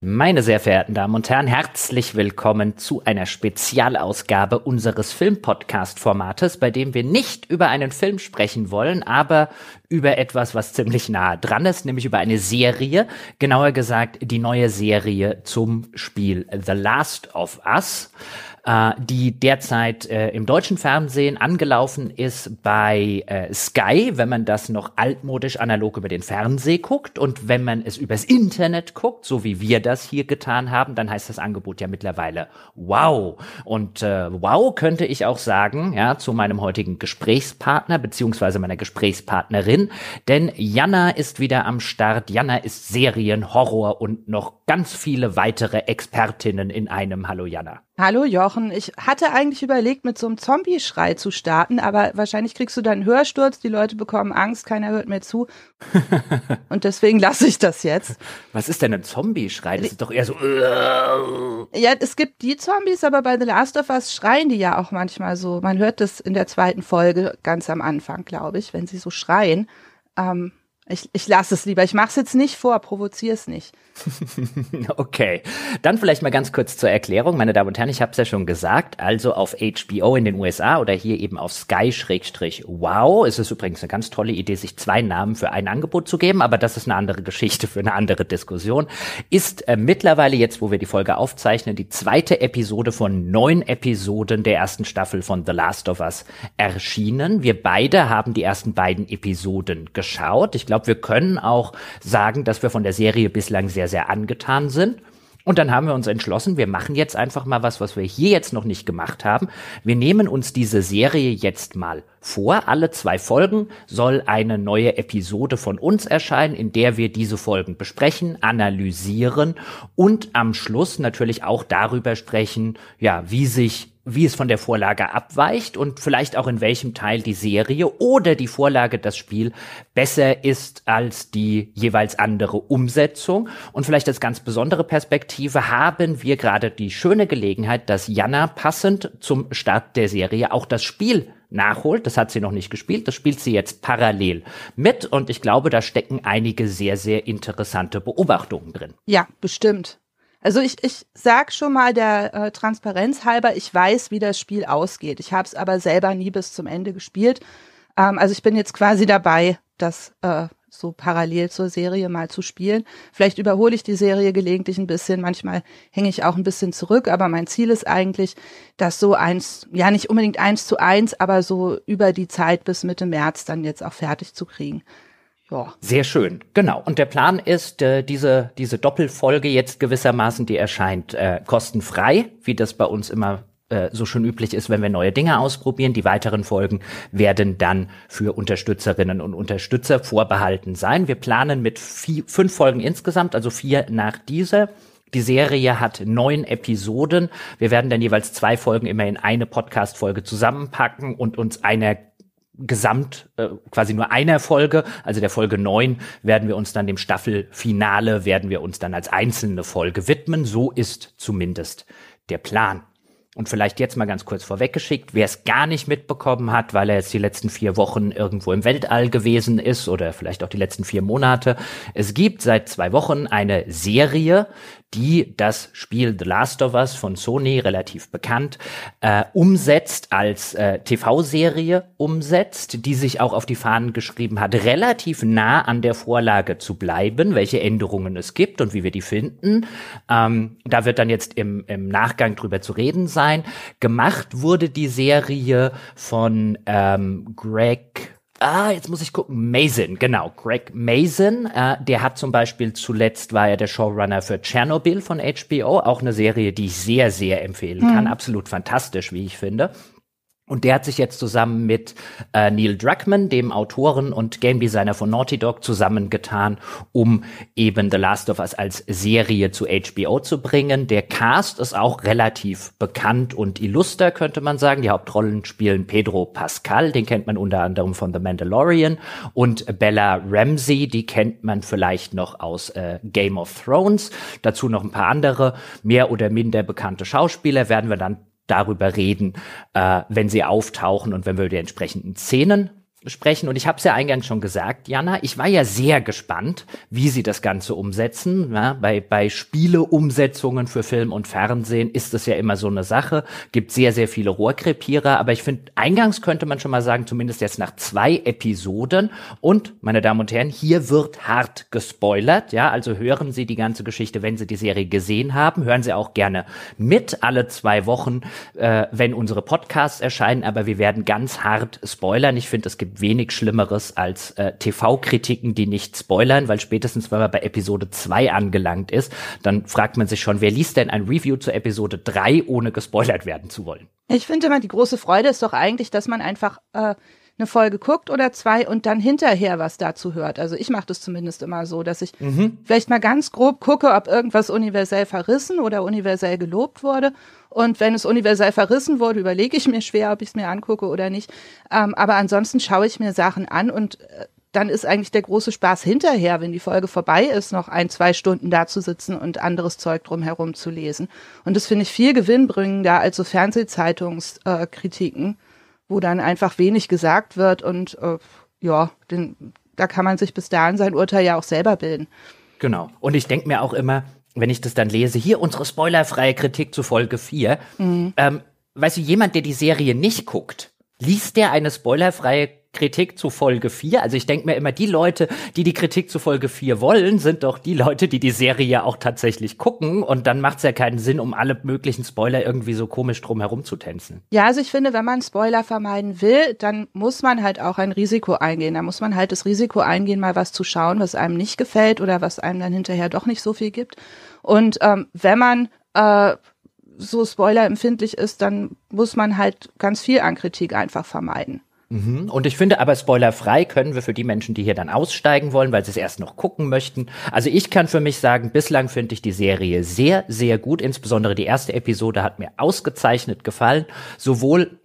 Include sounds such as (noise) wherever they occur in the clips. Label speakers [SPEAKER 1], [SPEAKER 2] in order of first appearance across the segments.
[SPEAKER 1] Meine sehr verehrten Damen und Herren, herzlich willkommen zu einer Spezialausgabe unseres Filmpodcast-Formates, bei dem wir nicht über einen Film sprechen wollen, aber über etwas, was ziemlich nah dran ist, nämlich über eine Serie, genauer gesagt die neue Serie zum Spiel The Last of Us äh, die derzeit äh, im deutschen Fernsehen angelaufen ist bei äh, Sky, wenn man das noch altmodisch analog über den Fernseher guckt und wenn man es übers Internet guckt, so wie wir das hier getan haben, dann heißt das Angebot ja mittlerweile wow. Und äh, wow könnte ich auch sagen, ja, zu meinem heutigen Gesprächspartner beziehungsweise meiner Gesprächspartnerin, denn Jana ist wieder am Start. Jana ist Serien, Horror und noch ganz viele weitere Expertinnen in einem. Hallo Jana.
[SPEAKER 2] Hallo Jochen, ich hatte eigentlich überlegt, mit so einem Zombie-Schrei zu starten, aber wahrscheinlich kriegst du dann einen Hörsturz, die Leute bekommen Angst, keiner hört mir zu. (laughs) Und deswegen lasse ich das jetzt.
[SPEAKER 1] Was ist denn ein Zombie-Schrei? Das ist doch eher so.
[SPEAKER 2] Ja, es gibt die Zombies, aber bei The Last of Us schreien die ja auch manchmal so. Man hört das in der zweiten Folge ganz am Anfang, glaube ich, wenn sie so schreien. Ähm, ich, ich lasse es lieber. Ich mache es jetzt nicht vor, provoziere es nicht.
[SPEAKER 1] (laughs) okay. Dann vielleicht mal ganz kurz zur Erklärung. Meine Damen und Herren, ich habe es ja schon gesagt. Also auf HBO in den USA oder hier eben auf Sky-Wow. Es ist übrigens eine ganz tolle Idee, sich zwei Namen für ein Angebot zu geben. Aber das ist eine andere Geschichte für eine andere Diskussion. Ist äh, mittlerweile jetzt, wo wir die Folge aufzeichnen, die zweite Episode von neun Episoden der ersten Staffel von The Last of Us erschienen. Wir beide haben die ersten beiden Episoden geschaut. Ich glaube, glaube, wir können auch sagen, dass wir von der Serie bislang sehr, sehr angetan sind. Und dann haben wir uns entschlossen, wir machen jetzt einfach mal was, was wir hier jetzt noch nicht gemacht haben. Wir nehmen uns diese Serie jetzt mal vor. Alle zwei Folgen soll eine neue Episode von uns erscheinen, in der wir diese Folgen besprechen, analysieren und am Schluss natürlich auch darüber sprechen, ja, wie sich wie es von der Vorlage abweicht und vielleicht auch in welchem Teil die Serie oder die Vorlage das Spiel besser ist als die jeweils andere Umsetzung. Und vielleicht als ganz besondere Perspektive haben wir gerade die schöne Gelegenheit, dass Jana passend zum Start der Serie auch das Spiel nachholt. Das hat sie noch nicht gespielt. Das spielt sie jetzt parallel mit. Und ich glaube, da stecken einige sehr, sehr interessante Beobachtungen drin.
[SPEAKER 2] Ja, bestimmt. Also ich, ich sag schon mal der äh, Transparenz halber, ich weiß, wie das Spiel ausgeht. Ich habe es aber selber nie bis zum Ende gespielt. Ähm, also ich bin jetzt quasi dabei, das äh, so parallel zur Serie mal zu spielen. Vielleicht überhole ich die Serie gelegentlich ein bisschen, manchmal hänge ich auch ein bisschen zurück, aber mein Ziel ist eigentlich, das so eins, ja nicht unbedingt eins zu eins, aber so über die Zeit bis Mitte März dann jetzt auch fertig zu kriegen. Ja.
[SPEAKER 1] Sehr schön, genau. Und der Plan ist, äh, diese, diese Doppelfolge jetzt gewissermaßen, die erscheint äh, kostenfrei, wie das bei uns immer äh, so schön üblich ist, wenn wir neue Dinge ausprobieren. Die weiteren Folgen werden dann für Unterstützerinnen und Unterstützer vorbehalten sein. Wir planen mit vier, fünf Folgen insgesamt, also vier nach dieser. Die Serie hat neun Episoden. Wir werden dann jeweils zwei Folgen immer in eine Podcast-Folge zusammenpacken und uns einer Gesamt, äh, quasi nur einer Folge, also der Folge neun werden wir uns dann dem Staffelfinale, werden wir uns dann als einzelne Folge widmen. So ist zumindest der Plan. Und vielleicht jetzt mal ganz kurz vorweggeschickt, wer es gar nicht mitbekommen hat, weil er jetzt die letzten vier Wochen irgendwo im Weltall gewesen ist oder vielleicht auch die letzten vier Monate. Es gibt seit zwei Wochen eine Serie, die das Spiel The Last of Us von Sony, relativ bekannt, äh, umsetzt, als äh, TV-Serie umsetzt, die sich auch auf die Fahnen geschrieben hat, relativ nah an der Vorlage zu bleiben, welche Änderungen es gibt und wie wir die finden. Ähm, da wird dann jetzt im, im Nachgang drüber zu reden sein. Gemacht wurde die Serie von ähm, Greg Ah, jetzt muss ich gucken. Mason, genau. Greg Mason, äh, der hat zum Beispiel zuletzt war er der Showrunner für Tschernobyl von HBO, auch eine Serie, die ich sehr, sehr empfehlen kann. Hm. Absolut fantastisch, wie ich finde. Und der hat sich jetzt zusammen mit äh, Neil Druckmann, dem Autoren und Game Designer von Naughty Dog, zusammengetan, um eben The Last of Us als Serie zu HBO zu bringen. Der Cast ist auch relativ bekannt und illuster, könnte man sagen. Die Hauptrollen spielen Pedro Pascal, den kennt man unter anderem von The Mandalorian, und Bella Ramsey, die kennt man vielleicht noch aus äh, Game of Thrones. Dazu noch ein paar andere mehr oder minder bekannte Schauspieler, werden wir dann darüber reden, äh, wenn sie auftauchen und wenn wir über die entsprechenden Szenen sprechen. Und ich habe es ja eingangs schon gesagt, Jana, ich war ja sehr gespannt, wie sie das Ganze umsetzen. Ja, bei, bei Spieleumsetzungen für Film und Fernsehen ist das ja immer so eine Sache. Gibt sehr, sehr viele Rohrkrepierer. Aber ich finde, eingangs könnte man schon mal sagen, zumindest jetzt nach zwei Episoden. Und, meine Damen und Herren, hier wird hart gespoilert. Ja, also hören Sie die ganze Geschichte, wenn Sie die Serie gesehen haben. Hören Sie auch gerne mit alle zwei Wochen, äh, wenn unsere Podcasts erscheinen. Aber wir werden ganz hart spoilern. Ich finde, es gibt gibt wenig Schlimmeres als äh, TV-Kritiken, die nicht spoilern, weil spätestens, wenn man bei Episode 2 angelangt ist, dann fragt man sich schon, wer liest denn ein Review zur Episode 3, ohne gespoilert werden zu wollen?
[SPEAKER 2] Ich finde immer, die große Freude ist doch eigentlich, dass man einfach äh, eine Folge guckt oder zwei und dann hinterher was dazu hört. Also ich mache das zumindest immer so, dass ich mhm. vielleicht mal ganz grob gucke, ob irgendwas universell verrissen oder universell gelobt wurde. Und wenn es universell verrissen wurde, überlege ich mir schwer, ob ich es mir angucke oder nicht. Ähm, aber ansonsten schaue ich mir Sachen an und äh, dann ist eigentlich der große Spaß hinterher, wenn die Folge vorbei ist, noch ein, zwei Stunden da zu sitzen und anderes Zeug drumherum zu lesen. Und das finde ich viel gewinnbringender als so Fernsehzeitungskritiken. Äh, wo dann einfach wenig gesagt wird und äh, ja, den, da kann man sich bis dahin sein Urteil ja auch selber bilden.
[SPEAKER 1] Genau. Und ich denke mir auch immer, wenn ich das dann lese, hier unsere spoilerfreie Kritik zu Folge 4. Mhm. Ähm, weißt du, jemand, der die Serie nicht guckt, liest der eine spoilerfreie Kritik zu Folge 4. Also ich denke mir immer, die Leute, die die Kritik zu Folge 4 wollen, sind doch die Leute, die die Serie ja auch tatsächlich gucken. Und dann macht es ja keinen Sinn, um alle möglichen Spoiler irgendwie so komisch drum herum zu tänzen.
[SPEAKER 2] Ja, also ich finde, wenn man Spoiler vermeiden will, dann muss man halt auch ein Risiko eingehen. Da muss man halt das Risiko eingehen, mal was zu schauen, was einem nicht gefällt oder was einem dann hinterher doch nicht so viel gibt. Und ähm, wenn man äh, so spoilerempfindlich ist, dann muss man halt ganz viel an Kritik einfach vermeiden.
[SPEAKER 1] Mhm. Und ich finde aber spoilerfrei können wir für die Menschen, die hier dann aussteigen wollen, weil sie es erst noch gucken möchten. Also ich kann für mich sagen, bislang finde ich die Serie sehr, sehr gut. Insbesondere die erste Episode hat mir ausgezeichnet gefallen. Sowohl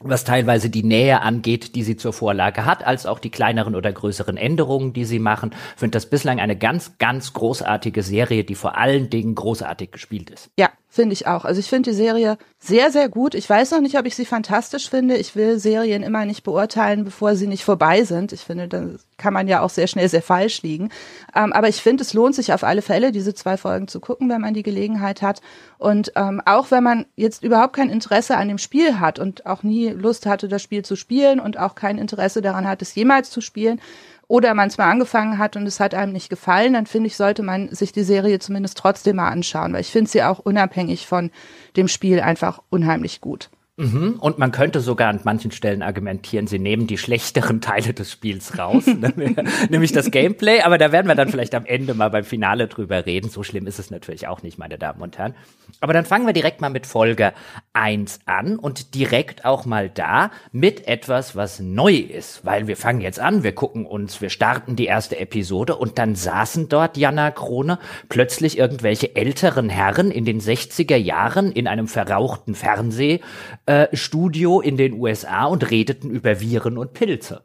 [SPEAKER 1] was teilweise die Nähe angeht, die sie zur Vorlage hat, als auch die kleineren oder größeren Änderungen, die sie machen, finde das bislang eine ganz, ganz großartige Serie, die vor allen Dingen großartig gespielt ist.
[SPEAKER 2] Ja, Finde ich auch. Also ich finde die Serie sehr, sehr gut. Ich weiß noch nicht, ob ich sie fantastisch finde. Ich will Serien immer nicht beurteilen, bevor sie nicht vorbei sind. Ich finde, da kann man ja auch sehr schnell sehr falsch liegen. Ähm, aber ich finde, es lohnt sich auf alle Fälle, diese zwei Folgen zu gucken, wenn man die Gelegenheit hat. Und ähm, auch wenn man jetzt überhaupt kein Interesse an dem Spiel hat und auch nie Lust hatte, das Spiel zu spielen und auch kein Interesse daran hat, es jemals zu spielen, oder man es mal angefangen hat und es hat einem nicht gefallen, dann finde ich, sollte man sich die Serie zumindest trotzdem mal anschauen, weil ich finde sie auch unabhängig von dem Spiel einfach unheimlich gut.
[SPEAKER 1] Mhm. Und man könnte sogar an manchen Stellen argumentieren, sie nehmen die schlechteren (laughs) Teile des Spiels raus, ne? (laughs) nämlich das Gameplay, aber da werden wir dann vielleicht am Ende mal beim Finale drüber reden. So schlimm ist es natürlich auch nicht, meine Damen und Herren. Aber dann fangen wir direkt mal mit Folge 1 an und direkt auch mal da mit etwas, was neu ist, weil wir fangen jetzt an, wir gucken uns, wir starten die erste Episode und dann saßen dort Jana Krone plötzlich irgendwelche älteren Herren in den 60er Jahren in einem verrauchten Fernseh äh, Studio in den USA und redeten über Viren und Pilze.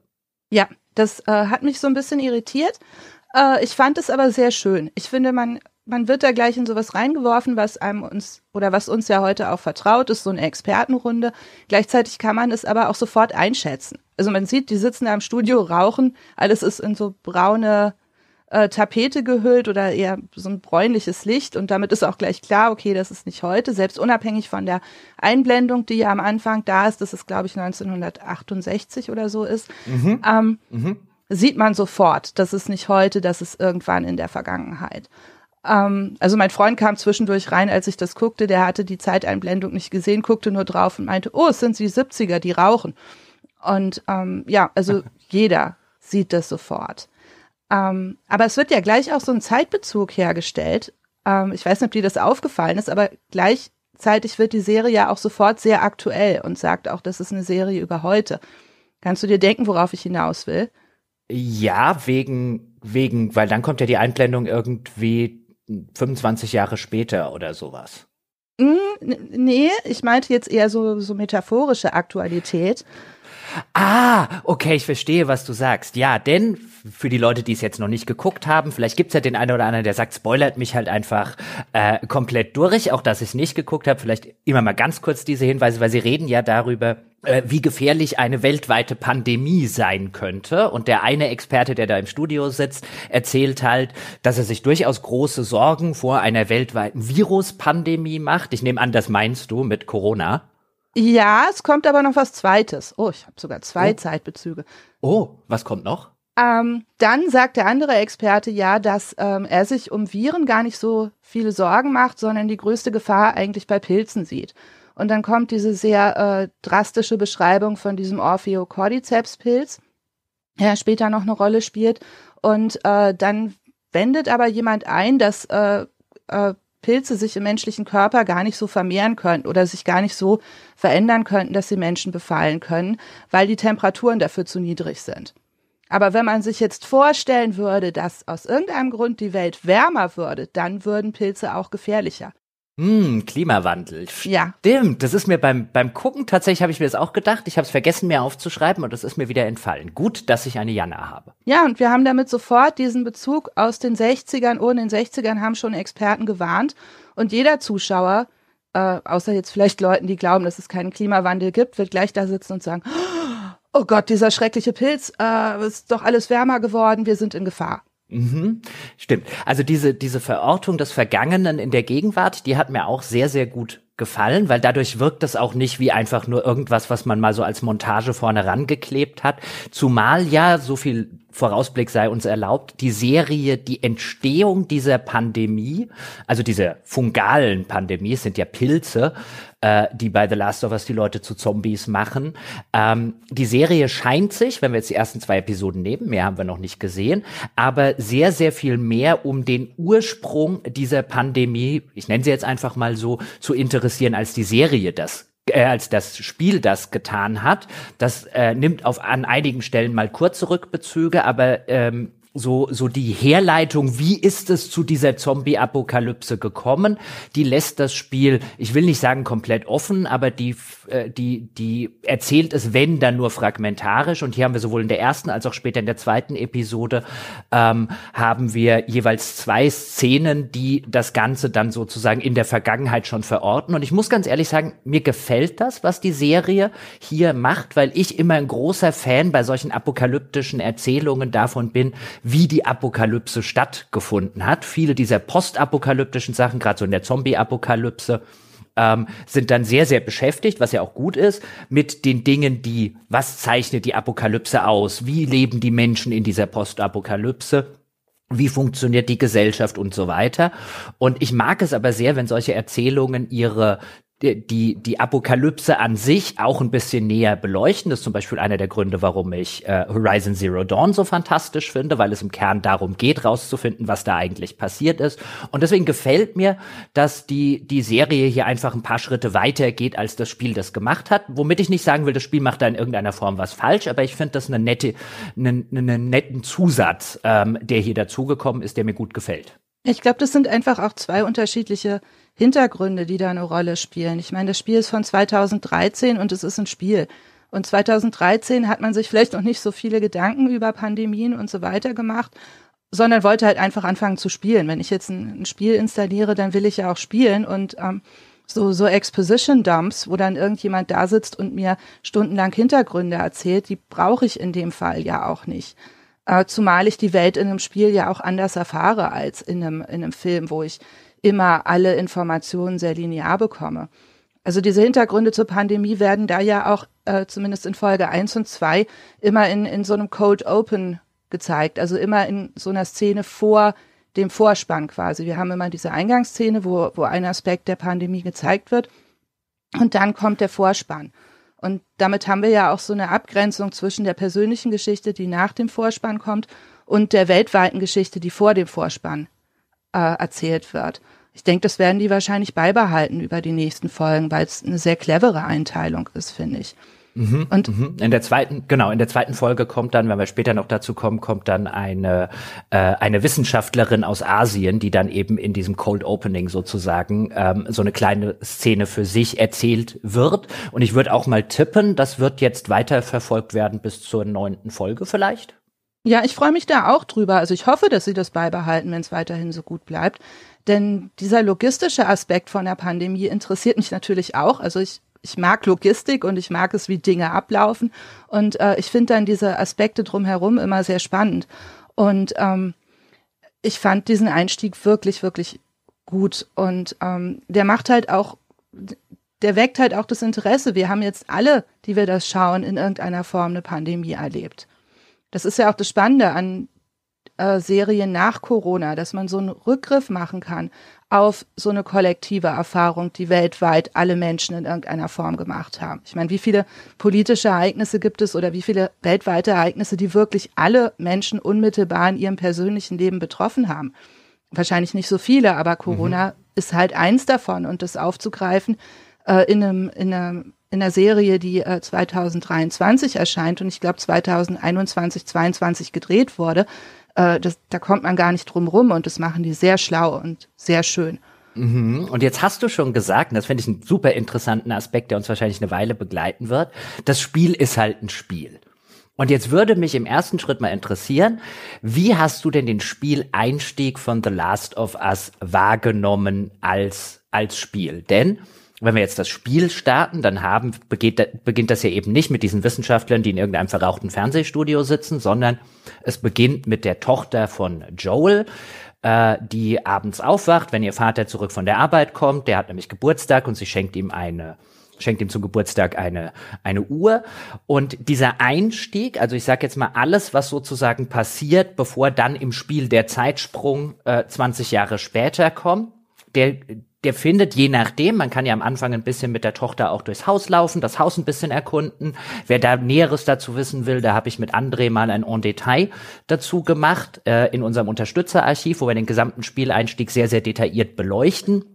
[SPEAKER 2] Ja, das äh, hat mich so ein bisschen irritiert. Äh, ich fand es aber sehr schön. Ich finde, man, man wird da gleich in sowas reingeworfen, was einem uns oder was uns ja heute auch vertraut ist, so eine Expertenrunde. Gleichzeitig kann man es aber auch sofort einschätzen. Also man sieht, die sitzen da im Studio, rauchen, alles ist in so braune äh, Tapete gehüllt oder eher so ein bräunliches Licht und damit ist auch gleich klar, okay, das ist nicht heute, selbst unabhängig von der Einblendung, die ja am Anfang da ist, das ist glaube ich 1968 oder so ist, mhm. Ähm, mhm. sieht man sofort, das ist nicht heute, das ist irgendwann in der Vergangenheit. Ähm, also mein Freund kam zwischendurch rein, als ich das guckte, der hatte die Zeiteinblendung nicht gesehen, guckte nur drauf und meinte, oh, es sind die 70er, die rauchen. Und ähm, ja, also (laughs) jeder sieht das sofort. Ähm, aber es wird ja gleich auch so ein Zeitbezug hergestellt. Ähm, ich weiß nicht, ob dir das aufgefallen ist, aber gleichzeitig wird die Serie ja auch sofort sehr aktuell und sagt auch, das ist eine Serie über heute. Kannst du dir denken, worauf ich hinaus will?
[SPEAKER 1] Ja, wegen, wegen, weil dann kommt ja die Einblendung irgendwie 25 Jahre später oder sowas.
[SPEAKER 2] Hm, nee, ich meinte jetzt eher so, so metaphorische Aktualität.
[SPEAKER 1] Ah, okay, ich verstehe, was du sagst. Ja, denn für die Leute, die es jetzt noch nicht geguckt haben, vielleicht gibt's ja den einen oder anderen, der sagt, spoilert mich halt einfach äh, komplett durch, auch dass ich es nicht geguckt habe. Vielleicht immer mal ganz kurz diese Hinweise, weil sie reden ja darüber, äh, wie gefährlich eine weltweite Pandemie sein könnte. Und der eine Experte, der da im Studio sitzt, erzählt halt, dass er sich durchaus große Sorgen vor einer weltweiten Viruspandemie macht. Ich nehme an, das meinst du mit Corona.
[SPEAKER 2] Ja, es kommt aber noch was Zweites. Oh, ich habe sogar zwei oh. Zeitbezüge.
[SPEAKER 1] Oh, was kommt noch?
[SPEAKER 2] Ähm, dann sagt der andere Experte ja, dass ähm, er sich um Viren gar nicht so viele Sorgen macht, sondern die größte Gefahr eigentlich bei Pilzen sieht. Und dann kommt diese sehr äh, drastische Beschreibung von diesem Orpheocordyceps-Pilz, der später noch eine Rolle spielt. Und äh, dann wendet aber jemand ein, dass äh, äh Pilze sich im menschlichen Körper gar nicht so vermehren könnten oder sich gar nicht so verändern könnten, dass sie Menschen befallen können, weil die Temperaturen dafür zu niedrig sind. Aber wenn man sich jetzt vorstellen würde, dass aus irgendeinem Grund die Welt wärmer würde, dann würden Pilze auch gefährlicher.
[SPEAKER 1] Hm, Klimawandel. Ja. Stimmt, das ist mir beim, beim Gucken tatsächlich, habe ich mir das auch gedacht. Ich habe es vergessen, mir aufzuschreiben und es ist mir wieder entfallen. Gut, dass ich eine Jana habe.
[SPEAKER 2] Ja, und wir haben damit sofort diesen Bezug aus den 60ern. Oh, in den 60ern haben schon Experten gewarnt. Und jeder Zuschauer, äh, außer jetzt vielleicht Leuten, die glauben, dass es keinen Klimawandel gibt, wird gleich da sitzen und sagen, oh Gott, dieser schreckliche Pilz, äh, ist doch alles wärmer geworden, wir sind in Gefahr.
[SPEAKER 1] Mhm, stimmt. Also diese, diese Verortung des Vergangenen in der Gegenwart, die hat mir auch sehr, sehr gut gefallen, weil dadurch wirkt das auch nicht wie einfach nur irgendwas, was man mal so als Montage vorne rangeklebt hat. Zumal ja, so viel Vorausblick sei uns erlaubt, die Serie, die Entstehung dieser Pandemie, also dieser fungalen Pandemie, es sind ja Pilze, äh, die bei The Last of Us die Leute zu Zombies machen. Ähm, die Serie scheint sich, wenn wir jetzt die ersten zwei Episoden nehmen, mehr haben wir noch nicht gesehen, aber sehr, sehr viel mehr um den Ursprung dieser Pandemie, ich nenne sie jetzt einfach mal so, zu interessieren, als die Serie das äh, als das Spiel das getan hat. Das äh, nimmt auf an einigen Stellen mal kurze Rückbezüge, aber ähm, so, so die Herleitung, wie ist es zu dieser Zombie-Apokalypse gekommen, die lässt das Spiel, ich will nicht sagen komplett offen, aber die, äh, die, die erzählt es, wenn, dann nur fragmentarisch. Und hier haben wir sowohl in der ersten als auch später in der zweiten Episode, ähm, haben wir jeweils zwei Szenen, die das Ganze dann sozusagen in der Vergangenheit schon verorten. Und ich muss ganz ehrlich sagen, mir gefällt das, was die Serie hier macht, weil ich immer ein großer Fan bei solchen apokalyptischen Erzählungen davon bin, wie die Apokalypse stattgefunden hat. Viele dieser postapokalyptischen Sachen, gerade so in der Zombie-Apokalypse, ähm, sind dann sehr, sehr beschäftigt, was ja auch gut ist, mit den Dingen, die, was zeichnet die Apokalypse aus? Wie leben die Menschen in dieser Postapokalypse? Wie funktioniert die Gesellschaft und so weiter? Und ich mag es aber sehr, wenn solche Erzählungen ihre die, die Apokalypse an sich auch ein bisschen näher beleuchten. Das ist zum Beispiel einer der Gründe, warum ich äh, Horizon Zero Dawn so fantastisch finde, weil es im Kern darum geht, rauszufinden, was da eigentlich passiert ist. Und deswegen gefällt mir, dass die, die Serie hier einfach ein paar Schritte weiter geht, als das Spiel das gemacht hat. Womit ich nicht sagen will, das Spiel macht da in irgendeiner Form was falsch, aber ich finde das eine nette, einen, einen netten Zusatz, ähm, der hier dazugekommen ist, der mir gut gefällt.
[SPEAKER 2] Ich glaube, das sind einfach auch zwei unterschiedliche Hintergründe, die da eine Rolle spielen. Ich meine, das Spiel ist von 2013 und es ist ein Spiel. Und 2013 hat man sich vielleicht noch nicht so viele Gedanken über Pandemien und so weiter gemacht, sondern wollte halt einfach anfangen zu spielen. Wenn ich jetzt ein, ein Spiel installiere, dann will ich ja auch spielen und ähm, so, so Exposition Dumps, wo dann irgendjemand da sitzt und mir stundenlang Hintergründe erzählt, die brauche ich in dem Fall ja auch nicht. Äh, zumal ich die Welt in einem Spiel ja auch anders erfahre als in einem, in einem Film, wo ich immer alle Informationen sehr linear bekomme. Also diese Hintergründe zur Pandemie werden da ja auch, äh, zumindest in Folge 1 und 2, immer in, in so einem Cold Open gezeigt. Also immer in so einer Szene vor dem Vorspann quasi. Wir haben immer diese Eingangsszene, wo, wo ein Aspekt der Pandemie gezeigt wird. Und dann kommt der Vorspann. Und damit haben wir ja auch so eine Abgrenzung zwischen der persönlichen Geschichte, die nach dem Vorspann kommt, und der weltweiten Geschichte, die vor dem Vorspann äh, erzählt wird. Ich denke, das werden die wahrscheinlich beibehalten über die nächsten Folgen, weil es eine sehr clevere Einteilung ist, finde ich.
[SPEAKER 1] Mhm, und mhm. in der zweiten, genau, in der zweiten Folge kommt dann, wenn wir später noch dazu kommen, kommt dann eine, äh, eine Wissenschaftlerin aus Asien, die dann eben in diesem Cold Opening sozusagen ähm, so eine kleine Szene für sich erzählt wird. Und ich würde auch mal tippen, das wird jetzt weiterverfolgt werden bis zur neunten Folge vielleicht.
[SPEAKER 2] Ja, ich freue mich da auch drüber. Also ich hoffe, dass sie das beibehalten, wenn es weiterhin so gut bleibt. Denn dieser logistische Aspekt von der Pandemie interessiert mich natürlich auch. Also ich ich mag Logistik und ich mag es, wie Dinge ablaufen. Und äh, ich finde dann diese Aspekte drumherum immer sehr spannend. Und ähm, ich fand diesen Einstieg wirklich, wirklich gut. Und ähm, der macht halt auch, der weckt halt auch das Interesse. Wir haben jetzt alle, die wir das schauen, in irgendeiner Form eine Pandemie erlebt. Das ist ja auch das Spannende an äh, Serien nach Corona, dass man so einen Rückgriff machen kann auf so eine kollektive Erfahrung, die weltweit alle Menschen in irgendeiner Form gemacht haben. Ich meine, wie viele politische Ereignisse gibt es oder wie viele weltweite Ereignisse, die wirklich alle Menschen unmittelbar in ihrem persönlichen Leben betroffen haben? Wahrscheinlich nicht so viele, aber Corona mhm. ist halt eins davon und das aufzugreifen äh, in, einem, in, einem, in einer Serie, die äh, 2023 erscheint und ich glaube 2021, 2022 gedreht wurde, äh, das, da kommt man gar nicht drum rum und das machen die sehr schlau und sehr schön.
[SPEAKER 1] Mhm. Und jetzt hast du schon gesagt, und das finde ich einen super interessanten Aspekt, der uns wahrscheinlich eine Weile begleiten wird. Das Spiel ist halt ein Spiel. Und jetzt würde mich im ersten Schritt mal interessieren, wie hast du denn den Spieleinstieg von The Last of Us wahrgenommen als, als Spiel? Denn wenn wir jetzt das Spiel starten, dann haben, begeht, beginnt das ja eben nicht mit diesen Wissenschaftlern, die in irgendeinem verrauchten Fernsehstudio sitzen, sondern es beginnt mit der Tochter von Joel, äh, die abends aufwacht, wenn ihr Vater zurück von der Arbeit kommt. Der hat nämlich Geburtstag und sie schenkt ihm eine schenkt ihm zum Geburtstag eine, eine Uhr. Und dieser Einstieg, also ich sage jetzt mal alles, was sozusagen passiert, bevor dann im Spiel der Zeitsprung äh, 20 Jahre später kommt, der, der findet, je nachdem, man kann ja am Anfang ein bisschen mit der Tochter auch durchs Haus laufen, das Haus ein bisschen erkunden. Wer da Näheres dazu wissen will, da habe ich mit André mal ein En Detail dazu gemacht, äh, in unserem Unterstützerarchiv, wo wir den gesamten Spieleinstieg sehr, sehr detailliert beleuchten.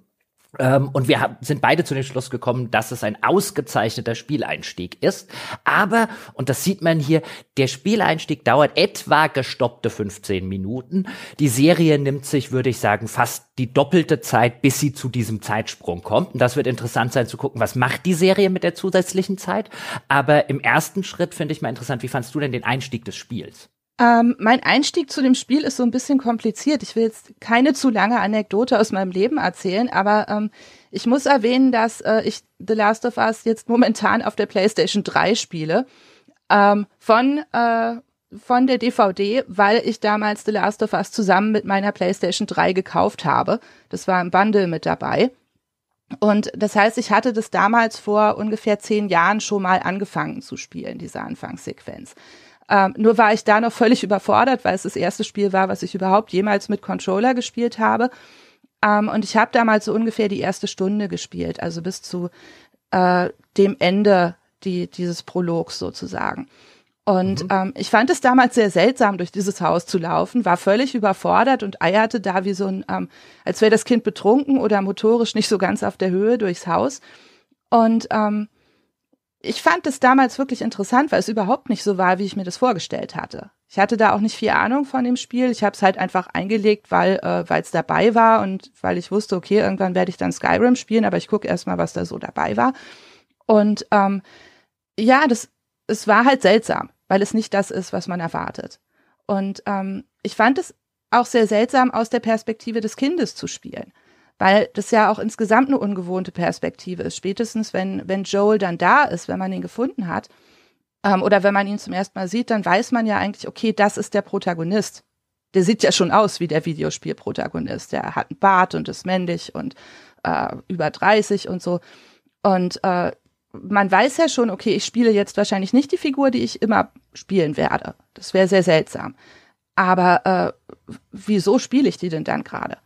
[SPEAKER 1] Ähm, und wir sind beide zu dem Schluss gekommen, dass es ein ausgezeichneter Spieleinstieg ist. Aber, und das sieht man hier, der Spieleinstieg dauert etwa gestoppte 15 Minuten. Die Serie nimmt sich, würde ich sagen, fast die doppelte Zeit, bis sie zu diesem Zeitsprung kommt. Und das wird interessant sein zu gucken, was macht die
[SPEAKER 2] Serie mit der zusätzlichen Zeit.
[SPEAKER 1] Aber im ersten Schritt finde ich mal interessant, wie fandst du denn den Einstieg des Spiels?
[SPEAKER 2] Ähm, mein Einstieg zu dem Spiel ist so ein bisschen kompliziert. Ich will jetzt keine zu lange Anekdote aus meinem Leben erzählen, aber ähm, ich muss erwähnen, dass äh, ich The Last of Us jetzt momentan auf der PlayStation 3 spiele. Ähm, von, äh, von der DVD, weil ich damals The Last of Us zusammen mit meiner PlayStation 3 gekauft habe. Das war im Bundle mit dabei. Und das heißt, ich hatte das damals vor ungefähr zehn Jahren schon mal angefangen zu spielen, diese Anfangssequenz. Ähm, nur war ich da noch völlig überfordert, weil es das erste Spiel war, was ich überhaupt jemals mit Controller gespielt habe. Ähm, und ich habe damals so ungefähr die erste Stunde gespielt, also bis zu äh, dem Ende die, dieses Prologs sozusagen. Und mhm. ähm, ich fand es damals sehr seltsam, durch dieses Haus zu laufen, war völlig überfordert und eierte da wie so ein, ähm, als wäre das Kind betrunken oder motorisch nicht so ganz auf der Höhe durchs Haus. Und ähm, ich fand es damals wirklich interessant, weil es überhaupt nicht so war, wie ich mir das vorgestellt hatte. Ich hatte da auch nicht viel Ahnung von dem Spiel. Ich habe es halt einfach eingelegt, weil äh, es dabei war und weil ich wusste, okay, irgendwann werde ich dann Skyrim spielen, aber ich gucke erstmal, was da so dabei war. Und ähm, ja, das, es war halt seltsam, weil es nicht das ist, was man erwartet. Und ähm, ich fand es auch sehr seltsam, aus der Perspektive des Kindes zu spielen weil das ja auch insgesamt eine ungewohnte Perspektive ist. Spätestens, wenn, wenn Joel dann da ist, wenn man ihn gefunden hat, ähm, oder wenn man ihn zum ersten Mal sieht, dann weiß man ja eigentlich, okay, das ist der Protagonist. Der sieht ja schon aus wie der Videospielprotagonist. Der hat einen Bart und ist männlich und äh, über 30 und so. Und äh, man weiß ja schon, okay, ich spiele jetzt wahrscheinlich nicht die Figur, die ich immer spielen werde. Das wäre sehr seltsam. Aber äh, wieso spiele ich die denn dann gerade?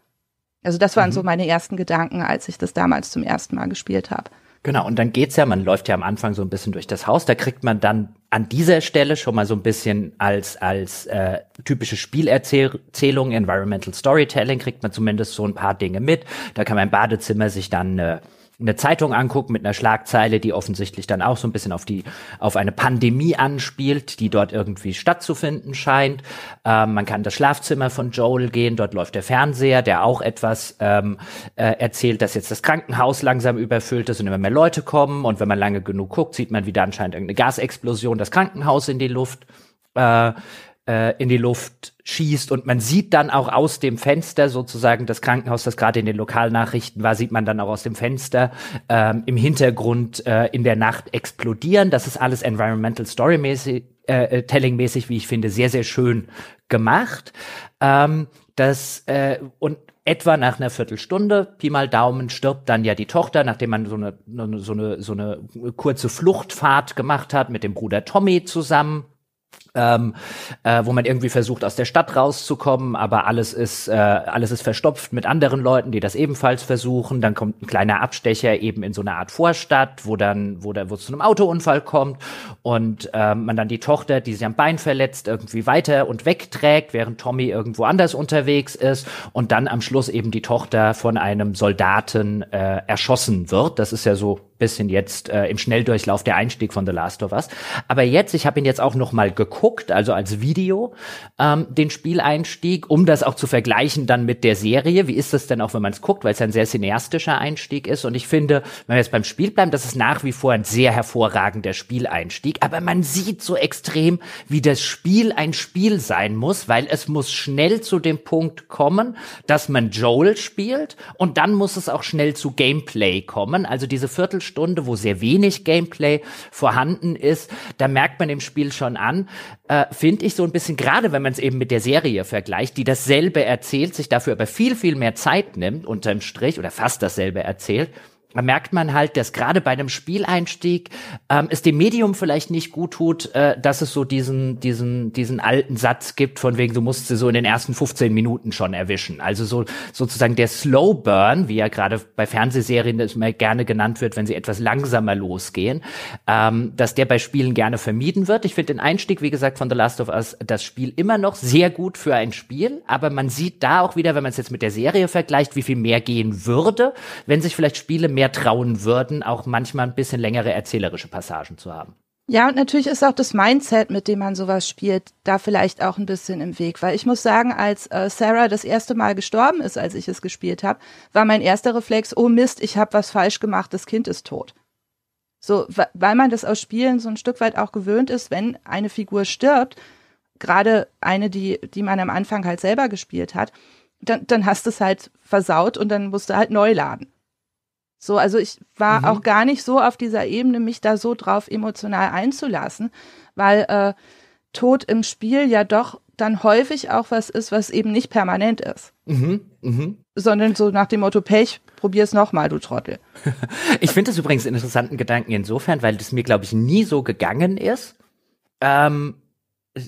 [SPEAKER 2] Also das waren mhm. so meine ersten Gedanken, als ich das damals zum ersten Mal gespielt habe.
[SPEAKER 1] Genau, und dann geht's ja, man läuft ja am Anfang so ein bisschen durch das Haus, da kriegt man dann an dieser Stelle schon mal so ein bisschen als, als äh, typische Spielerzählung, Environmental Storytelling, kriegt man zumindest so ein paar Dinge mit. Da kann man im Badezimmer sich dann äh, eine Zeitung angucken mit einer Schlagzeile, die offensichtlich dann auch so ein bisschen auf die, auf eine Pandemie anspielt, die dort irgendwie stattzufinden scheint. Ähm, man kann das Schlafzimmer von Joel gehen, dort läuft der Fernseher, der auch etwas ähm, äh, erzählt, dass jetzt das Krankenhaus langsam überfüllt ist und immer mehr Leute kommen. Und wenn man lange genug guckt, sieht man wieder anscheinend irgendeine Gasexplosion, das Krankenhaus in die Luft. Äh, äh, in die Luft schießt und man sieht dann auch aus dem Fenster sozusagen das Krankenhaus, das gerade in den Lokalnachrichten war, sieht man dann auch aus dem Fenster ähm, im Hintergrund äh, in der Nacht explodieren. Das ist alles Environmental Story mäßig, äh, äh Telling mäßig, wie ich finde, sehr sehr schön gemacht. Ähm, das äh, und etwa nach einer Viertelstunde, Pi mal Daumen, stirbt dann ja die Tochter, nachdem man so eine, so eine, so eine kurze Fluchtfahrt gemacht hat mit dem Bruder Tommy zusammen ähm, äh, wo man irgendwie versucht, aus der Stadt rauszukommen, aber alles ist, äh, alles ist verstopft mit anderen Leuten, die das ebenfalls versuchen. Dann kommt ein kleiner Abstecher eben in so eine Art Vorstadt, wo dann, wo da, wo es zu einem Autounfall kommt und äh, man dann die Tochter, die sich am Bein verletzt, irgendwie weiter und wegträgt, während Tommy irgendwo anders unterwegs ist und dann am Schluss eben die Tochter von einem Soldaten äh, erschossen wird. Das ist ja so bisschen jetzt äh, im Schnelldurchlauf der Einstieg von The Last of Us. Aber jetzt, ich habe ihn jetzt auch noch mal geguckt, geguckt, also als Video, ähm, den Spieleinstieg, um das auch zu vergleichen dann mit der Serie. Wie ist das denn auch, wenn man es guckt, weil es ein sehr cineastischer Einstieg ist. Und ich finde, wenn wir jetzt beim Spiel bleiben, das ist nach wie vor ein sehr hervorragender Spieleinstieg. Aber man sieht so extrem, wie das Spiel ein Spiel sein muss, weil es muss schnell zu dem Punkt kommen, dass man Joel spielt und dann muss es auch schnell zu Gameplay kommen. Also diese Viertelstunde, wo sehr wenig Gameplay vorhanden ist, da merkt man dem Spiel schon an, äh, finde ich so ein bisschen, gerade wenn man es eben mit der Serie vergleicht, die dasselbe erzählt, sich dafür aber viel, viel mehr Zeit nimmt, unterm Strich, oder fast dasselbe erzählt, da merkt man halt, dass gerade bei einem Spieleinstieg ähm, es dem Medium vielleicht nicht gut tut, äh, dass es so diesen, diesen, diesen alten Satz gibt, von wegen, du musst sie so in den ersten 15 Minuten schon erwischen. Also so sozusagen der Slow Burn, wie ja gerade bei Fernsehserien immer gerne genannt wird, wenn sie etwas langsamer losgehen, ähm, dass der bei Spielen gerne vermieden wird. Ich finde den Einstieg, wie gesagt, von The Last of Us, das Spiel immer noch sehr gut für ein Spiel, aber man sieht da auch wieder, wenn man es jetzt mit der Serie vergleicht, wie viel mehr gehen würde, wenn sich vielleicht Spiele mehr mehr trauen würden, auch manchmal ein bisschen längere erzählerische Passagen zu haben.
[SPEAKER 2] Ja, und natürlich ist auch das Mindset, mit dem man sowas spielt, da vielleicht auch ein bisschen im Weg. Weil ich muss sagen, als äh, Sarah das erste Mal gestorben ist, als ich es gespielt habe, war mein erster Reflex, oh Mist, ich habe was falsch gemacht, das Kind ist tot. So, weil man das aus Spielen so ein Stück weit auch gewöhnt ist, wenn eine Figur stirbt, gerade eine, die, die man am Anfang halt selber gespielt hat, dann, dann hast du es halt versaut und dann musst du halt neu laden. So, also ich war mhm. auch gar nicht so auf dieser Ebene, mich da so drauf emotional einzulassen, weil äh, Tod im Spiel ja doch dann häufig auch was ist, was eben nicht permanent ist.
[SPEAKER 1] Mhm, Mhm.
[SPEAKER 2] Sondern so nach dem Motto, Pech, probier's nochmal, du Trottel. (laughs)
[SPEAKER 1] ich finde das übrigens einen interessanten Gedanken insofern, weil das mir, glaube ich, nie so gegangen ist. Ähm,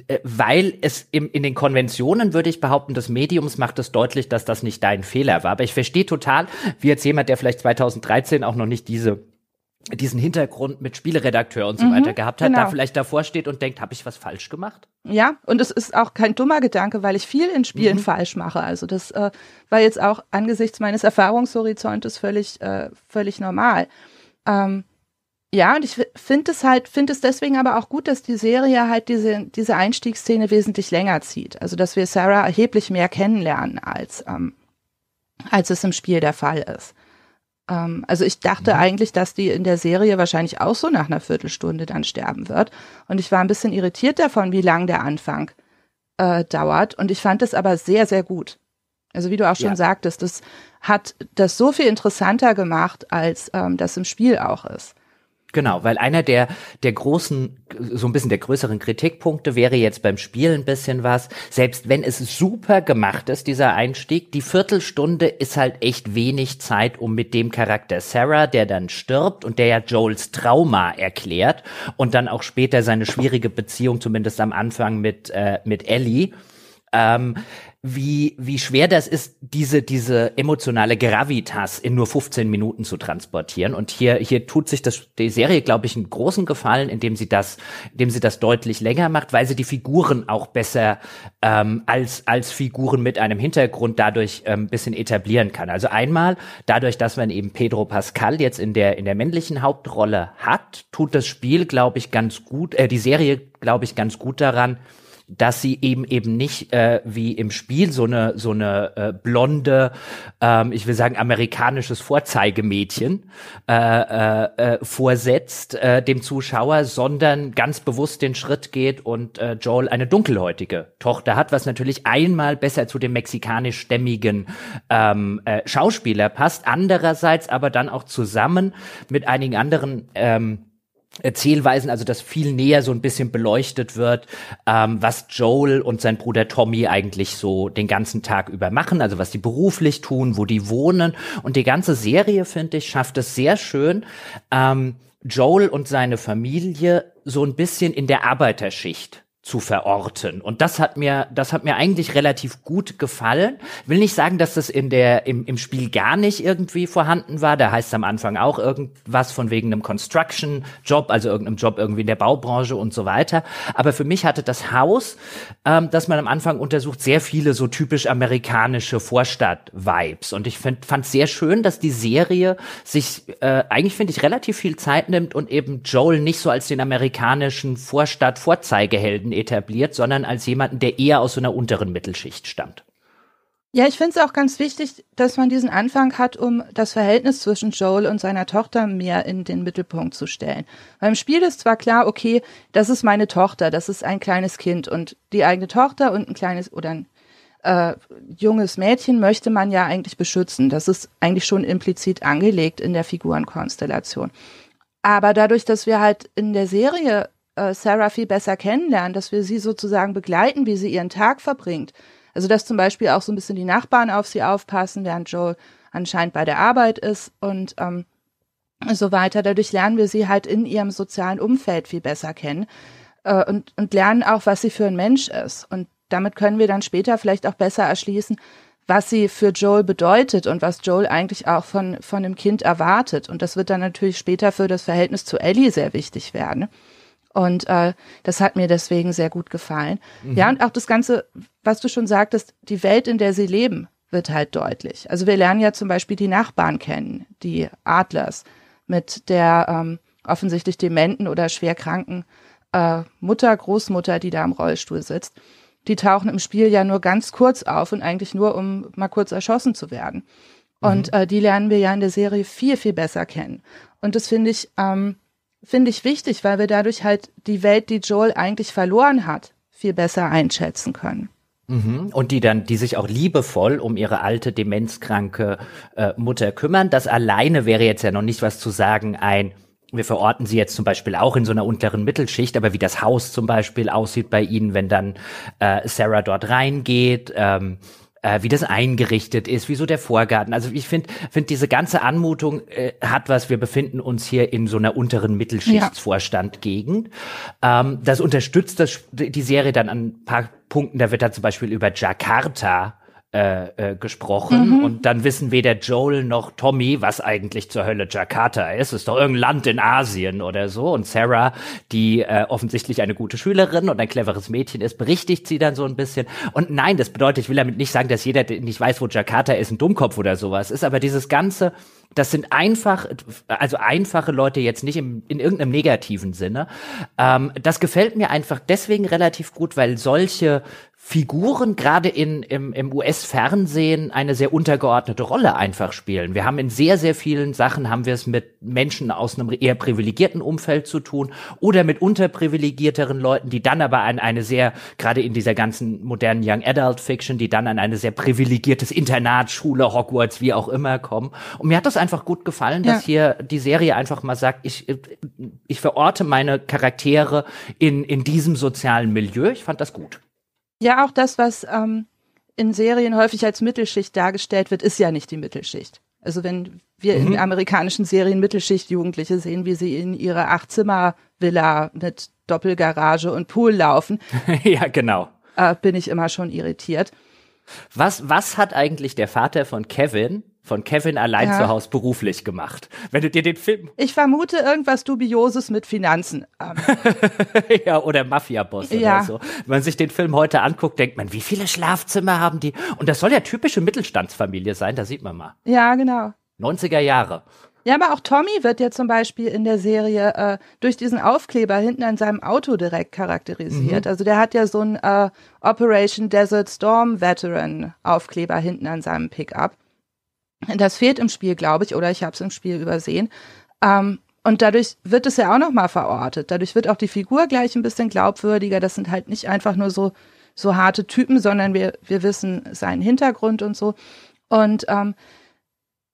[SPEAKER 1] äh, weil es im, in den Konventionen würde ich behaupten, des Mediums macht es deutlich, dass das nicht dein Fehler war. Aber ich verstehe total, wie jetzt jemand, der vielleicht 2013 auch noch nicht diese diesen Hintergrund mit Spieleredakteur und so mhm, weiter gehabt hat, genau. da vielleicht davor steht und denkt, habe ich was falsch gemacht?
[SPEAKER 2] Ja, und es ist auch kein dummer Gedanke, weil ich viel in Spielen mhm. falsch mache. Also das äh, war jetzt auch angesichts meines Erfahrungshorizontes völlig, äh, völlig normal. Ähm, ja, und ich finde es halt, finde es deswegen aber auch gut, dass die Serie halt diese, diese Einstiegsszene wesentlich länger zieht. Also, dass wir Sarah erheblich mehr kennenlernen, als, ähm, als es im Spiel der Fall ist. Ähm, also, ich dachte ja. Mhm. eigentlich, dass die in der Serie wahrscheinlich auch so nach einer Viertelstunde dann sterben wird. Und ich war ein bisschen irritiert davon, wie lang der Anfang äh, dauert. Und ich fand es aber sehr, sehr gut. Also, wie du auch schon ja. sagtest, das hat das so viel interessanter gemacht, als ähm, das im Spiel auch ist.
[SPEAKER 1] Genau, weil einer der, der großen, so ein bisschen der größeren Kritikpunkte wäre jetzt beim Spiel ein bisschen was. Selbst wenn es super gemacht ist, dieser Einstieg, die Viertelstunde ist halt echt wenig Zeit, um mit dem Charakter Sarah, der dann stirbt und der ja Joels Trauma erklärt und dann auch später seine schwierige Beziehung, zumindest am Anfang mit, äh, mit Ellie, ähm, wie, wie schwer das ist, diese, diese emotionale Gravitas in nur 15 Minuten zu transportieren. Und hier, hier tut sich das, die Serie, glaube ich, einen großen Gefallen, indem sie das, indem sie das deutlich länger macht, weil sie die Figuren auch besser ähm, als, als Figuren mit einem Hintergrund dadurch ein ähm, bisschen etablieren kann. Also einmal dadurch, dass man eben Pedro Pascal jetzt in der, in der männlichen Hauptrolle hat, tut das Spiel, glaube ich, ganz gut, äh, die Serie, glaube ich, ganz gut daran, dass sie eben eben nicht äh, wie im Spiel so eine so eine äh, blonde, ähm, ich will sagen amerikanisches Vorzeigemädchen äh, äh, äh, vorsetzt äh, dem Zuschauer, sondern ganz bewusst den Schritt geht und äh, Joel eine dunkelhäutige Tochter hat, was natürlich einmal besser zu dem mexikanischstämmigen ähm, äh, Schauspieler passt, andererseits aber dann auch zusammen mit einigen anderen ähm, Erzählweisen, also dass viel näher so ein bisschen beleuchtet wird, ähm, was Joel und sein Bruder Tommy eigentlich so den ganzen Tag über machen, also was die beruflich tun, wo die wohnen. Und die ganze Serie, finde ich, schafft es sehr schön, ähm, Joel und seine Familie so ein bisschen in der Arbeiterschicht zu verorten. Und das hat mir, das hat mir eigentlich relativ gut gefallen. Will nicht sagen, dass das in der, im, im Spiel gar nicht irgendwie vorhanden war. Da heißt es am Anfang auch irgendwas von wegen einem Construction-Job, also irgendeinem Job irgendwie in der Baubranche und so weiter. Aber für mich hatte das Haus, ähm, das man am Anfang untersucht, sehr viele so typisch amerikanische Vorstadt-Vibes. Und ich find, fand sehr schön, dass die Serie sich, äh, eigentlich finde ich, relativ viel Zeit nimmt und eben Joel nicht so als den amerikanischen Vorstadt-Vorzeigehelden Eliten etabliert, sondern als jemanden, der eher aus so einer unteren Mittelschicht stammt.
[SPEAKER 2] Ja, ich finde es auch ganz wichtig, dass man diesen Anfang hat, um das Verhältnis zwischen Joel und seiner Tochter mehr in den Mittelpunkt zu stellen. Beim Spiel ist zwar klar, okay, das ist meine Tochter, das ist ein kleines Kind und die eigene Tochter und ein kleines oder ein äh, junges Mädchen möchte man ja eigentlich beschützen. Das ist eigentlich schon implizit angelegt in der Figurenkonstellation. Aber dadurch, dass wir halt in der Serie äh, Sarah viel besser kennenlernen, dass wir sie sozusagen begleiten, wie sie ihren Tag verbringt. Also dass zum Beispiel auch so ein bisschen die Nachbarn auf sie aufpassen, während Joel anscheinend bei der Arbeit ist und ähm, so weiter. Dadurch lernen wir sie halt in ihrem sozialen Umfeld viel besser kennen äh, und, und lernen auch, was sie für ein Mensch ist. Und damit können wir dann später vielleicht auch besser erschließen, was sie für Joel bedeutet und was Joel eigentlich auch von, von dem Kind erwartet. Und das wird dann natürlich später für das Verhältnis zu Ellie sehr wichtig werden. Und äh, das hat mir deswegen sehr gut gefallen. Mhm. Ja, und auch das Ganze, was du schon sagtest, die Welt, in der sie leben, wird halt deutlich. Also wir lernen ja zum Beispiel die Nachbarn kennen, die Adlers, mit der ähm, offensichtlich dementen oder schwerkranken äh, Mutter, Großmutter, die da im Rollstuhl sitzt. Die tauchen im Spiel ja nur ganz kurz auf und eigentlich nur, um mal kurz erschossen zu werden. Und mhm. äh, die lernen wir ja in der Serie viel, viel besser kennen. Und das finde ich ähm, finde ich wichtig, weil wir dadurch halt die Welt, die Joel eigentlich verloren hat, viel besser einschätzen können.
[SPEAKER 1] Mhm. Und die dann, die sich auch liebevoll um ihre alte, demenzkranke äh, Mutter kümmern. Das alleine wäre jetzt ja noch nicht was zu sagen, ein wir verorten sie jetzt zum Beispiel auch in so einer unteren Mittelschicht, aber wie das Haus zum Beispiel aussieht bei ihnen, wenn dann äh, Sarah dort reingeht, ähm, äh, wie das eingerichtet ist, wieso der Vorgarten. Also ich finde, finde diese ganze Anmutung äh, hat was. Wir befinden uns hier in so einer unteren Mittelschichtsvorstandgegend. Ja. Ähm, das unterstützt das, die Serie dann an ein paar Punkten. Da wird da zum Beispiel über Jakarta äh, äh, gesprochen mhm. und dann wissen weder Joel noch Tommy, was eigentlich zur Hölle Jakarta ist. ist doch irgendein Land in Asien oder so. Und Sarah, die äh, offensichtlich eine gute Schülerin und ein cleveres Mädchen ist, berichtigt sie dann so ein bisschen. Und nein, das bedeutet, ich will damit nicht sagen, dass jeder, der nicht weiß, wo Jakarta ist, ein Dummkopf oder sowas ist, aber dieses ganze das sind einfach, also einfache Leute jetzt nicht im, in irgendeinem negativen Sinne. Ähm, das gefällt mir einfach deswegen relativ gut, weil solche Figuren gerade in, im, im US-Fernsehen eine sehr untergeordnete Rolle einfach spielen. Wir haben in sehr, sehr vielen Sachen haben wir es mit Menschen aus einem eher privilegierten Umfeld zu tun oder mit unterprivilegierteren Leuten, die dann aber an eine sehr, gerade in dieser ganzen modernen Young Adult Fiction, die dann an eine sehr privilegiertes Internat, Schule, Hogwarts, wie auch immer kommen. Und mir hat das einfach gut gefallen, dass ja. hier die Serie einfach mal sagt, ich, äh, ich verorte meine Charaktere in, in diesem sozialen Milieu. Ich fand das gut.
[SPEAKER 2] Ja, auch das, was ähm, in Serien häufig als Mittelschicht dargestellt wird, ist ja nicht die Mittelschicht. Also wenn wir mhm. in amerikanischen Serien Mittelschichtjugendliche sehen, wie sie in ihre Achtzimmer-Villa mit Doppelgarage und Pool laufen.
[SPEAKER 1] (laughs) ja, genau.
[SPEAKER 2] Äh, bin ich immer schon irritiert.
[SPEAKER 1] Was, was hat eigentlich der Vater von Kevin von Kevin allein ja. zu Hause beruflich gemacht. Wenn du dir den Film.
[SPEAKER 2] Ich vermute irgendwas Dubioses mit Finanzen. Ähm.
[SPEAKER 1] (laughs) ja, oder Mafia-Boss ja. oder so. Wenn man sich den Film heute anguckt, denkt man, wie viele Schlafzimmer haben die? Und das soll ja typische Mittelstandsfamilie sein, da sieht man mal.
[SPEAKER 2] Ja, genau.
[SPEAKER 1] 90er Jahre.
[SPEAKER 2] Ja, aber auch Tommy wird ja zum Beispiel in der Serie äh, durch diesen Aufkleber hinten an seinem Auto direkt charakterisiert. Mhm. Also der hat ja so einen äh, Operation Desert Storm Veteran Aufkleber hinten an seinem Pickup. Das fehlt im Spiel, glaube ich, oder ich habe es im Spiel übersehen. Ähm, und dadurch wird es ja auch nochmal verortet. Dadurch wird auch die Figur gleich ein bisschen glaubwürdiger. Das sind halt nicht einfach nur so, so harte Typen, sondern wir, wir wissen seinen Hintergrund und so. Und ähm,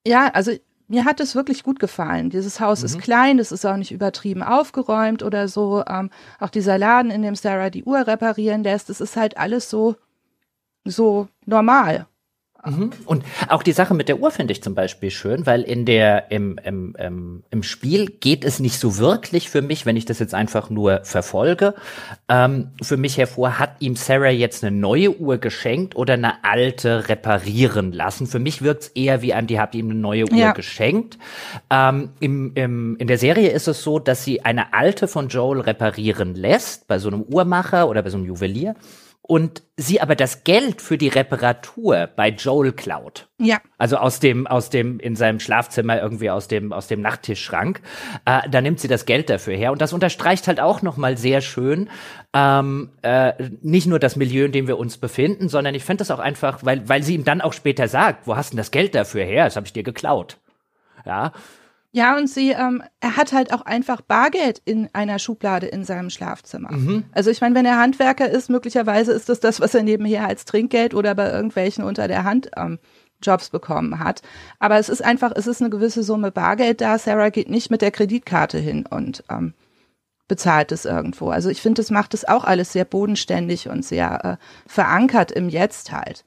[SPEAKER 2] ja, also mir hat es wirklich gut gefallen. Dieses Haus mhm. ist klein, es ist auch nicht übertrieben aufgeräumt oder so. Ähm, auch dieser Laden, in dem Sarah die Uhr reparieren lässt, es ist halt alles so, so normal. Mhm. Und
[SPEAKER 1] auch die Sache mit der Uhr finde ich zum Beispiel schön, weil in der, im, im, im, im Spiel geht es nicht so wirklich für mich, wenn ich das jetzt einfach nur verfolge, ähm, für mich hervor, hat ihm Sarah jetzt eine neue Uhr geschenkt oder eine alte reparieren lassen? Für mich wirkt es eher wie an, die hat ihm eine neue Uhr ja. geschenkt. Ähm, im, im, in der Serie ist es so, dass sie eine alte von Joel reparieren lässt, bei so einem Uhrmacher oder bei so einem Juwelier und sie aber das Geld für die Reparatur bei Joel klaut. Ja. Also aus dem, aus dem, in seinem Schlafzimmer irgendwie aus dem, aus dem Nachttischschrank. Äh, da nimmt sie das Geld dafür her. Und das unterstreicht halt auch nochmal sehr schön, ähm, äh, nicht nur das Milieu, in dem wir uns befinden, sondern ich fände das auch einfach, weil, weil sie ihm dann auch später sagt, wo hast denn das Geld dafür her? Das habe ich dir geklaut. Ja,
[SPEAKER 2] ja, und sie, ähm, er hat halt auch einfach Bargeld in einer Schublade in seinem Schlafzimmer. Mhm. Also ich meine, wenn er Handwerker ist, möglicherweise ist das das, was er nebenher als Trinkgeld oder bei irgendwelchen unter der Hand ähm, Jobs bekommen hat. Aber es ist einfach, es ist eine gewisse Summe Bargeld da. Sarah geht nicht mit der Kreditkarte hin und ähm, bezahlt es irgendwo. Also ich finde, das macht es auch alles sehr bodenständig und sehr äh, verankert im Jetzt halt.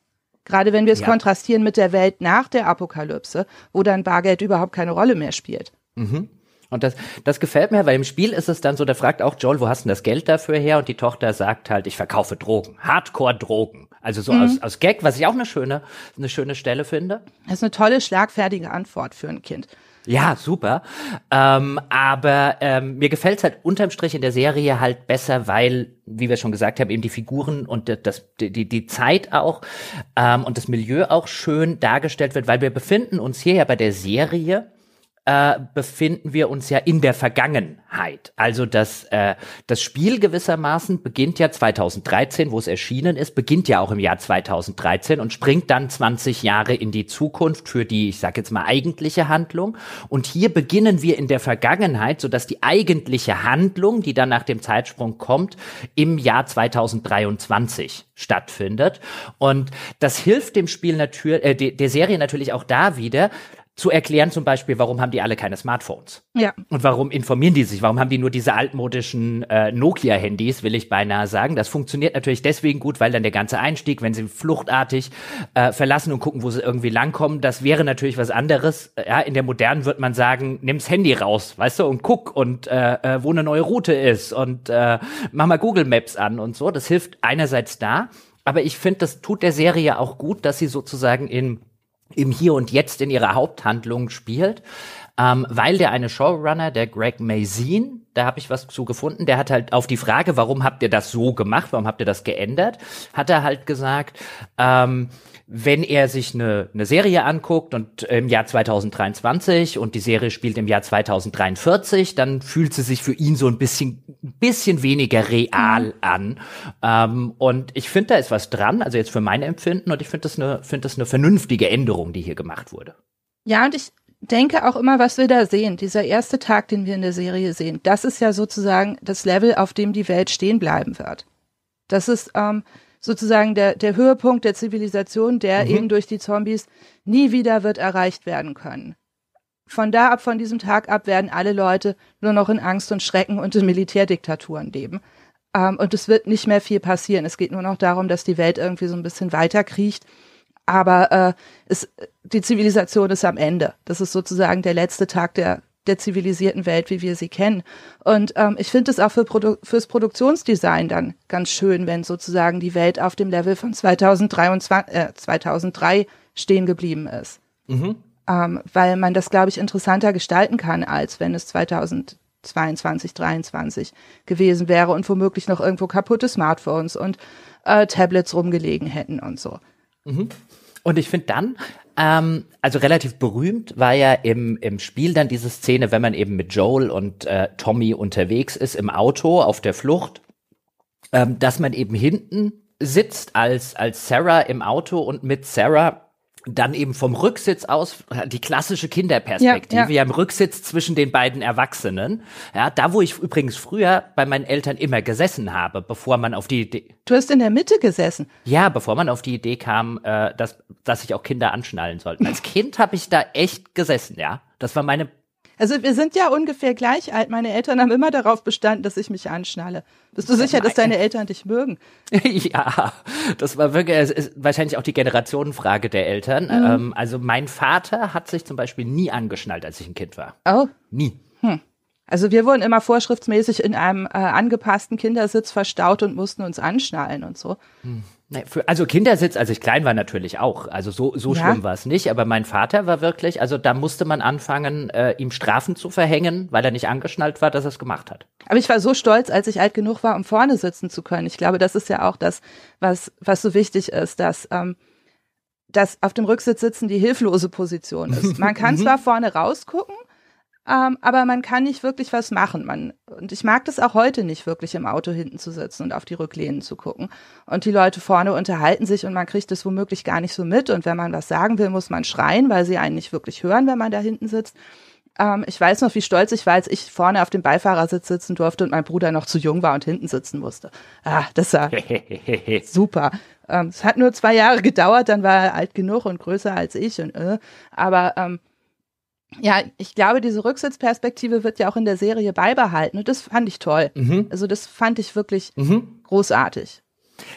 [SPEAKER 2] Gerade wenn wir es ja. kontrastieren mit der Welt nach der Apokalypse, wo dann Bargeld überhaupt keine Rolle mehr spielt.
[SPEAKER 1] Mhm. Und das, das gefällt mir, weil im Spiel ist es dann so, da fragt auch Joel, wo hast denn das Geld dafür her? Und die Tochter sagt halt, ich verkaufe Drogen, Hardcore-Drogen. Also so mhm. aus, aus Gag, was ich auch eine schöne, eine schöne Stelle finde.
[SPEAKER 2] Das ist eine tolle, schlagfertige Antwort für ein Kind.
[SPEAKER 1] Ja, super. Ähm, aber ähm, mir gefällt es halt unterm Strich in der Serie halt besser, weil, wie wir schon gesagt haben, eben die Figuren und das, die, die Zeit auch ähm, und das Milieu auch schön dargestellt wird, weil wir befinden uns hier ja bei der Serie äh, befinden wir uns ja in der Vergangenheit. Also das, äh, das Spiel gewissermaßen beginnt ja 2013, wo es erschienen ist, beginnt ja auch im Jahr 2013 und springt dann 20 Jahre in die Zukunft für die, ich sage jetzt mal, eigentliche Handlung. Und hier beginnen wir in der Vergangenheit, sodass die eigentliche Handlung, die dann nach dem Zeitsprung kommt, im Jahr 2023 stattfindet. Und das hilft dem Spiel natürlich, äh, der Serie natürlich auch da wieder, zu erklären, zum Beispiel, warum haben die alle keine Smartphones? Ja. Und warum informieren die sich? Warum haben die nur diese altmodischen äh, Nokia-Handys, will ich beinahe sagen. Das funktioniert natürlich deswegen gut, weil dann der ganze Einstieg, wenn sie fluchtartig äh, verlassen und gucken, wo sie irgendwie langkommen, das wäre natürlich was anderes. Ja, in der modernen wird man sagen, nimm's Handy raus, weißt du, und guck und äh, äh wo eine neue Route ist und äh, mach mal Google Maps an und so. Das hilft einerseits da, aber ich finde, das tut der Serie auch gut, dass sie sozusagen in im Hier und Jetzt in ihrer Haupthandlung spielt, ähm, weil der eine Showrunner, der Greg Mazin, da habe ich was zu gefunden, der hat halt auf die Frage, warum habt ihr das so gemacht, warum habt ihr das geändert, hat er halt gesagt, ähm, wenn er sich eine, eine Serie anguckt und äh, im Jahr 2023 und die Serie spielt im Jahr 2043, dann fühlt sie sich für ihn so ein bisschen, bisschen weniger real mhm. an. Ähm, und ich finde, da ist was dran, also jetzt für mein Empfinden, und ich finde das eine, finde das eine vernünftige Änderung, die hier gemacht wurde.
[SPEAKER 2] Ja, und ich denke auch immer, was wir da sehen. Dieser erste Tag, den wir in der Serie sehen, das ist ja sozusagen das Level, auf dem die Welt stehen bleiben wird. Das ist, ähm, sozusagen der, der Höhepunkt der Zivilisation, der mhm. eben durch die Zombies nie wieder wird erreicht werden können. Von da ab, von diesem Tag ab, werden alle Leute nur noch in Angst und Schrecken und in Militärdiktaturen leben. Ähm, und es wird nicht mehr viel passieren. Es geht nur noch darum, dass die Welt irgendwie so ein bisschen weiter kriecht. Aber äh, es, die Zivilisation ist am Ende. Das ist sozusagen der letzte Tag der der zivilisierten Welt, wie wir sie kennen. Und ähm, ich finde es auch für Produ fürs Produktionsdesign dann ganz schön, wenn sozusagen die Welt auf dem Level von 2023, äh, 2003 stehen geblieben ist. Mhm. Ähm, weil man das, glaube ich, interessanter gestalten kann, als wenn es 2022, 2023 gewesen wäre und womöglich noch irgendwo kaputte Smartphones und äh, Tablets rumgelegen hätten und so. Mhm.
[SPEAKER 1] Und ich finde dann ähm, also relativ berühmt war ja im, im Spiel dann diese Szene, wenn man eben mit Joel und äh, Tommy unterwegs ist im Auto auf der Flucht, ähm, dass man eben hinten sitzt als, als Sarah im Auto und mit Sarah dann eben vom Rücksitz aus, äh, die klassische Kinderperspektive, ja, ja. ja, im Rücksitz zwischen den beiden Erwachsenen. Ja, da wo ich übrigens früher bei meinen Eltern immer gesessen habe, bevor man auf die Idee.
[SPEAKER 2] Du hast in der Mitte gesessen.
[SPEAKER 1] Ja, bevor man auf die Idee kam, äh, dass, dass sich auch Kinder anschnallen sollten. Als Kind habe ich da echt gesessen, ja. Das war meine
[SPEAKER 2] also wir sind ja ungefähr gleich alt. Meine Eltern haben immer darauf bestanden, dass ich mich anschnalle. Bist du sicher, dass deine Eltern dich mögen?
[SPEAKER 1] (laughs) ja, das war wirklich wahrscheinlich auch die Generationenfrage der Eltern. Mhm. Ähm, also mein Vater hat sich zum Beispiel nie angeschnallt, als ich ein Kind war. Oh. Nie.
[SPEAKER 2] Hm. Also wir wurden immer vorschriftsmäßig in einem äh, angepassten Kindersitz verstaut und mussten uns anschnallen und so.
[SPEAKER 1] Hm. Für, also Kindersitz, als ich klein war natürlich auch. Also so, so ja. schlimm war es nicht. Aber mein Vater war wirklich, also da musste man anfangen, äh, ihm Strafen zu verhängen, weil er nicht angeschnallt war, dass er es gemacht hat.
[SPEAKER 2] Aber ich war so stolz, als ich alt genug war, um vorne sitzen zu können. Ich glaube, das ist ja auch das, was, was so wichtig ist, dass, ähm, dass auf dem Rücksitz sitzen die hilflose Position ist. Man kann (laughs) mhm. zwar vorne rausgucken, ähm, aber man kann nicht wirklich was machen. Man, und ich mag das auch heute nicht wirklich im Auto hinten zu sitzen und auf die Rücklehnen zu gucken. Und die Leute vorne unterhalten sich und man kriegt es womöglich gar nicht so mit. Und wenn man was sagen will, muss man schreien, weil sie einen nicht wirklich hören, wenn man da hinten sitzt. Ähm, ich weiß noch, wie stolz ich war, als ich vorne auf dem Beifahrersitz sitzen durfte und mein Bruder noch zu jung war und hinten sitzen musste. Ah, das war (laughs) super. Ähm, es hat nur zwei Jahre gedauert, dann war er alt genug und größer als ich und äh, aber ähm, ja, ich glaube, diese Rücksitzperspektive wird ja auch in der Serie beibehalten. Und das fand ich toll. Mhm. Also das fand ich wirklich mhm. großartig.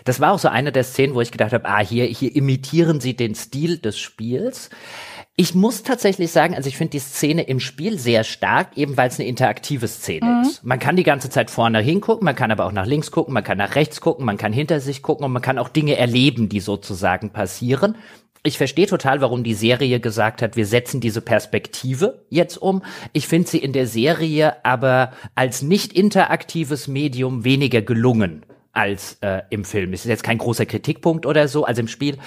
[SPEAKER 1] Das war auch so eine der Szenen, wo ich gedacht habe, ah, hier, hier imitieren sie den Stil des Spiels. Ich muss tatsächlich sagen, also ich finde die Szene im Spiel sehr stark, eben weil es eine interaktive Szene mhm. ist. Man kann die ganze Zeit vorne hingucken, man kann aber auch nach links gucken, man kann nach rechts gucken, man kann hinter sich gucken und man kann auch Dinge erleben, die sozusagen passieren ich verstehe total, warum die Serie gesagt hat, wir setzen diese Perspektive jetzt um. Ich finde sie in der Serie aber als nicht interaktives Medium weniger gelungen als äh, im Film. Es ist jetzt kein großer Kritikpunkt oder so, also im Spiel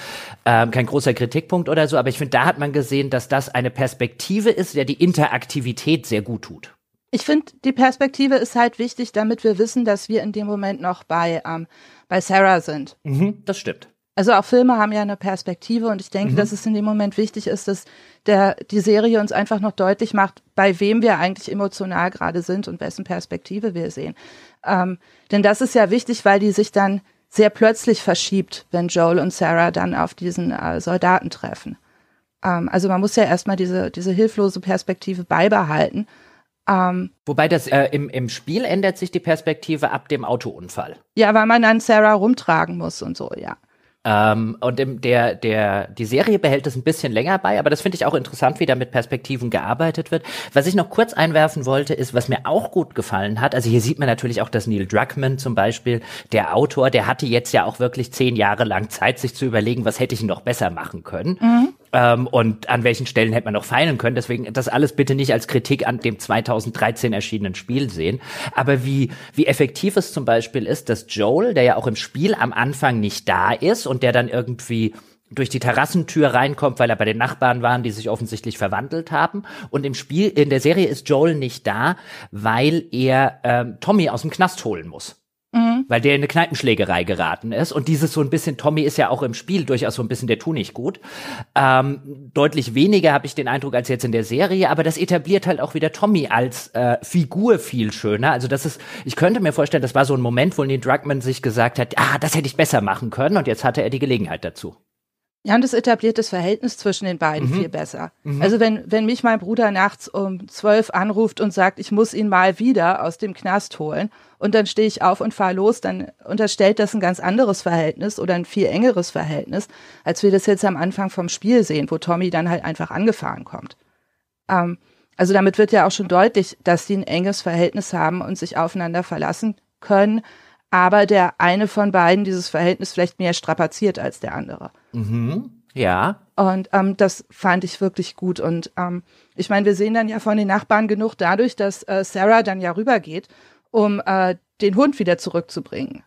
[SPEAKER 1] ähm, kein großer Kritikpunkt oder so, aber ich finde, da hat man gesehen, dass das eine Perspektive ist, der die Interaktivität sehr gut tut.
[SPEAKER 2] Ich finde, die Perspektive ist halt wichtig, damit wir wissen, dass wir in dem Moment noch bei, ähm, bei Sarah sind.
[SPEAKER 1] Mhm, das stimmt.
[SPEAKER 2] Also auch Filme haben ja eine Perspektive und ich denke, mhm. dass es in dem Moment wichtig ist, dass der, die Serie uns einfach noch deutlich macht, bei wem wir eigentlich emotional gerade sind und wessen Perspektive wir sehen. Ähm, denn das ist ja wichtig, weil die sich dann sehr plötzlich verschiebt, wenn Joel und Sarah dann auf diesen äh, Soldaten treffen. Ähm, also man muss ja erstmal diese, diese hilflose Perspektive beibehalten. Ähm,
[SPEAKER 1] Wobei das äh, im, im Spiel ändert sich die Perspektive ab dem Autounfall.
[SPEAKER 2] Ja, weil man dann Sarah rumtragen muss und so, ja.
[SPEAKER 1] Ähm, und im, der, der, die Serie behält es ein bisschen länger bei, aber das finde ich auch interessant, wie da mit Perspektiven gearbeitet wird. Was ich noch kurz einwerfen wollte, ist, was mir auch gut gefallen hat. Also hier sieht man natürlich auch, dass Neil Druckmann zum Beispiel, der Autor, der hatte jetzt ja auch wirklich zehn Jahre lang Zeit, sich zu überlegen, was hätte ich noch besser machen können. Mhm ähm, und an welchen Stellen hätte man noch feilen können. Deswegen das alles bitte nicht als Kritik an dem 2013 erschienenen Spiel sehen. Aber wie, wie effektiv es zum Beispiel ist, dass Joel, der ja auch im Spiel am Anfang nicht da ist und der dann irgendwie durch die Terrassentür reinkommt, weil er bei den Nachbarn waren, die sich offensichtlich verwandelt haben. Und im Spiel, in der Serie ist Joel nicht da, weil er ähm, Tommy aus dem Knast holen muss. Mhm. Weil der in eine Kneipenschlägerei geraten ist. Und dieses so ein bisschen, Tommy ist ja auch im Spiel durchaus so ein bisschen, der tu gut. Ähm, deutlich weniger habe ich den Eindruck als jetzt in der Serie, aber das etabliert halt auch wieder Tommy als äh, Figur viel schöner. Also das ist, ich könnte mir vorstellen, das war so ein Moment, wo Neil Druckmann sich gesagt hat, ah, das hätte ich besser machen können und jetzt hatte er die Gelegenheit dazu.
[SPEAKER 2] Ja, und das etabliert das Verhältnis zwischen den beiden mhm. viel besser. Mhm. Also wenn, wenn mich mein Bruder nachts um zwölf anruft und sagt, ich muss ihn mal wieder aus dem Knast holen, und dann stehe ich auf und fahre los, dann unterstellt das ein ganz anderes Verhältnis oder ein viel engeres Verhältnis, als wir das jetzt am Anfang vom Spiel sehen, wo Tommy dann halt einfach angefahren kommt. Ähm, also damit wird ja auch schon deutlich, dass sie ein enges Verhältnis haben und sich aufeinander verlassen können, aber der eine von beiden dieses Verhältnis vielleicht mehr strapaziert als der andere.
[SPEAKER 1] Mhm. Ja.
[SPEAKER 2] Und ähm, das fand ich wirklich gut. Und ähm, ich meine, wir sehen dann ja von den Nachbarn genug dadurch, dass äh, Sarah dann ja rübergeht um äh, den Hund wieder zurückzubringen.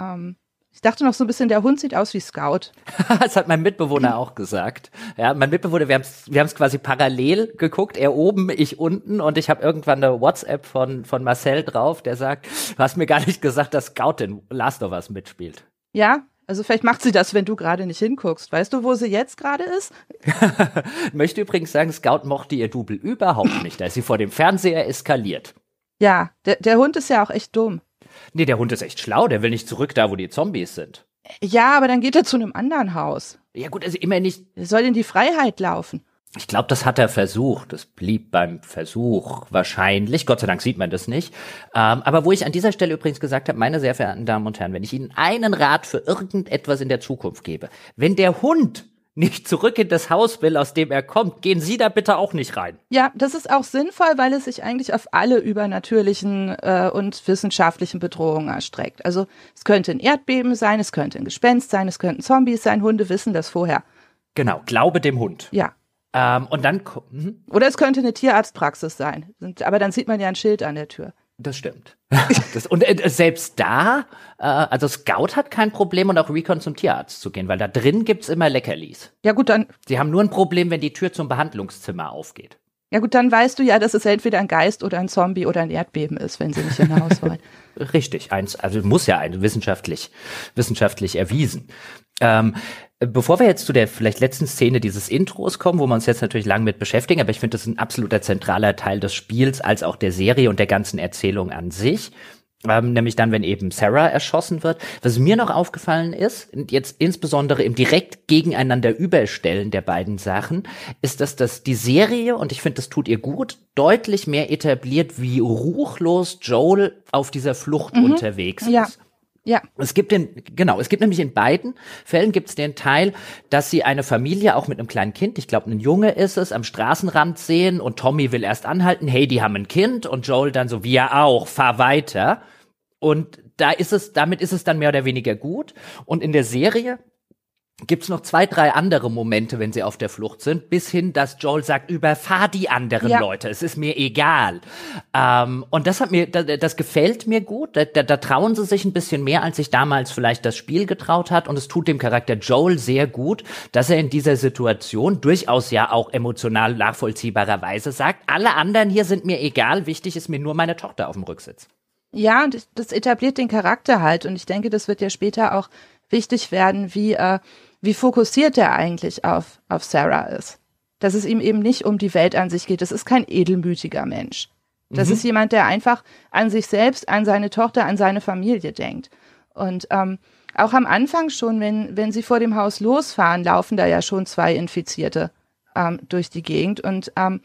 [SPEAKER 2] Ähm, ich dachte noch so ein bisschen, der Hund sieht aus wie Scout. (laughs) das hat mein
[SPEAKER 1] Mitbewohner (laughs) auch gesagt. Ja, mein Mitbewohner, wir haben es wir haben's quasi parallel geguckt, er oben, ich unten und ich habe irgendwann eine WhatsApp von, von Marcel drauf, der sagt, du hast mir gar nicht gesagt, dass Scout in Last of Us mitspielt.
[SPEAKER 2] Ja, also vielleicht macht sie das, wenn du gerade nicht hinguckst. Weißt du, wo sie jetzt gerade ist?
[SPEAKER 1] (laughs) Möchte übrigens sagen, Scout mochte ihr Double überhaupt nicht. Da ist sie vor dem Fernseher eskaliert.
[SPEAKER 2] Ja, der, der Hund ist ja auch echt dumm.
[SPEAKER 1] Nee, der Hund ist echt schlau, der will nicht zurück da, wo die Zombies sind.
[SPEAKER 2] Ja, aber dann geht er zu einem anderen Haus. Ja gut, also immer nicht. Er soll in die Freiheit laufen.
[SPEAKER 1] Ich glaube, das hat er versucht. Das blieb beim Versuch wahrscheinlich. Gott sei Dank sieht man das nicht. Ähm, aber wo ich an dieser Stelle übrigens gesagt habe, meine sehr verehrten Damen und Herren, wenn ich Ihnen einen Rat für irgendetwas in der Zukunft gebe, wenn der Hund nicht zurück in das Haus will, aus dem er kommt, gehen Sie da bitte auch nicht rein.
[SPEAKER 2] Ja, das ist auch sinnvoll, weil es sich eigentlich auf alle übernatürlichen äh, und wissenschaftlichen Bedrohungen erstreckt. Also es könnte ein Erdbeben sein, es könnte ein Gespenst sein, es könnten Zombies sein, Hunde wissen das vorher.
[SPEAKER 1] Genau, glaube dem Hund. Ja. Ähm, und dann. Hm.
[SPEAKER 2] Oder es könnte eine Tierarztpraxis sein. Aber dann sieht man ja ein Schild an der Tür.
[SPEAKER 1] Das stimmt. (laughs) das, und äh, selbst da, äh, also Scout hat kein Problem und auch Recon zum Tierarzt zu gehen, weil da drin gibt's immer Leckerlis. Ja gut, dann. Sie haben nur ein Problem, wenn die Tür zum Behandlungszimmer aufgeht.
[SPEAKER 2] Ja gut, dann weißt du ja, dass es entweder ein Geist oder ein Zombie oder ein Erdbeben ist, wenn sie nicht hinaus wollen.
[SPEAKER 1] (laughs) Richtig, eins, also muss ja ein wissenschaftlich, wissenschaftlich erwiesen. Ähm, äh, bevor wir jetzt zu der vielleicht letzten Szene dieses Intros kommen, wo wir uns jetzt natürlich lang mit beschäftigen, aber ich finde, das ist ein absoluter zentraler Teil des Spiels als auch der Serie und der ganzen Erzählung an sich. Ähm, nämlich dann, wenn eben Sarah erschossen wird. Was mir noch aufgefallen ist, jetzt insbesondere im direkt gegeneinander überstellen der beiden Sachen, ist, dass das die Serie, und ich finde, das tut ihr gut, deutlich mehr etabliert, wie ruchlos Joel auf dieser Flucht mhm. unterwegs ja. ist. Ja. Es gibt den, genau, es gibt nämlich in beiden Fällen gibt es den Teil, dass sie eine Familie auch mit einem kleinen Kind, ich glaube, ein Junge ist es, am Straßenrand sehen und Tommy will erst anhalten, hey, die haben ein Kind und Joel dann so, wir auch, fahr weiter. Und da ist es, damit ist es dann mehr oder weniger gut. Und in der Serie gibt's noch zwei, drei andere Momente, wenn sie auf der Flucht sind, bis hin, dass Joel sagt, überfahr die anderen ja. Leute, es ist mir egal. Ähm, und das hat mir, das, das gefällt mir gut. Da, da, da, trauen sie sich ein bisschen mehr, als sich damals vielleicht das Spiel getraut hat. Und es tut dem Charakter Joel sehr gut, dass er in dieser Situation durchaus ja auch emotional nachvollziehbarerweise sagt, alle anderen hier sind mir egal, wichtig ist mir nur meine Tochter auf dem Rücksitz.
[SPEAKER 2] Ja, und das etabliert den Charakter halt. Und ich denke, das wird ja später auch wichtig werden, wie, äh, wie fokussiert er eigentlich auf, auf Sarah ist. Dass es ihm eben nicht um die Welt an sich geht. Das ist kein edelmütiger Mensch. Das mhm. ist jemand, der einfach an sich selbst, an seine Tochter, an seine Familie denkt. Und ähm, auch am Anfang schon, wenn, wenn sie vor dem Haus losfahren, laufen da ja schon zwei Infizierte ähm, durch die Gegend. Und ähm,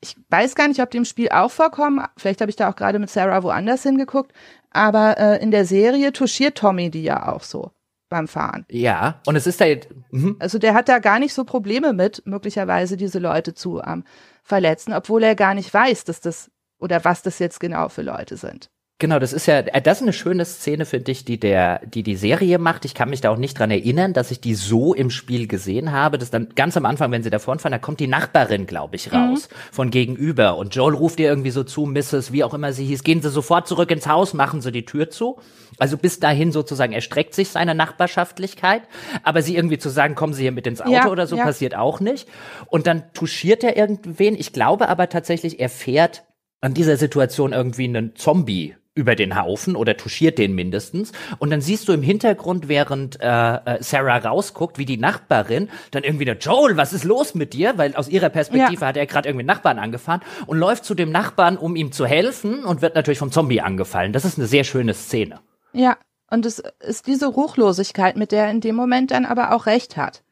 [SPEAKER 2] ich weiß gar nicht, ob die im Spiel auch vorkommen. Vielleicht habe ich da auch gerade mit Sarah woanders hingeguckt. Aber äh, in der Serie touchiert Tommy die ja auch so beim Fahren. Ja, und es ist da jetzt. Mh. Also der hat da gar nicht so Probleme mit, möglicherweise diese Leute zu ähm, verletzen, obwohl er gar nicht weiß, dass das oder was das jetzt genau für Leute sind.
[SPEAKER 1] Genau, das ist ja, äh, das ist eine schöne Szene, finde ich, die der, die die Serie macht. Ich kann mich da auch nicht dran erinnern, dass ich die so im Spiel gesehen habe. dass dann ganz am Anfang, wenn sie da fahren, da kommt die Nachbarin, glaube ich, mhm. raus mhm. von gegenüber und Joel ruft ihr irgendwie so zu, Mrs., wie auch immer sie hieß, gehen Sie sofort zurück ins Haus, machen Sie die Tür zu. Also bis dahin sozusagen erstreckt sich seine Nachbarschaftlichkeit, aber sie irgendwie zu sagen, kommen Sie hier mit ins Auto ja, oder so, ja. passiert auch nicht. Und dann touchiert er irgendwen. Ich glaube aber tatsächlich, er fährt an dieser Situation irgendwie einen Zombie über den Haufen oder touchiert den mindestens. Und dann siehst du im Hintergrund, während äh, äh Sarah rausguckt, wie die Nachbarin dann irgendwie der Joel, was ist los mit dir? Weil aus ihrer Perspektive ja. hat er gerade irgendwie einen Nachbarn angefahren und läuft zu dem Nachbarn, um ihm zu helfen und wird natürlich vom Zombie angefallen. Das ist eine sehr schöne Szene.
[SPEAKER 2] Ja, und es ist diese Ruchlosigkeit, mit der er in dem Moment dann aber auch recht hat.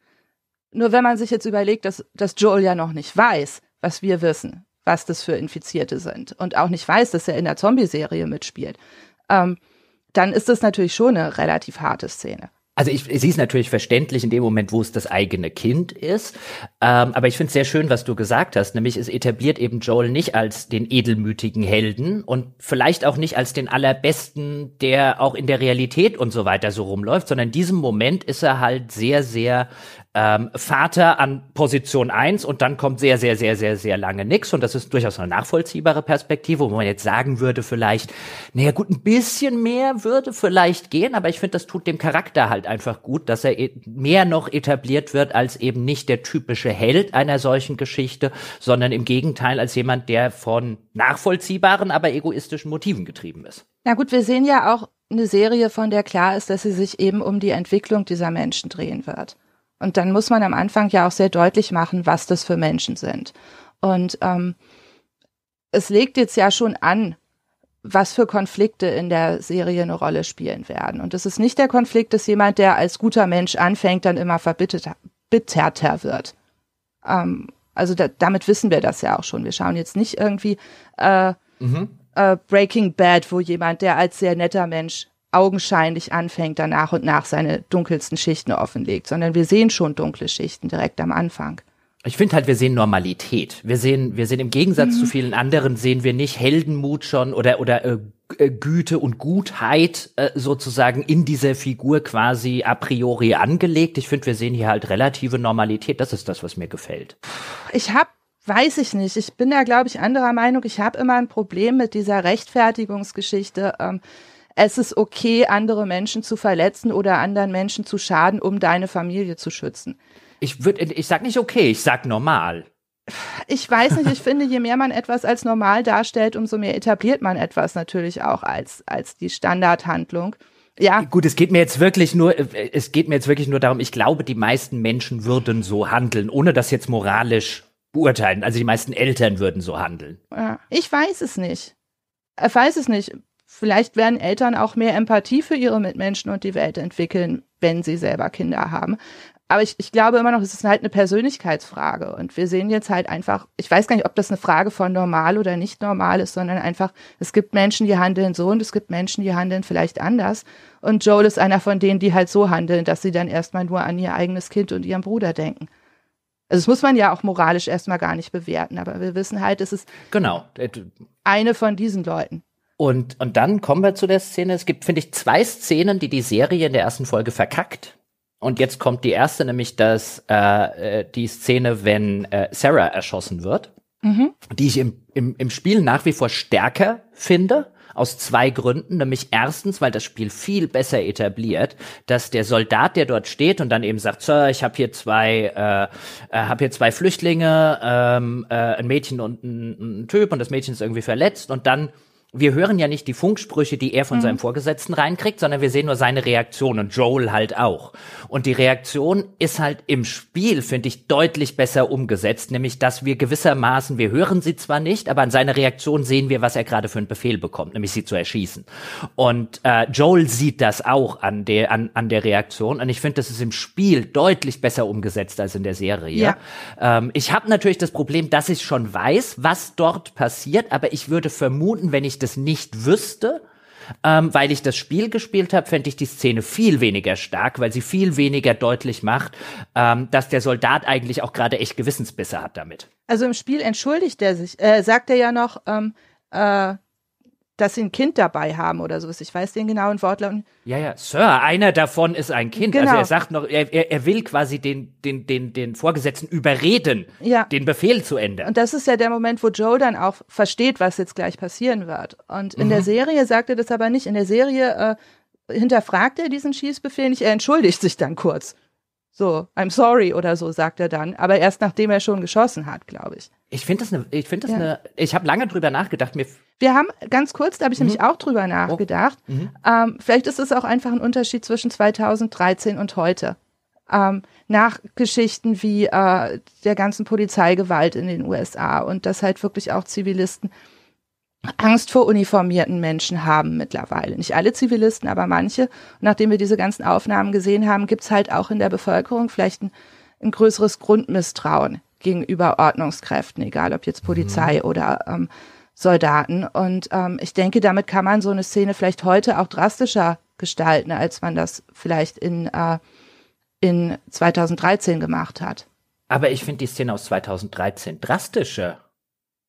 [SPEAKER 2] Nur wenn man sich jetzt überlegt, dass, dass Joel ja noch nicht weiß, was wir wissen, was das für Infizierte sind und auch nicht weiß, dass er in der Zombie-Serie mitspielt, ähm, dann ist das natürlich schon eine relativ harte Szene.
[SPEAKER 1] Also ich, sie ist natürlich verständlich in dem Moment, wo es das eigene Kind ist. Ähm, aber ich finde es sehr schön, was du gesagt hast. Nämlich es etabliert eben Joel nicht als den edelmütigen Helden und vielleicht auch nicht als den allerbesten, der auch in der Realität und so weiter so rumläuft, sondern in diesem Moment ist er halt sehr, sehr ähm, Vater an Position eins und dann kommt sehr, sehr, sehr, sehr, sehr lange nix. Und das ist durchaus eine nachvollziehbare Perspektive, wo man jetzt sagen würde, vielleicht, naja gut, ein bisschen mehr würde vielleicht gehen, aber ich finde, das tut dem Charakter halt einfach gut, dass er e-, mehr noch etabliert wird als eben nicht der typische Held einer solchen Geschichte, sondern im Gegenteil als jemand, der von nachvollziehbaren, aber egoistischen Motiven getrieben ist.
[SPEAKER 2] Na gut, wir sehen ja auch eine Serie, von der klar ist, dass sie sich eben um die Entwicklung dieser Menschen drehen wird. Und dann muss man am Anfang ja auch sehr deutlich machen, was das für Menschen sind. Und ähm, es legt jetzt ja schon an, was für Konflikte in der Serie eine Rolle spielen werden. Und es ist nicht der Konflikt, dass jemand, der als guter Mensch anfängt, dann immer verbitterter wird. Ähm, also da, damit wissen wir das ja auch schon. Wir schauen jetzt nicht irgendwie äh, mhm. äh, Breaking Bad, wo jemand, der als sehr netter Mensch augenscheinlich anfängt, dann nach und nach seine dunkelsten Schichten offenlegt, sondern wir sehen schon dunkle Schichten direkt am Anfang.
[SPEAKER 1] Ich finde halt, wir sehen Normalität. Wir sehen, wir sehen im Gegensatz mhm. zu vielen anderen, sehen wir nicht Heldenmut schon oder, oder äh, äh, Güte und Gutheit äh, sozusagen in dieser Figur quasi a priori angelegt. Ich finde, wir sehen hier halt relative Normalität. Das ist das, was mir gefällt.
[SPEAKER 2] Ich habe Weiß ich nicht. Ich bin da, glaube ich, anderer Meinung. Ich habe immer ein Problem mit dieser Rechtfertigungsgeschichte. Ähm, es ist okay, andere Menschen zu verletzen oder anderen Menschen zu schaden, um deine Familie zu schützen.
[SPEAKER 1] Ich würde, ich sag nicht okay, ich sag normal.
[SPEAKER 2] Ich weiß nicht, ich finde, je mehr man etwas als normal darstellt, umso mehr etabliert man etwas natürlich auch als, als die Standardhandlung.
[SPEAKER 1] Ja. Gut, es geht mir jetzt wirklich nur, es geht mir jetzt wirklich nur darum, ich glaube, die meisten Menschen würden so handeln, ohne das jetzt moralisch beurteilen. Also die meisten Eltern würden so handeln.
[SPEAKER 2] Ja. Ich weiß es nicht. Ich weiß es nicht vielleicht werden Eltern auch mehr Empathie für ihre Mitmenschen und die Welt entwickeln, wenn sie selber Kinder haben. Aber ich, ich glaube immer noch, es ist halt eine Persönlichkeitsfrage. Und wir sehen jetzt halt einfach, ich weiß gar nicht, ob das eine Frage von normal oder nicht normal ist, sondern einfach, es gibt Menschen, die handeln so und es gibt Menschen, die handeln vielleicht anders. Und Joel ist einer von denen, die halt so handeln, dass sie dann erstmal nur an ihr eigenes Kind und ihren Bruder denken. Also das muss man ja auch moralisch erstmal gar nicht bewerten, aber wir wissen halt, es ist genau. eine von diesen Leuten.
[SPEAKER 1] Und, und dann kommen wir zu der
[SPEAKER 2] Szene. Es gibt, finde ich,
[SPEAKER 1] zwei Szenen, die die Serie in der ersten Folge verkackt. Und jetzt kommt die erste, nämlich dass äh, äh, die Szene, wenn äh, Sarah erschossen wird, mhm. die ich im, im, im Spiel nach wie vor stärker finde. Aus zwei Gründen, nämlich erstens, weil das Spiel viel besser etabliert, dass der Soldat, der dort steht und dann eben sagt, Sir, ich habe hier zwei, äh, äh, hab hier zwei Flüchtlinge, ähm, äh, ein Mädchen und ein, ein Typ und das Mädchen ist irgendwie verletzt und dann wir hören ja nicht die Funksprüche, die er von mhm. seinem Vorgesetzten reinkriegt, sondern wir sehen nur seine Reaktion und Joel halt auch. Und die Reaktion ist halt im Spiel, finde ich, deutlich besser umgesetzt, nämlich dass wir gewissermaßen, wir hören sie zwar nicht, aber an seiner Reaktion sehen wir, was er gerade für einen Befehl bekommt, nämlich sie zu erschießen. Und äh, Joel sieht das auch an der, an, an der Reaktion und ich finde, das ist im Spiel deutlich besser umgesetzt als in der Serie. Ja. Ähm, ich habe natürlich das Problem, dass ich schon weiß, was dort passiert, aber ich würde vermuten, wenn ich das nicht wüsste, ähm, weil ich das Spiel gespielt habe, fände ich die Szene viel weniger stark, weil sie viel weniger deutlich macht, ähm, dass der Soldat eigentlich auch gerade echt Gewissensbisse hat damit.
[SPEAKER 2] Also im Spiel entschuldigt er sich, äh, sagt er ja noch, ähm, äh, dass sie ein Kind dabei haben oder sowas. Ich weiß den genauen Wortlaut.
[SPEAKER 1] Ja, ja, Sir, einer davon ist ein Kind. Also genau. Also er sagt noch, er, er will quasi den, den, den, den Vorgesetzten überreden, ja. den Befehl zu ändern.
[SPEAKER 2] Und das ist ja der Moment, wo Joe dann auch versteht, was jetzt gleich passieren wird. Und in mhm. der Serie sagt er das aber nicht. In der Serie äh, hinterfragt er diesen Schießbefehl nicht, er entschuldigt sich dann kurz. So, I'm sorry oder so, sagt er dann. Aber erst nachdem er schon geschossen hat, glaube ich.
[SPEAKER 1] Ich finde das eine, ich finde das eine, ich habe lange drüber nachgedacht. Mir
[SPEAKER 2] wir haben, ganz kurz, da habe ich mhm. nämlich auch drüber nachgedacht. Oh. Mhm. Ähm, vielleicht ist es auch einfach ein Unterschied zwischen 2013 und heute. Ähm, nach Geschichten wie äh, der ganzen Polizeigewalt in den USA und dass halt wirklich auch Zivilisten Angst vor uniformierten Menschen haben mittlerweile. Nicht alle Zivilisten, aber manche. Und nachdem wir diese ganzen Aufnahmen gesehen haben, gibt's halt auch in der Bevölkerung vielleicht ein, ein größeres Grundmisstrauen gegenüber Ordnungskräften, egal ob jetzt Polizei mhm. oder ähm, Soldaten. Und ähm, ich denke, damit kann man so eine Szene vielleicht heute auch drastischer gestalten, als man das vielleicht in, äh, in 2013 gemacht hat.
[SPEAKER 1] Aber ich finde die Szene aus 2013 drastischer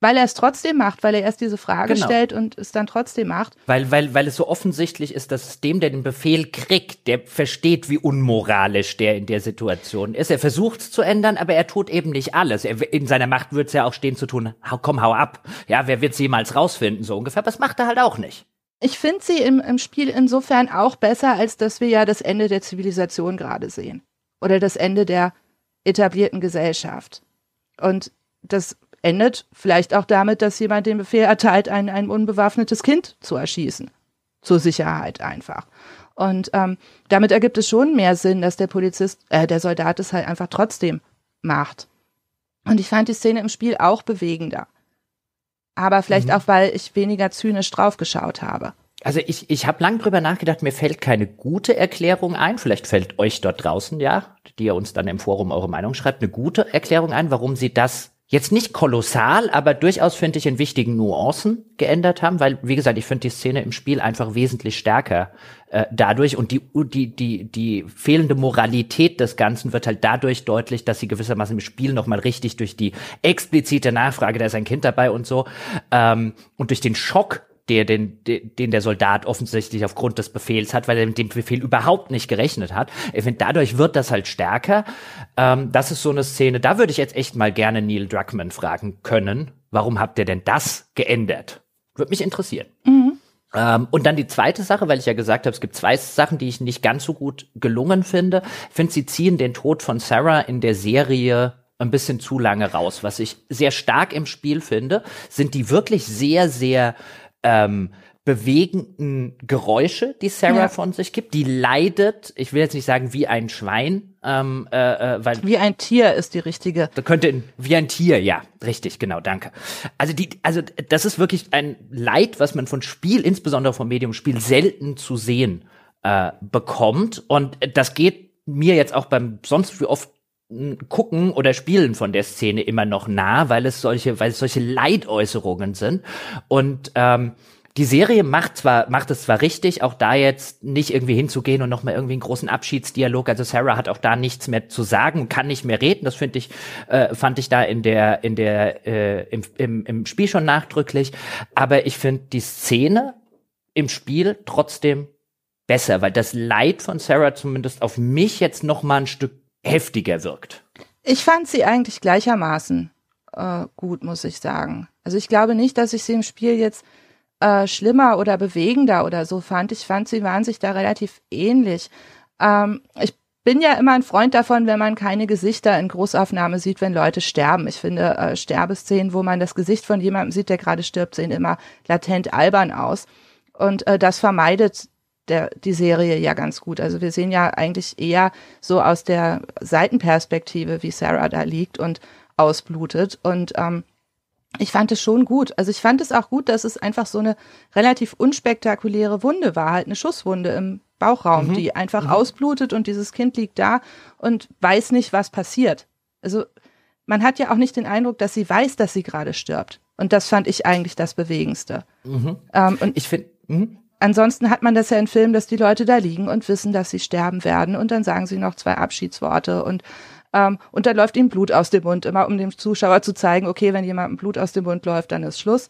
[SPEAKER 2] weil er es trotzdem macht, weil er erst diese Frage genau. stellt und es dann trotzdem macht.
[SPEAKER 1] Weil, weil, weil es so offensichtlich ist, dass es dem, der den Befehl kriegt, der versteht, wie unmoralisch der in der Situation ist. Er versucht es zu ändern, aber er tut eben nicht alles. Er, in seiner Macht würde es ja auch stehen zu tun, komm, hau ab. Ja, wer wird es jemals rausfinden, so ungefähr. Aber das macht er halt auch nicht.
[SPEAKER 2] Ich finde sie im, im Spiel insofern auch besser, als dass wir ja das Ende der Zivilisation gerade sehen. Oder das Ende der etablierten Gesellschaft. Und das endet vielleicht auch damit, dass jemand den Befehl erteilt, ein, ein unbewaffnetes Kind zu erschießen. Zur Sicherheit einfach. Und ähm, damit ergibt es schon mehr Sinn, dass der Polizist, äh, der Soldat es halt einfach trotzdem macht. Und ich fand die Szene im Spiel auch bewegender. Aber vielleicht mhm. auch, weil ich weniger zynisch draufgeschaut habe. Also ich, ich habe lange drüber nachgedacht, mir
[SPEAKER 1] fällt keine gute Erklärung ein. Vielleicht fällt euch dort draußen, ja, die ihr uns dann im Forum eure Meinung schreibt, eine gute Erklärung ein, warum sie das jetzt nicht kolossal, aber durchaus finde ich in wichtigen Nuancen geändert haben, weil wie gesagt, ich finde die Szene im Spiel einfach wesentlich stärker äh, dadurch und die die die die fehlende Moralität des Ganzen wird halt dadurch deutlich, dass sie gewissermaßen im Spiel noch mal richtig durch die explizite Nachfrage, da ist ein Kind dabei und so ähm, und durch den Schock der, den, den der Soldat offensichtlich aufgrund des Befehls hat, weil er mit dem Befehl überhaupt nicht gerechnet hat. Ich finde, dadurch wird das halt stärker. Ähm, das ist so eine Szene, da würde ich jetzt echt mal gerne Neil Druckmann fragen können, warum habt ihr denn das geändert? Würde mich interessieren. Mhm. Ähm, und dann die zweite Sache, weil ich ja gesagt habe, es gibt zwei Sachen, die ich nicht ganz so gut gelungen finde. Ich finde, sie ziehen den Tod von Sarah in der Serie ein bisschen zu lange raus. Was ich sehr stark im Spiel finde, sind die wirklich sehr, sehr ähm, bewegenden Geräusche, die Sarah ja. von sich gibt. Die leidet, ich will jetzt nicht sagen wie ein Schwein, ähm, äh, äh weil wie ein Tier ist die richtige. Da könnte wie ein Tier, ja, richtig, genau, danke. Also die, also das ist wirklich ein Leid, was man von Spiel, insbesondere vom Medium Spiel, selten zu sehen äh, bekommt. Und das geht mir jetzt auch beim sonst wie oft gucken oder spielen von der Szene immer noch nah, weil es solche, weil es solche Leitäußerungen sind. Und ähm, die Serie macht zwar, macht es zwar richtig, auch da jetzt nicht irgendwie hinzugehen und nochmal irgendwie einen großen Abschiedsdialog. Also Sarah hat auch da nichts mehr zu sagen, kann nicht mehr reden. Das finde ich, äh, fand ich da in der, in der, äh, im, im, im Spiel schon nachdrücklich. Aber ich finde die Szene im Spiel trotzdem besser, weil das Leid von Sarah zumindest auf mich jetzt nochmal ein Stück heftiger wirkt.
[SPEAKER 2] Ich fand sie eigentlich gleichermaßen äh, gut, muss ich sagen. Also ich glaube nicht, dass ich sie im Spiel jetzt äh, schlimmer oder bewegender oder so fand. Ich fand, sie waren sich da relativ ähnlich. Ähm, ich bin ja immer ein Freund davon, wenn man keine Gesichter in Großaufnahme sieht, wenn Leute sterben. Ich finde, äh, Sterbeszenen, wo man das Gesicht von jemandem sieht, der gerade stirbt, sehen immer latent albern aus. Und äh, das vermeidet der, die Serie ja ganz gut. Also wir sehen ja eigentlich eher so aus der Seitenperspektive, wie Sarah da liegt und ausblutet. Und ähm, ich fand es schon gut. Also ich fand es auch gut, dass es einfach so eine relativ unspektakuläre Wunde war, halt eine Schusswunde im Bauchraum, mhm. die einfach mhm. ausblutet und dieses Kind liegt da und weiß nicht, was passiert. Also man hat ja auch nicht den Eindruck, dass sie weiß, dass sie gerade stirbt. Und das fand ich eigentlich das Bewegendste. Mhm. Ähm, und ich finde. Mhm ansonsten hat man das ja in Filmen, dass die Leute da liegen und wissen, dass sie sterben werden und dann sagen sie noch zwei Abschiedsworte und ähm, und dann läuft ihm Blut aus dem Mund, immer um dem Zuschauer zu zeigen, okay, wenn jemandem Blut aus dem Mund läuft, dann ist Schluss.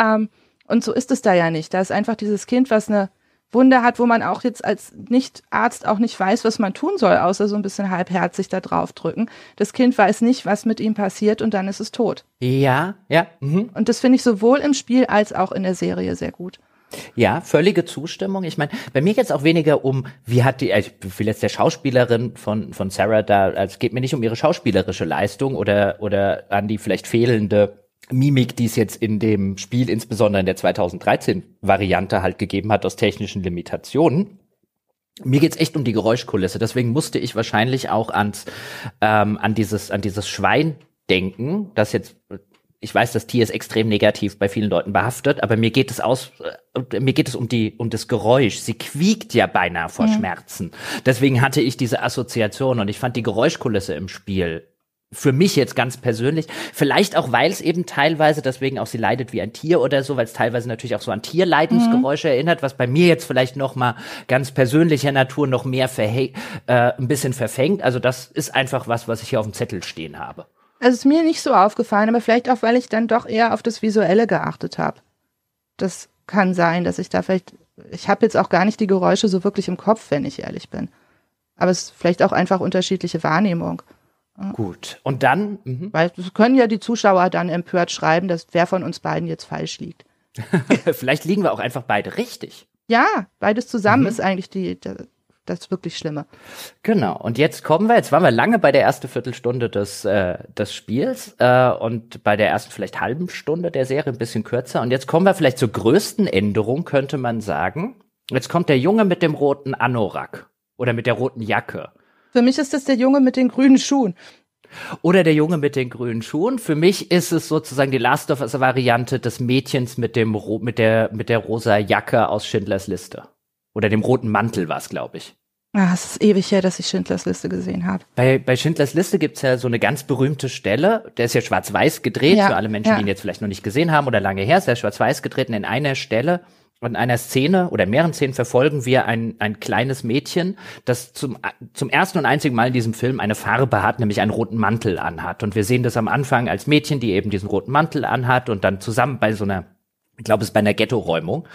[SPEAKER 2] Ähm, und so ist es da ja nicht. Da ist einfach dieses Kind, was eine Wunde hat, wo man auch jetzt als Nicht-Arzt auch nicht weiß, was man tun soll, außer so ein bisschen halbherzig da drauf drücken. Das Kind weiß nicht, was mit ihm passiert und dann ist es tot.
[SPEAKER 1] Ja, ja. Mhm.
[SPEAKER 2] Und das finde ich sowohl im Spiel als auch in der Serie sehr gut.
[SPEAKER 1] Ja, völlige Zustimmung. Ich meine, bei mir geht's auch weniger um, wie hat die, also ich will jetzt der Schauspielerin von, von Sarah da, also es geht mir nicht um ihre schauspielerische Leistung oder, oder an die vielleicht fehlende Mimik, die es jetzt in dem Spiel, insbesondere in der 2013-Variante halt gegeben hat, aus technischen Limitationen. Mir geht's echt um die Geräuschkulisse, deswegen musste ich wahrscheinlich auch ans ähm, an dieses an dieses Schwein denken, das jetzt ich weiß, das Tier ist extrem negativ bei vielen Leuten behaftet, aber mir geht es aus, äh, mir geht es um die, um das Geräusch. Sie quiekt ja beinahe vor ja. Schmerzen. Deswegen hatte ich diese Assoziation und ich fand die Geräuschkulisse im Spiel für mich jetzt ganz persönlich, vielleicht auch, weil es eben teilweise, deswegen auch sie leidet wie ein Tier oder so, weil es teilweise natürlich auch so an Tierleidensgeräusche mhm. erinnert, was bei mir jetzt vielleicht nochmal ganz persönlicher Natur noch mehr äh, ein bisschen verfängt. Also das ist einfach was, was ich hier auf dem Zettel stehen habe.
[SPEAKER 2] Also es ist mir nicht so aufgefallen, aber vielleicht auch, weil ich dann doch eher auf das Visuelle geachtet habe. Das kann sein, dass ich da vielleicht, ich habe jetzt auch gar nicht die Geräusche so wirklich im Kopf, wenn ich ehrlich bin. Aber es ist vielleicht auch einfach unterschiedliche Wahrnehmung. Gut. Und dann? Mhm. Weil das können ja die Zuschauer dann empört schreiben, dass wer von uns beiden jetzt falsch liegt.
[SPEAKER 1] (laughs) vielleicht liegen wir auch einfach beide richtig.
[SPEAKER 2] Ja, beides zusammen mhm. ist eigentlich die, die, das wirklich Schlimme.
[SPEAKER 1] Genau. Und jetzt kommen wir, jetzt waren wir lange bei der ersten Viertelstunde des, äh, des Spiels äh, und bei der ersten vielleicht halben Stunde der Serie ein bisschen kürzer. Und jetzt kommen wir vielleicht zur größten Änderung, könnte man sagen. Jetzt kommt der Junge mit dem roten Anorak oder mit der roten Jacke.
[SPEAKER 2] Für mich ist das der Junge mit den grünen Schuhen.
[SPEAKER 1] Oder der Junge mit den grünen Schuhen. Für mich ist es sozusagen die Last of Us-Variante des Mädchens mit, dem, mit, der, mit der rosa Jacke aus Schindlers Liste. Oder dem roten Mantel war es, glaube ich.
[SPEAKER 2] Ah, es ist ewig her, dass ich Schindlers Liste gesehen habe.
[SPEAKER 1] Bei, bei Schindlers Liste gibt's ja so eine ganz berühmte Stelle, der ist ja schwarz-weiß gedreht, ja, für alle Menschen, ja. die ihn jetzt vielleicht noch nicht gesehen haben oder lange her, ist er schwarz-weiß gedreht und in einer Stelle in einer Szene oder in mehreren Szenen verfolgen wir ein, ein kleines Mädchen, das zum, zum ersten und einzigen Mal in diesem Film eine Farbe hat, nämlich einen roten Mantel anhat. Und wir sehen das am Anfang als Mädchen, die eben diesen roten Mantel anhat und dann zusammen bei so einer ich glaube, es ist bei einer Ghetto-Räumung,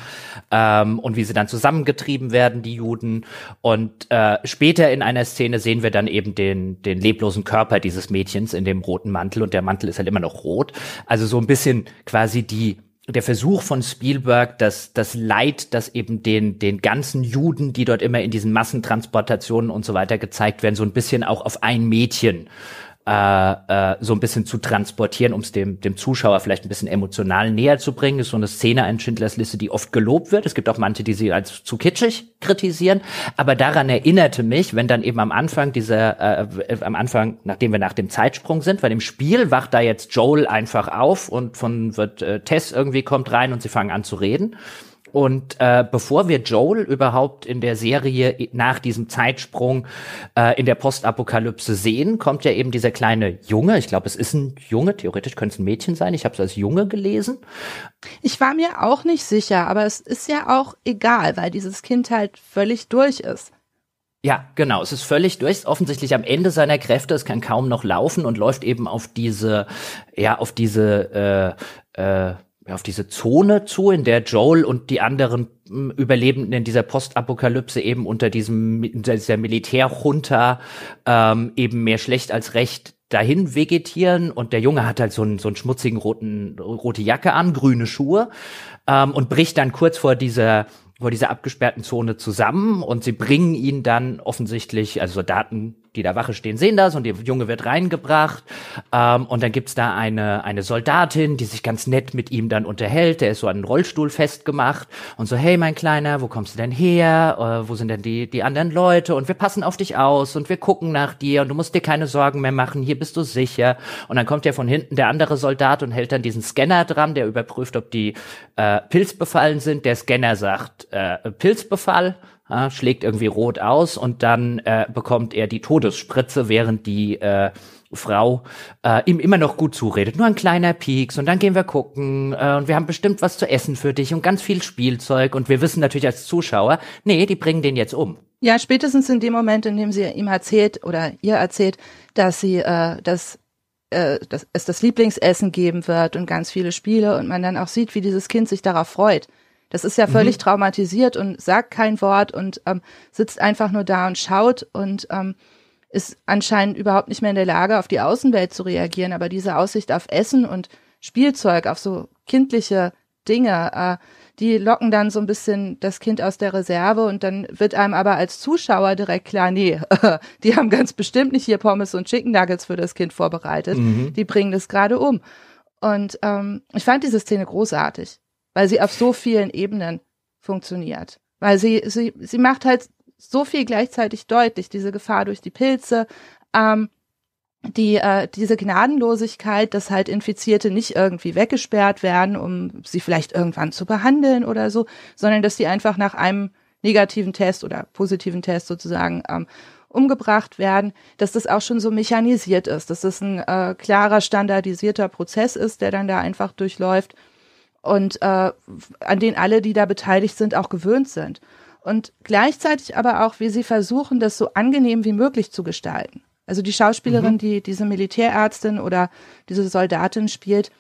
[SPEAKER 1] ähm, und wie sie dann zusammengetrieben werden, die Juden. Und äh, später in einer Szene sehen wir dann eben den, den leblosen Körper dieses Mädchens in dem roten Mantel und der Mantel ist halt immer noch rot. Also so ein bisschen quasi die der Versuch von Spielberg, dass das Leid, das eben den den ganzen Juden, die dort immer in diesen Massentransportationen und so weiter gezeigt werden, so ein bisschen auch auf ein Mädchen äh, äh, so ein bisschen zu transportieren, um es dem, dem Zuschauer vielleicht ein bisschen emotional näher zu bringen. Ist so eine Szene in Schindlers Liste, die oft gelobt wird. Es gibt auch manche, die sie als zu kitschig kritisieren. Aber daran erinnerte mich, wenn dann eben am Anfang dieser, äh, am Anfang, nachdem wir nach dem Zeitsprung sind, bei dem Spiel wacht da jetzt Joel einfach auf und von wird äh, Tess irgendwie kommt rein und sie fangen an zu reden. Und äh, bevor wir Joel überhaupt in der Serie nach diesem Zeitsprung äh, in der Postapokalypse sehen, kommt ja eben dieser kleine Junge. Ich glaube, es ist ein Junge. Theoretisch könnte es ein Mädchen sein. Ich habe es als Junge gelesen.
[SPEAKER 2] Ich war mir auch nicht sicher, aber es ist ja auch egal, weil dieses Kind halt völlig durch ist.
[SPEAKER 1] Ja, genau. Es ist völlig durch, offensichtlich am Ende seiner Kräfte. Es kann kaum noch laufen und läuft eben auf diese, ja, auf diese äh, äh, ja, auf diese Zone zu, in der Joel und die anderen hm, Überlebenden in dieser Postapokalypse eben unter diesem unter dieser Militärjunta ähm, eben mehr schlecht als recht dahin vegetieren und der Junge hat halt so einen so einen schmutzigen roten rote Jacke an, grüne Schuhe ähm, und bricht dann kurz vor dieser vor dieser abgesperrten Zone zusammen und sie bringen ihn dann offensichtlich, also Soldaten die da Wache stehen, sehen das und der Junge wird reingebracht. Ähm, und dann gibt's da eine, eine Soldatin, die sich ganz nett mit ihm dann unterhält. Der ist so an den Rollstuhl festgemacht und so, hey mein Kleiner, wo kommst du denn her? Äh, wo sind denn die, die anderen Leute? Und wir passen auf dich aus und wir gucken nach dir und du musst dir keine Sorgen mehr machen, hier bist du sicher. Und dann kommt ja von hinten der andere Soldat und hält dann diesen Scanner dran, der überprüft, ob die äh, Pilzbefallen sind. Der Scanner sagt, äh, Pilzbefall äh, schlägt irgendwie rot aus und dann äh, bekommt er die Todesspritze, während die äh, Frau äh, ihm immer noch gut zuredet. Nur ein kleiner Pieks und dann gehen wir gucken äh, und wir haben bestimmt was zu essen für dich und ganz viel Spielzeug und wir wissen natürlich als Zuschauer, nee, die bringen den jetzt um.
[SPEAKER 2] Ja, spätestens in dem Moment, in dem sie ihm erzählt oder ihr erzählt, dass sie äh, das äh, dass es das Lieblingsessen geben wird und ganz viele Spiele und man dann auch sieht, wie dieses Kind sich darauf freut. Das ist ja mhm. völlig mhm. traumatisiert und sagt kein Wort und ähm, sitzt einfach nur da und schaut und ähm, ist anscheinend überhaupt nicht mehr in der Lage, auf die Außenwelt zu reagieren. Aber diese Aussicht auf Essen und Spielzeug, auf so kindliche Dinge, äh, die locken dann so ein bisschen das Kind aus der Reserve und dann wird einem aber als Zuschauer direkt klar, nee, (laughs) die haben ganz bestimmt nicht hier Pommes und Chicken Nuggets für das Kind vorbereitet. Mhm. Die bringen das gerade um. Und ähm, ich fand diese Szene großartig weil sie auf so vielen Ebenen funktioniert. Weil sie, sie, sie macht halt so viel gleichzeitig deutlich, diese Gefahr durch die Pilze, ähm, die, äh, diese Gnadenlosigkeit, dass halt Infizierte nicht irgendwie weggesperrt werden, um sie vielleicht irgendwann zu behandeln oder so, sondern dass die einfach nach einem negativen Test oder positiven Test sozusagen ähm, umgebracht werden, dass das auch schon so mechanisiert ist, dass das ein äh, klarer, standardisierter Prozess ist, der dann da einfach durchläuft und äh, an den alle, die da beteiligt sind, auch gewöhnt sind. Und gleichzeitig aber auch, wie sie versuchen, das so angenehm wie möglich zu gestalten. Also die Schauspielerin, mhm. die diese Militärärztin oder diese Soldatin spielt,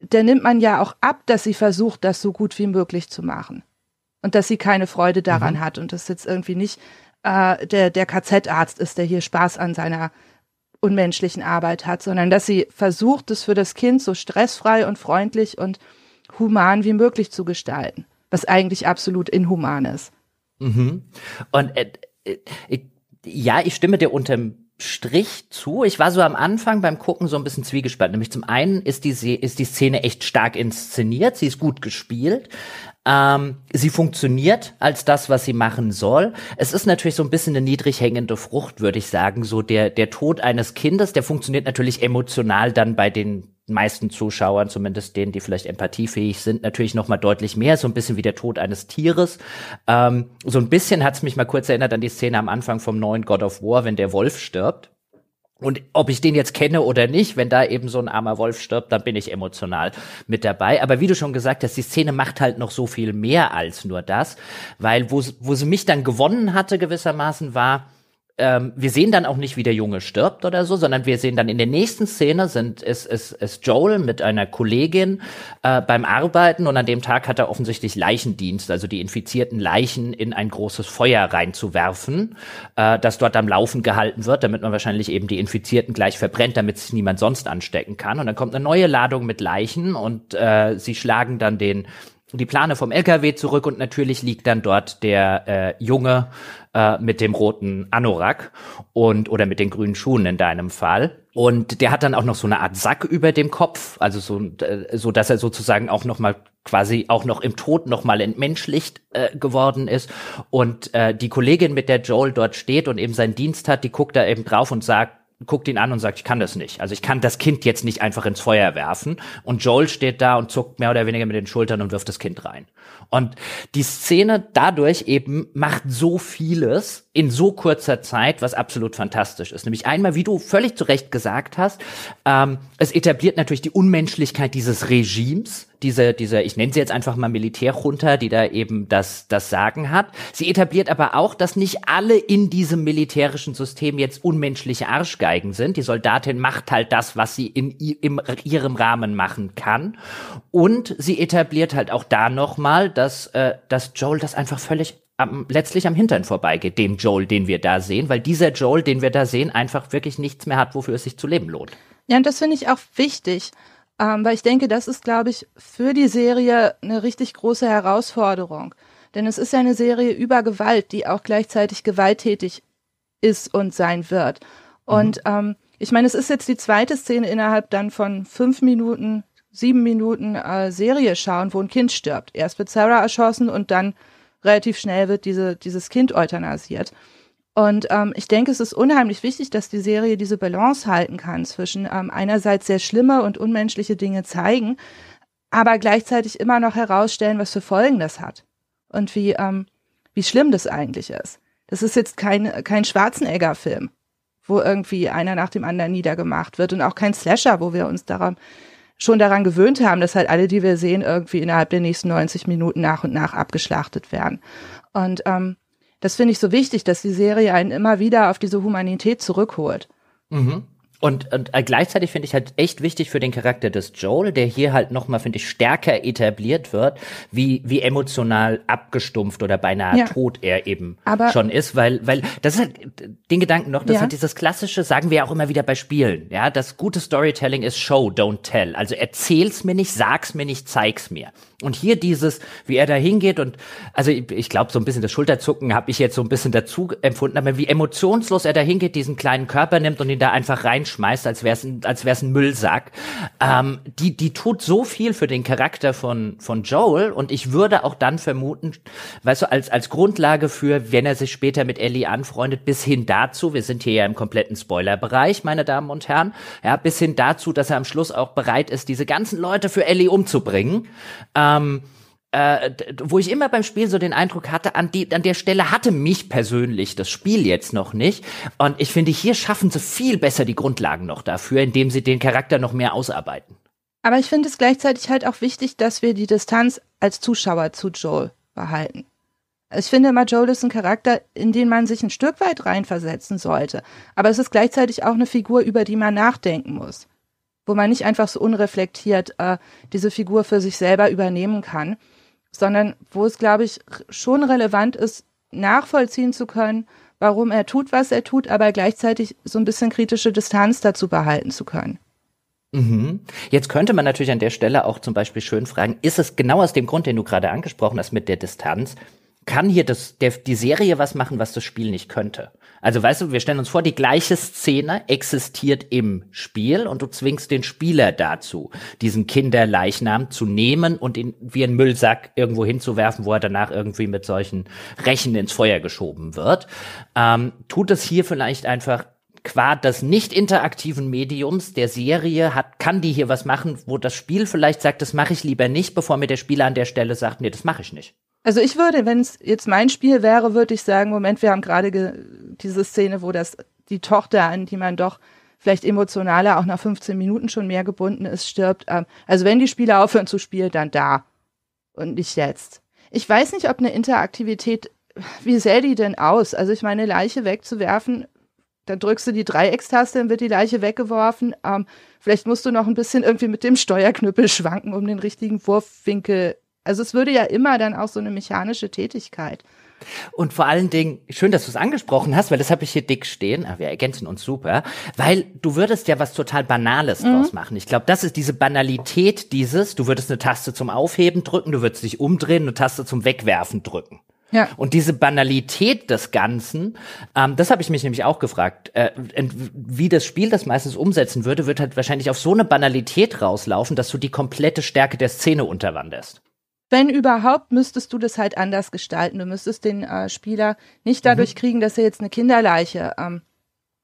[SPEAKER 2] der nimmt man ja auch ab, dass sie versucht, das so gut wie möglich zu machen. Und dass sie keine Freude mhm. daran mhm. hat und das jetzt irgendwie nicht äh, der, der KZ-Arzt ist, der hier Spaß an seiner unmenschlichen Arbeit hat, sondern dass sie versucht, es für das Kind so stressfrei und freundlich und human wie möglich zu gestalten, was eigentlich absolut inhuman ist.
[SPEAKER 1] Mhm. Und äh, äh, ich, ja, ich stimme dir unterm Strich zu. Ich war so am Anfang beim Gucken so ein bisschen zwiegespannt. Nämlich zum einen ist die, ist die Szene echt stark inszeniert, sie ist gut gespielt. Ähm, sie funktioniert als das, was sie machen soll. Es ist natürlich so ein bisschen eine niedrig hängende Frucht, würde ich sagen. So der, der Tod eines Kindes, der funktioniert natürlich emotional dann bei den meisten Zuschauern, zumindest denen, die vielleicht empathiefähig sind, natürlich noch mal deutlich mehr, so ein bisschen wie der Tod eines Tieres. Ähm, so ein bisschen hat's mich mal kurz erinnert an die Szene am Anfang vom neuen God of War, wenn der Wolf stirbt. Und ob ich den jetzt kenne oder nicht, wenn da eben so ein armer Wolf stirbt, dann bin ich emotional mit dabei. Aber wie du schon gesagt hast, die Szene macht halt noch so viel mehr als nur das, weil wo, wo sie mich dann gewonnen hatte gewissermaßen war, ähm, wir sehen dann auch nicht, wie der Junge stirbt oder so, sondern wir sehen dann in der nächsten Szene sind ist, ist, ist Joel mit einer Kollegin äh, beim Arbeiten und an dem Tag hat er offensichtlich Leichendienst, also die infizierten Leichen in ein großes Feuer reinzuwerfen, äh, das dort am Laufen gehalten wird, damit man wahrscheinlich eben die Infizierten gleich verbrennt, damit sich niemand sonst anstecken kann. Und dann kommt eine neue Ladung mit Leichen und äh, sie schlagen dann den die Plane vom LKW zurück und natürlich liegt dann dort der äh, Junge äh, mit dem roten Anorak und oder mit den grünen Schuhen in deinem Fall. Und der hat dann auch noch so eine Art Sack über dem Kopf, also so, äh, so dass er sozusagen auch noch mal quasi auch noch im Tod noch mal entmenschlicht äh, geworden ist. Und äh, die Kollegin, mit der Joel dort steht und eben seinen Dienst hat, die guckt da eben drauf und sagt guckt ihn an und sagt, ich kann das nicht. Also ich kann das Kind jetzt nicht einfach ins Feuer werfen. Und Joel steht da und zuckt mehr oder weniger mit den Schultern und wirft das Kind rein. Und die Szene dadurch eben macht so vieles, in so kurzer Zeit, was absolut fantastisch ist. Nämlich einmal, wie du völlig zu Recht gesagt hast, ähm, es etabliert natürlich die Unmenschlichkeit dieses Regimes, diese, diese, ich nenne sie jetzt einfach mal Militärjunta, die da eben das, das Sagen hat. Sie etabliert aber auch, dass nicht alle in diesem militärischen System jetzt unmenschliche Arschgeigen sind. Die Soldatin macht halt das, was sie in im, ihrem Rahmen machen kann. Und sie etabliert halt auch da nochmal, dass, äh, dass Joel das einfach völlig am, letztlich am Hintern vorbeigeht, dem Joel, den wir da sehen, weil dieser Joel, den wir da sehen, einfach wirklich nichts mehr hat, wofür es sich zu leben lohnt.
[SPEAKER 2] Ja, und das finde ich auch wichtig, ähm, weil ich denke, das ist, glaube ich, für die Serie eine richtig große Herausforderung. Denn es ist ja eine Serie über Gewalt, die auch gleichzeitig gewalttätig ist und sein wird. Mhm. Und mhm. ähm, ich meine, es ist jetzt die zweite Szene innerhalb dann von fünf Minuten, sieben Minuten äh, Serie schauen, wo ein Kind stirbt. Erst wird Sarah erschossen und dann relativ schnell wird diese, dieses Kind euthanasiert. Und ähm, ich denke, es ist unheimlich wichtig, dass die Serie diese Balance halten kann zwischen ähm, einerseits sehr schlimme und unmenschliche Dinge zeigen, aber gleichzeitig immer noch herausstellen, was für Folgen das hat und wie, ähm, wie schlimm das eigentlich ist. Das ist jetzt kein, kein Schwarzenegger-Film, wo irgendwie einer nach dem anderen niedergemacht wird und auch kein Slasher, wo wir uns daran schon daran gewöhnt haben, dass halt alle, die wir sehen, irgendwie innerhalb der nächsten 90 Minuten nach und nach abgeschlachtet werden. Und ähm, das finde ich so wichtig, dass die Serie einen immer wieder auf diese Humanität zurückholt.
[SPEAKER 1] Mhm. Und, und äh, gleichzeitig finde ich halt echt wichtig für den Charakter des Joel, der hier halt nochmal, finde ich, stärker etabliert wird, wie, wie emotional abgestumpft oder beinahe ja. tot er eben Aber schon ist, weil, weil das ist halt den Gedanken noch, das ja. hat dieses klassische, sagen wir auch immer wieder bei Spielen, ja, das gute Storytelling ist Show, don't tell. Also erzähl's mir nicht, sag's mir nicht, zeig's mir. Und hier dieses, wie er da hingeht und also ich, ich glaube so ein bisschen das Schulterzucken habe ich jetzt so ein bisschen dazu empfunden, aber wie emotionslos er da hingeht, diesen kleinen Körper nimmt und ihn da einfach reinschmeißt, als wäre es als wär's ein Müllsack. Ähm, die die tut so viel für den Charakter von von Joel und ich würde auch dann vermuten, weißt du, als als Grundlage für, wenn er sich später mit Ellie anfreundet, bis hin dazu, wir sind hier ja im kompletten Spoilerbereich, meine Damen und Herren, ja, bis hin dazu, dass er am Schluss auch bereit ist, diese ganzen Leute für Ellie umzubringen. Ähm, ähm, äh, wo ich immer beim Spiel so den Eindruck hatte, an, die, an der Stelle hatte mich persönlich das Spiel jetzt noch nicht. Und ich finde, hier schaffen sie viel besser die Grundlagen noch dafür, indem sie den Charakter noch mehr ausarbeiten.
[SPEAKER 2] Aber ich finde es gleichzeitig halt auch wichtig, dass wir die Distanz als Zuschauer zu Joel behalten. Ich finde immer, Joel ist ein Charakter, in den man sich ein Stück weit reinversetzen sollte. Aber es ist gleichzeitig auch eine Figur, über die man nachdenken muss wo man nicht einfach so unreflektiert äh, diese Figur für sich selber übernehmen kann, sondern wo es, glaube ich, schon relevant ist, nachvollziehen zu können, warum er tut, was er tut, aber gleichzeitig so ein bisschen kritische Distanz dazu behalten zu können. Mhm.
[SPEAKER 1] Jetzt könnte man natürlich an der Stelle auch zum Beispiel schön fragen, ist es genau aus dem Grund, den du gerade angesprochen hast mit der Distanz, kann hier das, der, die Serie was machen, was das Spiel nicht könnte. Also weißt du, wir stellen uns vor, die gleiche Szene existiert im Spiel und du zwingst den Spieler dazu, diesen Kinderleichnam zu nehmen und ihn wie einen Müllsack irgendwo hinzuwerfen, wo er danach irgendwie mit solchen Rechen ins Feuer geschoben wird. Ähm, tut es hier vielleicht einfach qua des nicht interaktiven Mediums der Serie hat, kann die hier was machen, wo das Spiel vielleicht sagt, das mache ich lieber nicht, bevor mir der Spieler an der Stelle sagt, nee, das mache ich nicht.
[SPEAKER 2] Also ich würde, wenn es jetzt mein Spiel wäre, würde ich sagen, Moment, wir haben gerade diese Szene, wo das die Tochter, an die man doch vielleicht emotionaler auch nach 15 Minuten schon mehr gebunden ist, stirbt. Ähm, also wenn die Spieler aufhören zu spielen, dann da und nicht jetzt. Ich weiß nicht, ob eine Interaktivität, wie sähe die denn aus? Also ich meine, Leiche wegzuwerfen, dann drückst du die Dreieckstaste, dann wird die Leiche weggeworfen. Ähm, vielleicht musst du noch ein bisschen irgendwie mit dem Steuerknüppel schwanken, um den richtigen Wurfwinkel also es würde ja immer dann auch so eine mechanische Tätigkeit.
[SPEAKER 1] Und vor allen Dingen, schön, dass du es angesprochen hast, weil das habe ich hier dick stehen. Ah, wir ergänzen uns super, weil du würdest ja was total Banales mhm. draus machen. Ich glaube, das ist diese Banalität dieses, du würdest eine Taste zum Aufheben drücken, du würdest dich umdrehen, eine Taste zum Wegwerfen drücken. Ja. Und diese Banalität des Ganzen, ähm, das habe ich mich nämlich auch gefragt, äh, wie das Spiel das meistens umsetzen würde, wird halt wahrscheinlich auf so eine Banalität rauslaufen, dass du die komplette Stärke der Szene unterwanderst.
[SPEAKER 2] Wenn überhaupt, müsstest du das halt anders gestalten. Du müsstest den äh, Spieler nicht dadurch mhm. kriegen, dass er jetzt eine Kinderleiche ähm,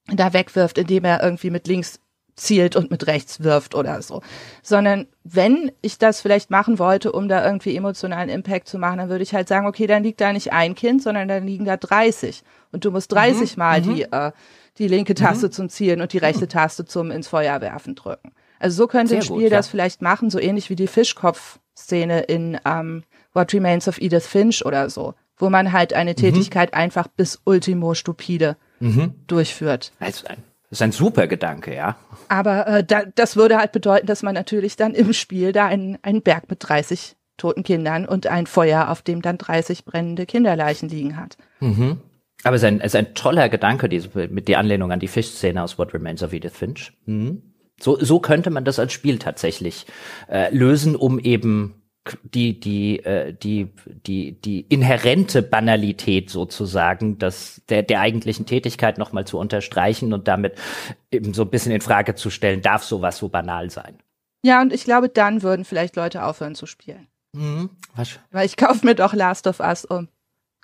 [SPEAKER 2] da wegwirft, indem er irgendwie mit links zielt und mit rechts wirft oder so. Sondern wenn ich das vielleicht machen wollte, um da irgendwie emotionalen Impact zu machen, dann würde ich halt sagen, okay, dann liegt da nicht ein Kind, sondern dann liegen da 30. Und du musst 30 mhm. Mal mhm. die, äh, die linke mhm. Taste mhm. zum Zielen und die rechte mhm. Taste zum ins Feuer werfen drücken. Also so könnte Sehr ein Spiel gut, ja. das vielleicht machen, so ähnlich wie die Fischkopf Szene in ähm, What Remains of Edith Finch oder so, wo man halt eine mhm. Tätigkeit einfach bis Ultimo Stupide mhm. durchführt. Also ein,
[SPEAKER 1] das ist ein super Gedanke, ja.
[SPEAKER 2] Aber äh, da, das würde halt bedeuten, dass man natürlich dann im Spiel da einen, einen Berg mit 30 toten Kindern und ein Feuer, auf dem dann 30 brennende Kinderleichen liegen hat.
[SPEAKER 1] Mhm. Aber es ist, ein, es ist ein toller Gedanke, diese, mit der Anlehnung an die Fischszene aus What Remains of Edith Finch. Mhm. So, so könnte man das als Spiel tatsächlich äh, lösen, um eben die die äh, die die die inhärente Banalität sozusagen das der der eigentlichen Tätigkeit nochmal zu unterstreichen und damit eben so ein bisschen in Frage zu stellen darf sowas so banal sein
[SPEAKER 2] ja und ich glaube dann würden vielleicht Leute aufhören zu spielen
[SPEAKER 1] mhm. Was?
[SPEAKER 2] weil ich kaufe mir doch Last of Us um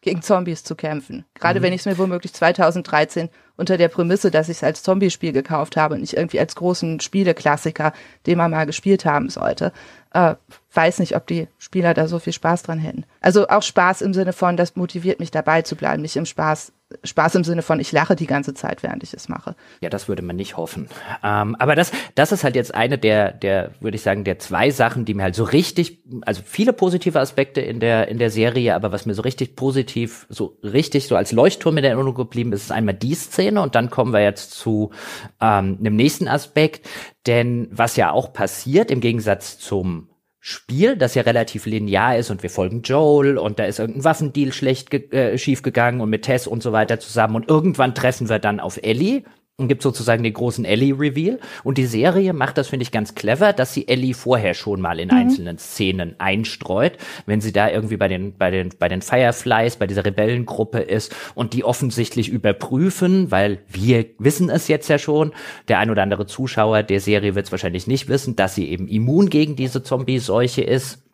[SPEAKER 2] gegen Zombies zu kämpfen. Gerade mhm. wenn ich es mir womöglich 2013 unter der Prämisse, dass ich es als Zombiespiel gekauft habe und nicht irgendwie als großen Spieleklassiker, den man mal gespielt haben sollte. Äh, weiß nicht, ob die Spieler da so viel Spaß dran hätten. Also auch Spaß im Sinne von, das motiviert mich dabei zu bleiben, nicht im Spaß Spaß im Sinne von, ich lache die ganze Zeit, während ich es mache.
[SPEAKER 1] Ja, das würde man nicht hoffen. Ähm, aber das, das ist halt jetzt eine der, der, würde ich sagen, der zwei Sachen, die mir halt so richtig, also viele positive Aspekte in der, in der Serie, aber was mir so richtig positiv, so richtig so als Leuchtturm in der Erinnerung geblieben ist, ist einmal die Szene und dann kommen wir jetzt zu ähm, einem nächsten Aspekt, denn was ja auch passiert, im Gegensatz zum Spiel, das ja relativ linear ist und wir folgen Joel und da ist irgendein Waffendeal schlecht ge äh, schief gegangen und mit Tess und so weiter zusammen und irgendwann treffen wir dann auf Ellie, und gibt sozusagen den großen Ellie-Reveal. Und die Serie macht das, finde ich, ganz clever, dass sie Ellie vorher schon mal in mhm. einzelnen Szenen einstreut, wenn sie da irgendwie bei den, bei den, bei den Fireflies, bei dieser Rebellengruppe ist und die offensichtlich überprüfen, weil wir wissen es jetzt ja schon. Der ein oder andere Zuschauer der Serie wird es wahrscheinlich nicht wissen, dass sie eben immun gegen diese Zombie-Seuche ist.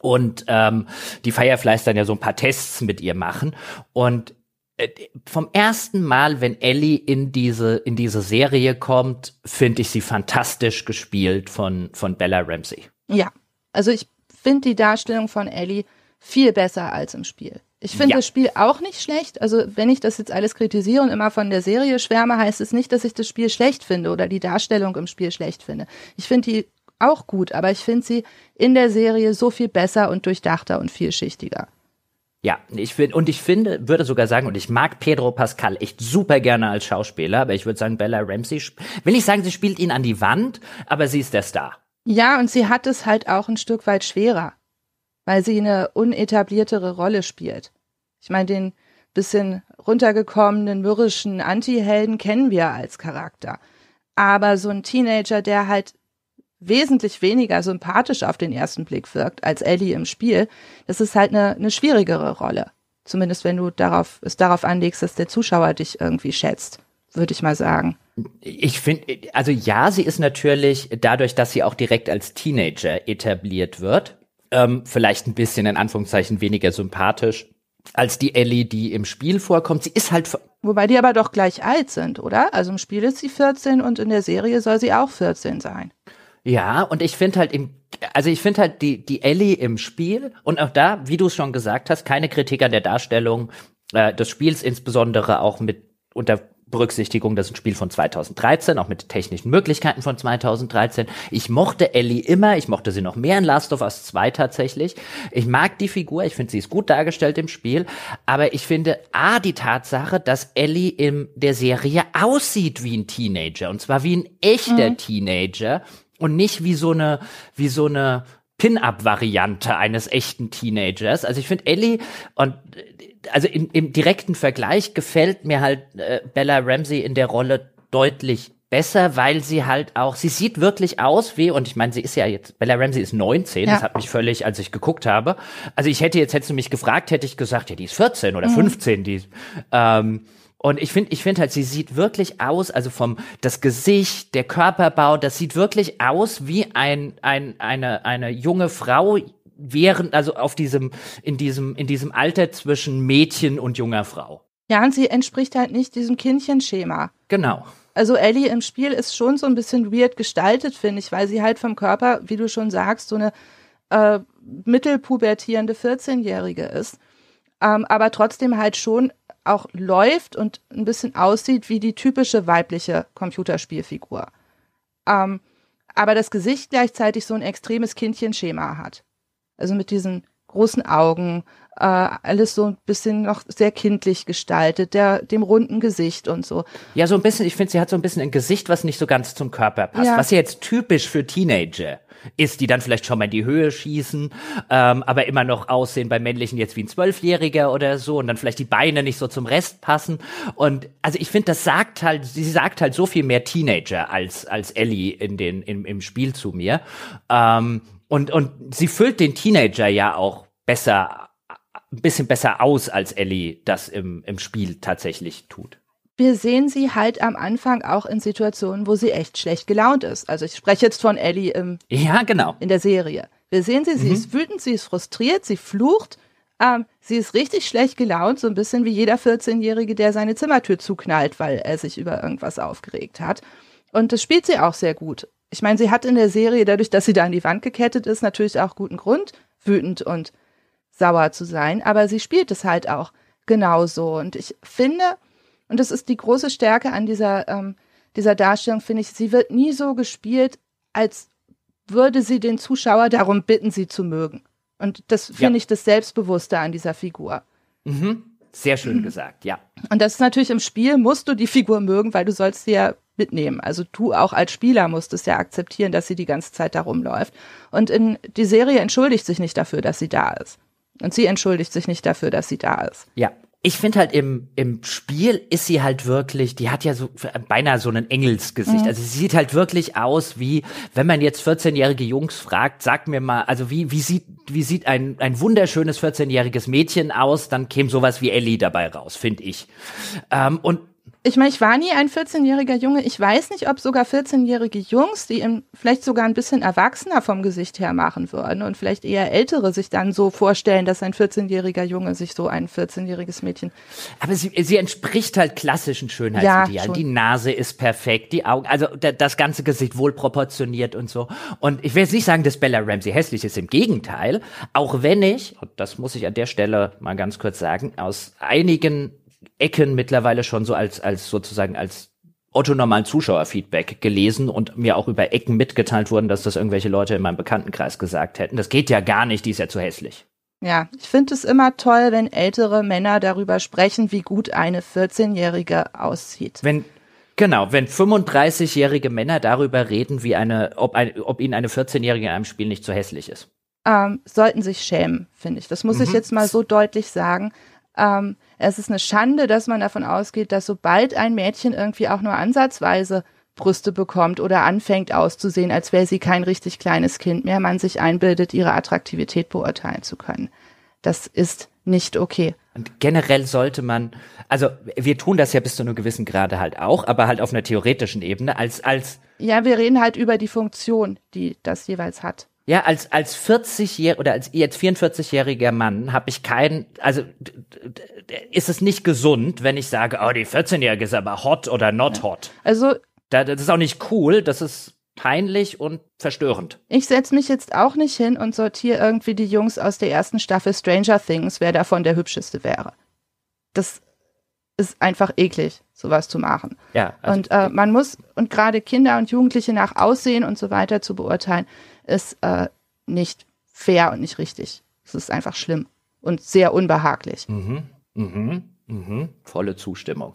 [SPEAKER 1] Und ähm, die Fireflies dann ja so ein paar Tests mit ihr machen. Und äh, vom ersten Mal, wenn Ellie in diese, in diese Serie kommt, finde ich sie fantastisch gespielt von, von Bella Ramsey.
[SPEAKER 2] Ja, also ich finde die Darstellung von Ellie viel besser als im Spiel. Ich finde ja. das Spiel auch nicht schlecht. Also wenn ich das jetzt alles kritisiere und immer von der Serie schwärme, heißt es nicht, dass ich das Spiel schlecht finde oder die Darstellung im Spiel schlecht finde. Ich finde die auch gut, aber ich finde sie in der Serie so viel besser und durchdachter und vielschichtiger.
[SPEAKER 1] Ja, ich finde, und ich finde, würde sogar sagen, und ich mag Pedro Pascal echt super gerne als Schauspieler, aber ich würde sagen, Bella Ramsey, will ich sagen, sie spielt ihn an die Wand, aber sie ist der Star.
[SPEAKER 2] Ja, und sie hat es halt auch ein Stück weit schwerer, weil sie eine unetabliertere Rolle spielt. Ich meine, den bisschen runtergekommenen, mürrischen Anti-Helden kennen wir als Charakter. Aber so ein Teenager, der halt wesentlich weniger sympathisch auf den ersten Blick wirkt als Ellie im Spiel, das ist halt eine, eine schwierigere Rolle. Zumindest wenn du darauf, es darauf anlegst, dass der Zuschauer dich irgendwie schätzt, würde ich mal sagen.
[SPEAKER 1] Ich finde, also ja, sie ist natürlich dadurch, dass sie auch direkt als Teenager etabliert wird, ähm, vielleicht ein bisschen in Anführungszeichen weniger sympathisch als die Ellie, die im Spiel vorkommt. Sie ist halt
[SPEAKER 2] Wobei die aber doch gleich alt sind, oder? Also im Spiel ist sie 14 und in der Serie soll sie auch 14 sein.
[SPEAKER 1] Ja, und ich finde halt im, also ich finde halt die, die Ellie im Spiel und auch da, wie du es schon gesagt hast, keine Kritik an der Darstellung äh, des Spiels, insbesondere auch mit unter Berücksichtigung, das ist ein Spiel von 2013, auch mit technischen Möglichkeiten von 2013. Ich mochte Ellie immer, ich mochte sie noch mehr in Last of Us 2 tatsächlich. Ich mag die Figur, ich finde, sie ist gut dargestellt im Spiel, aber ich finde A, die Tatsache, dass Ellie in der Serie aussieht wie ein Teenager, und zwar wie ein echter mhm. Teenager, und nicht wie so eine, wie so eine Pin-Up-Variante eines echten Teenagers. Also ich finde Ellie und also im, im direkten Vergleich gefällt mir halt äh, Bella Ramsey in der Rolle deutlich besser, weil sie halt auch, sie sieht wirklich aus wie, und ich meine, sie ist ja jetzt, Bella Ramsey ist 19, ja. das hat mich völlig, als ich geguckt habe. Also ich hätte jetzt, hättest du mich gefragt, hätte ich gesagt, ja, die ist 14 oder mhm. 15, die, ähm, und ich finde, ich finde halt, sie sieht wirklich aus, also vom, das Gesicht, der Körperbau, das sieht wirklich aus wie ein, ein, eine, eine junge Frau, während, also auf diesem, in diesem, in diesem Alter zwischen Mädchen und junger Frau.
[SPEAKER 2] Ja, und sie entspricht halt nicht diesem Kindchenschema. Genau. Also Ellie im Spiel ist schon so ein bisschen weird gestaltet, finde ich, weil sie halt vom Körper, wie du schon sagst, so eine äh, mittelpubertierende 14-Jährige ist ähm, aber trotzdem halt schon auch läuft und ein bisschen aussieht wie die typische weibliche Computerspielfigur. Ähm, aber das Gesicht gleichzeitig so ein extremes Kindchenschema hat. Also mit diesen großen Augen, äh, alles so ein bisschen noch sehr kindlich gestaltet, der, dem runden Gesicht und so. Ja, so ein bisschen, ich finde, sie hat so ein bisschen ein Gesicht, was nicht so ganz zum Körper passt, ja. was ja jetzt
[SPEAKER 1] typisch für Teenager ist, die dann vielleicht schon mal in die Höhe schießen, ähm, aber immer noch aussehen bei männlichen jetzt wie ein Zwölfjähriger oder so und dann vielleicht die Beine nicht so zum Rest passen. Und also ich finde, das sagt halt, sie sagt halt so viel mehr Teenager als, als Ellie in den, im, im Spiel zu mir. Ähm, und, und sie füllt den Teenager ja auch besser ein bisschen besser aus, als Ellie das im, im Spiel tatsächlich tut
[SPEAKER 2] wir sehen sie halt am Anfang auch in Situationen, wo sie echt schlecht gelaunt ist. Also ich spreche jetzt von Ellie im ja, genau. in der Serie. Wir sehen sie, sie mhm. ist wütend, sie ist frustriert, sie flucht, ähm, sie ist richtig schlecht gelaunt, so ein bisschen wie jeder 14-Jährige, der seine Zimmertür zuknallt, weil er sich über irgendwas aufgeregt hat. Und das spielt sie auch sehr gut. Ich meine, sie hat in der Serie, dadurch, dass sie da an die Wand gekettet ist, natürlich auch guten Grund, wütend und sauer zu sein, aber sie spielt es halt auch genauso. Und ich finde, und das ist die große Stärke an dieser, ähm, dieser Darstellung, finde ich, sie wird nie so gespielt, als würde sie den Zuschauer darum bitten, sie zu mögen. Und das finde ja. ich das Selbstbewusste an dieser Figur.
[SPEAKER 1] Mhm. Sehr schön mhm. gesagt,
[SPEAKER 2] ja. Und das ist natürlich im Spiel, musst du die Figur mögen, weil du sollst sie ja mitnehmen. Also du auch als Spieler musst es ja akzeptieren, dass sie die ganze Zeit da rumläuft. Und in, die Serie entschuldigt sich nicht dafür, dass sie da ist. Und sie entschuldigt sich nicht dafür, dass sie da ist. Ja, ich finde halt im, im Spiel
[SPEAKER 1] ist sie halt wirklich, die hat ja so beinahe so ein Engelsgesicht. Mhm. Also sie sieht halt wirklich aus wie, wenn man jetzt 14-jährige Jungs fragt, sag mir mal, also wie, wie sieht, wie sieht ein, ein wunderschönes 14-jähriges Mädchen aus, dann käme sowas wie Ellie dabei raus, finde ich. Ähm, und
[SPEAKER 2] ich meine, ich war nie ein 14-jähriger Junge. Ich weiß nicht, ob sogar 14-jährige Jungs, die ihn vielleicht sogar ein bisschen erwachsener vom Gesicht her machen würden und vielleicht eher ältere sich dann so vorstellen, dass ein 14-jähriger Junge sich so ein 14-jähriges Mädchen. Aber sie, sie entspricht
[SPEAKER 1] halt klassischen Schönheitsidealen. Ja, die Nase ist perfekt, die Augen, also das ganze Gesicht wohlproportioniert und so. Und ich will jetzt nicht sagen, dass Bella Ramsey hässlich ist. Im Gegenteil. Auch wenn ich, und das muss ich an der Stelle mal ganz kurz sagen, aus einigen Ecken mittlerweile schon so als, als sozusagen als Otto normalen Zuschauerfeedback gelesen und mir auch über Ecken mitgeteilt wurden, dass das irgendwelche Leute in meinem Bekanntenkreis gesagt hätten. Das geht ja gar nicht, die ist ja zu hässlich.
[SPEAKER 2] Ja, ich finde es immer toll, wenn ältere Männer darüber sprechen, wie gut eine 14-Jährige aussieht.
[SPEAKER 1] Wenn Genau, wenn 35-jährige Männer darüber reden, wie eine, ob, ein, ob ihnen eine 14-Jährige in einem Spiel nicht zu hässlich ist.
[SPEAKER 2] Ähm, sollten sich schämen, finde ich. Das muss mhm. ich jetzt mal so deutlich sagen. Ähm, es ist eine Schande, dass man davon ausgeht, dass sobald ein Mädchen irgendwie auch nur ansatzweise Brüste bekommt oder anfängt auszusehen, als wäre sie kein richtig kleines Kind mehr, man sich einbildet, ihre Attraktivität beurteilen zu können. Das ist nicht okay.
[SPEAKER 1] Und generell sollte man, also wir tun das ja bis zu einem gewissen Grade halt auch, aber halt auf einer theoretischen Ebene als als
[SPEAKER 2] Ja, wir reden halt über die Funktion, die das jeweils hat.
[SPEAKER 1] Ja, als, als 40-jähriger oder als jetzt 44-jähriger Mann habe ich keinen, also ist es nicht gesund, wenn ich sage, oh, die 14-Jährige ist aber hot oder not ja. hot. Also. Da, das ist auch nicht cool, das ist peinlich und verstörend.
[SPEAKER 2] Ich setze mich jetzt auch nicht hin und sortiere irgendwie die Jungs aus der ersten Staffel Stranger Things, wer davon der hübscheste wäre. Das ist einfach eklig, sowas zu machen. Ja. Also und äh, man muss, und gerade Kinder und Jugendliche nach Aussehen und so weiter zu beurteilen, ist äh, nicht fair und nicht richtig. Es ist einfach schlimm und sehr unbehaglich. Mhm.
[SPEAKER 1] Mhm. Mhm. Volle Zustimmung.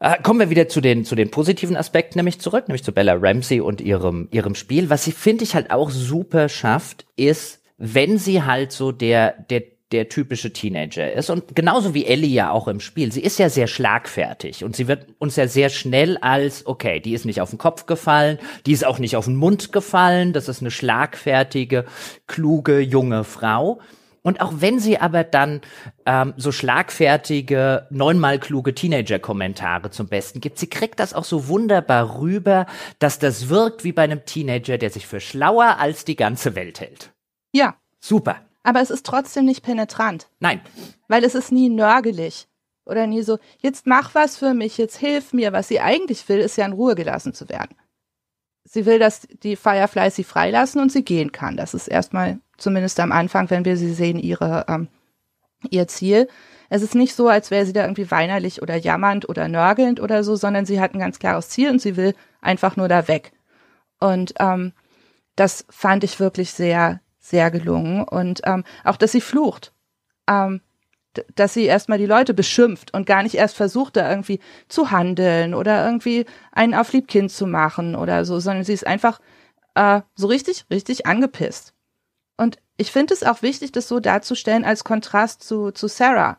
[SPEAKER 1] Äh, kommen wir wieder zu den, zu den positiven Aspekten nämlich zurück, nämlich zu Bella Ramsey und ihrem, ihrem Spiel. Was sie, finde ich, halt auch super schafft, ist, wenn sie halt so der, der der typische Teenager ist. Und genauso wie Ellie ja auch im Spiel. Sie ist ja sehr schlagfertig und sie wird uns ja sehr schnell als, okay, die ist nicht auf den Kopf gefallen, die ist auch nicht auf den Mund gefallen, das ist eine schlagfertige, kluge, junge Frau. Und auch wenn sie aber dann ähm, so schlagfertige, neunmal kluge Teenager-Kommentare zum Besten gibt, sie kriegt das auch so wunderbar rüber, dass das wirkt wie bei einem Teenager, der sich für schlauer als die ganze Welt hält. Ja. Super.
[SPEAKER 2] Aber es ist trotzdem nicht penetrant. Nein. Weil es ist nie nörgelig. Oder nie so, jetzt mach was für mich, jetzt hilf mir. Was sie eigentlich will, ist ja in Ruhe gelassen zu werden. Sie will, dass die Fireflies sie freilassen und sie gehen kann. Das ist erstmal, zumindest am Anfang, wenn wir sie sehen, ihre, ähm, ihr Ziel. Es ist nicht so, als wäre sie da irgendwie weinerlich oder jammernd oder nörgelnd oder so, sondern sie hat ein ganz klares Ziel und sie will einfach nur da weg. Und ähm, das fand ich wirklich sehr sehr gelungen. Und ähm, auch, dass sie flucht. Ähm, dass sie erstmal die Leute beschimpft und gar nicht erst versucht, da irgendwie zu handeln oder irgendwie einen auf Liebkind zu machen oder so, sondern sie ist einfach äh, so richtig, richtig angepisst. Und ich finde es auch wichtig, das so darzustellen als Kontrast zu, zu Sarah,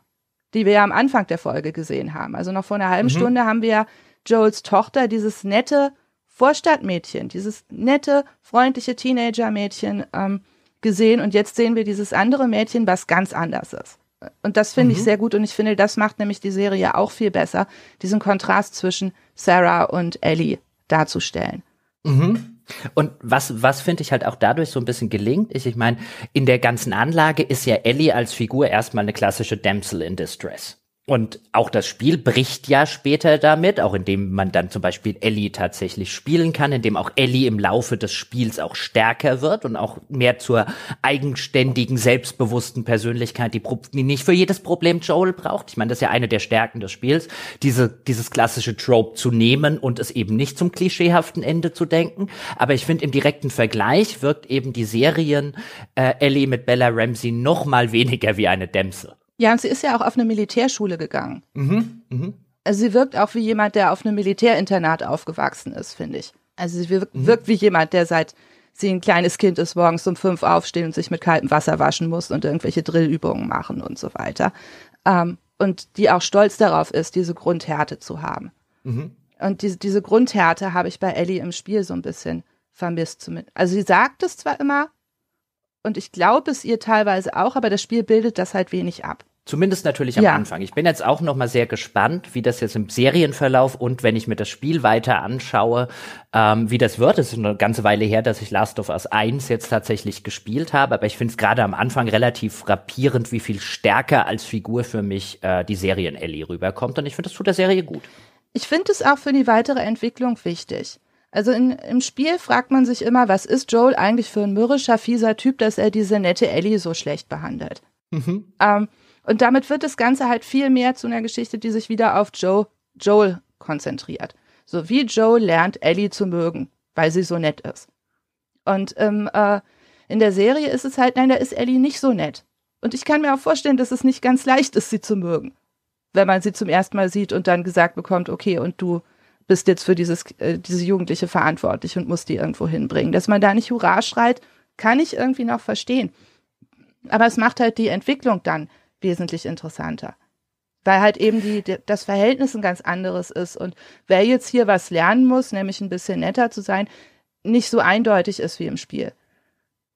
[SPEAKER 2] die wir ja am Anfang der Folge gesehen haben. Also noch vor einer halben mhm. Stunde haben wir ja Joels Tochter, dieses nette Vorstadtmädchen, dieses nette, freundliche Teenagermädchen, ähm, gesehen und jetzt sehen wir dieses andere Mädchen, was ganz anders ist. Und das finde mhm. ich sehr gut und ich finde, das macht nämlich die Serie auch viel besser, diesen Kontrast zwischen Sarah und Ellie darzustellen.
[SPEAKER 1] Mhm. Und was, was finde ich halt auch dadurch so ein bisschen gelingt, ist, ich meine, in der ganzen Anlage ist ja Ellie als Figur erstmal eine klassische Damsel in Distress. Und auch das Spiel bricht ja später damit, auch indem man dann zum Beispiel Ellie tatsächlich spielen kann, indem auch Ellie im Laufe des Spiels auch stärker wird und auch mehr zur eigenständigen, selbstbewussten Persönlichkeit, die, die nicht für jedes Problem Joel braucht. Ich meine, das ist ja eine der Stärken des Spiels, diese, dieses klassische Trope zu nehmen und es eben nicht zum klischeehaften Ende zu denken. Aber ich finde, im direkten Vergleich wirkt eben die Serien äh, Ellie mit Bella Ramsey noch mal weniger wie eine Dämse.
[SPEAKER 2] Ja, und sie ist ja auch auf eine Militärschule gegangen.
[SPEAKER 1] Mhm. Mhm.
[SPEAKER 2] Also sie wirkt auch wie jemand, der auf einem Militärinternat aufgewachsen ist, finde ich. Also sie wirkt, mhm. wirkt wie jemand, der seit sie ein kleines Kind ist, morgens um fünf aufstehen und sich mit kaltem Wasser waschen muss und irgendwelche Drillübungen machen und so weiter. Ähm, und die auch stolz darauf ist, diese Grundhärte zu haben. Mhm. Und diese, diese Grundhärte habe ich bei Ellie im Spiel so ein bisschen vermisst. Also sie sagt es zwar immer, und ich glaube es ihr teilweise auch, aber das Spiel bildet das halt wenig ab.
[SPEAKER 1] Zumindest natürlich am ja. Anfang. Ich bin jetzt auch noch mal sehr gespannt, wie das jetzt im Serienverlauf und wenn ich mir das Spiel weiter anschaue, ähm, wie das wird. Es ist eine ganze Weile her, dass ich Last of Us 1 jetzt tatsächlich gespielt habe, aber ich finde es gerade am Anfang relativ frappierend, wie viel stärker als Figur für mich äh, die Serien-Ellie rüberkommt. Und ich finde, das tut der Serie
[SPEAKER 2] gut. Ich finde es auch für die weitere Entwicklung wichtig. Also in, im Spiel fragt man sich immer, was ist Joel eigentlich für ein mürrischer, fieser Typ, dass er diese nette Ellie so schlecht behandelt. Mhm. Ähm, und damit wird das Ganze halt viel mehr zu einer Geschichte, die sich wieder auf Joe, Joel konzentriert. So wie Joe lernt, Ellie zu mögen, weil sie so nett ist. Und ähm, äh, in der Serie ist es halt, nein, da ist Ellie nicht so nett. Und ich kann mir auch vorstellen, dass es nicht ganz leicht ist, sie zu mögen, wenn man sie zum ersten Mal sieht und dann gesagt bekommt, okay, und du bist jetzt für dieses, äh, diese Jugendliche verantwortlich und musst die irgendwo hinbringen. Dass man da nicht Hurra schreit, kann ich irgendwie noch verstehen. Aber es macht halt die Entwicklung dann wesentlich interessanter. Weil halt eben die, das Verhältnis ein ganz anderes ist. Und wer jetzt hier was lernen muss, nämlich ein bisschen netter zu sein, nicht so eindeutig ist wie im Spiel.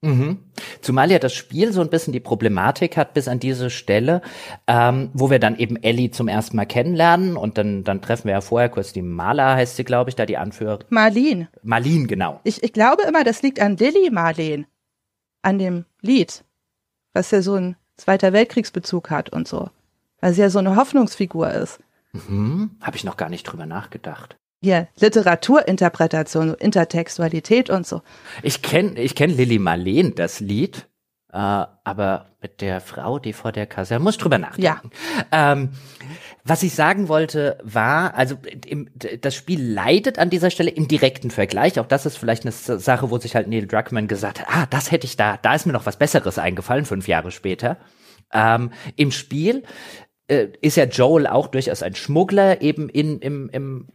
[SPEAKER 1] Mhm. Zumal ja das Spiel so ein bisschen die Problematik hat bis an diese Stelle, ähm, wo wir dann eben Ellie zum ersten Mal kennenlernen und dann, dann treffen wir ja vorher kurz die Maler, heißt sie, glaube ich, da die Anführerin. Marlene. Marlene, genau.
[SPEAKER 2] Ich, ich glaube immer, das liegt an Lilly Marlene, an dem Lied, was ja so ein Zweiter Weltkriegsbezug hat und so. Weil sie ja so eine Hoffnungsfigur ist.
[SPEAKER 1] Mhm. Habe ich noch gar nicht drüber nachgedacht.
[SPEAKER 2] Hier, Literaturinterpretation, Intertextualität und so.
[SPEAKER 1] Ich kenne ich kenn Lilly Marleen, das Lied, äh, aber mit der Frau, die vor der Kaserne, muss drüber nachdenken. Ja. Ähm, was ich sagen wollte, war, also im, das Spiel leidet an dieser Stelle im direkten Vergleich. Auch das ist vielleicht eine Sache, wo sich halt Neil Druckmann gesagt hat, ah, das hätte ich da, da ist mir noch was Besseres eingefallen, fünf Jahre später. Ähm, Im Spiel äh, ist ja Joel auch durchaus ein Schmuggler, eben in, im, im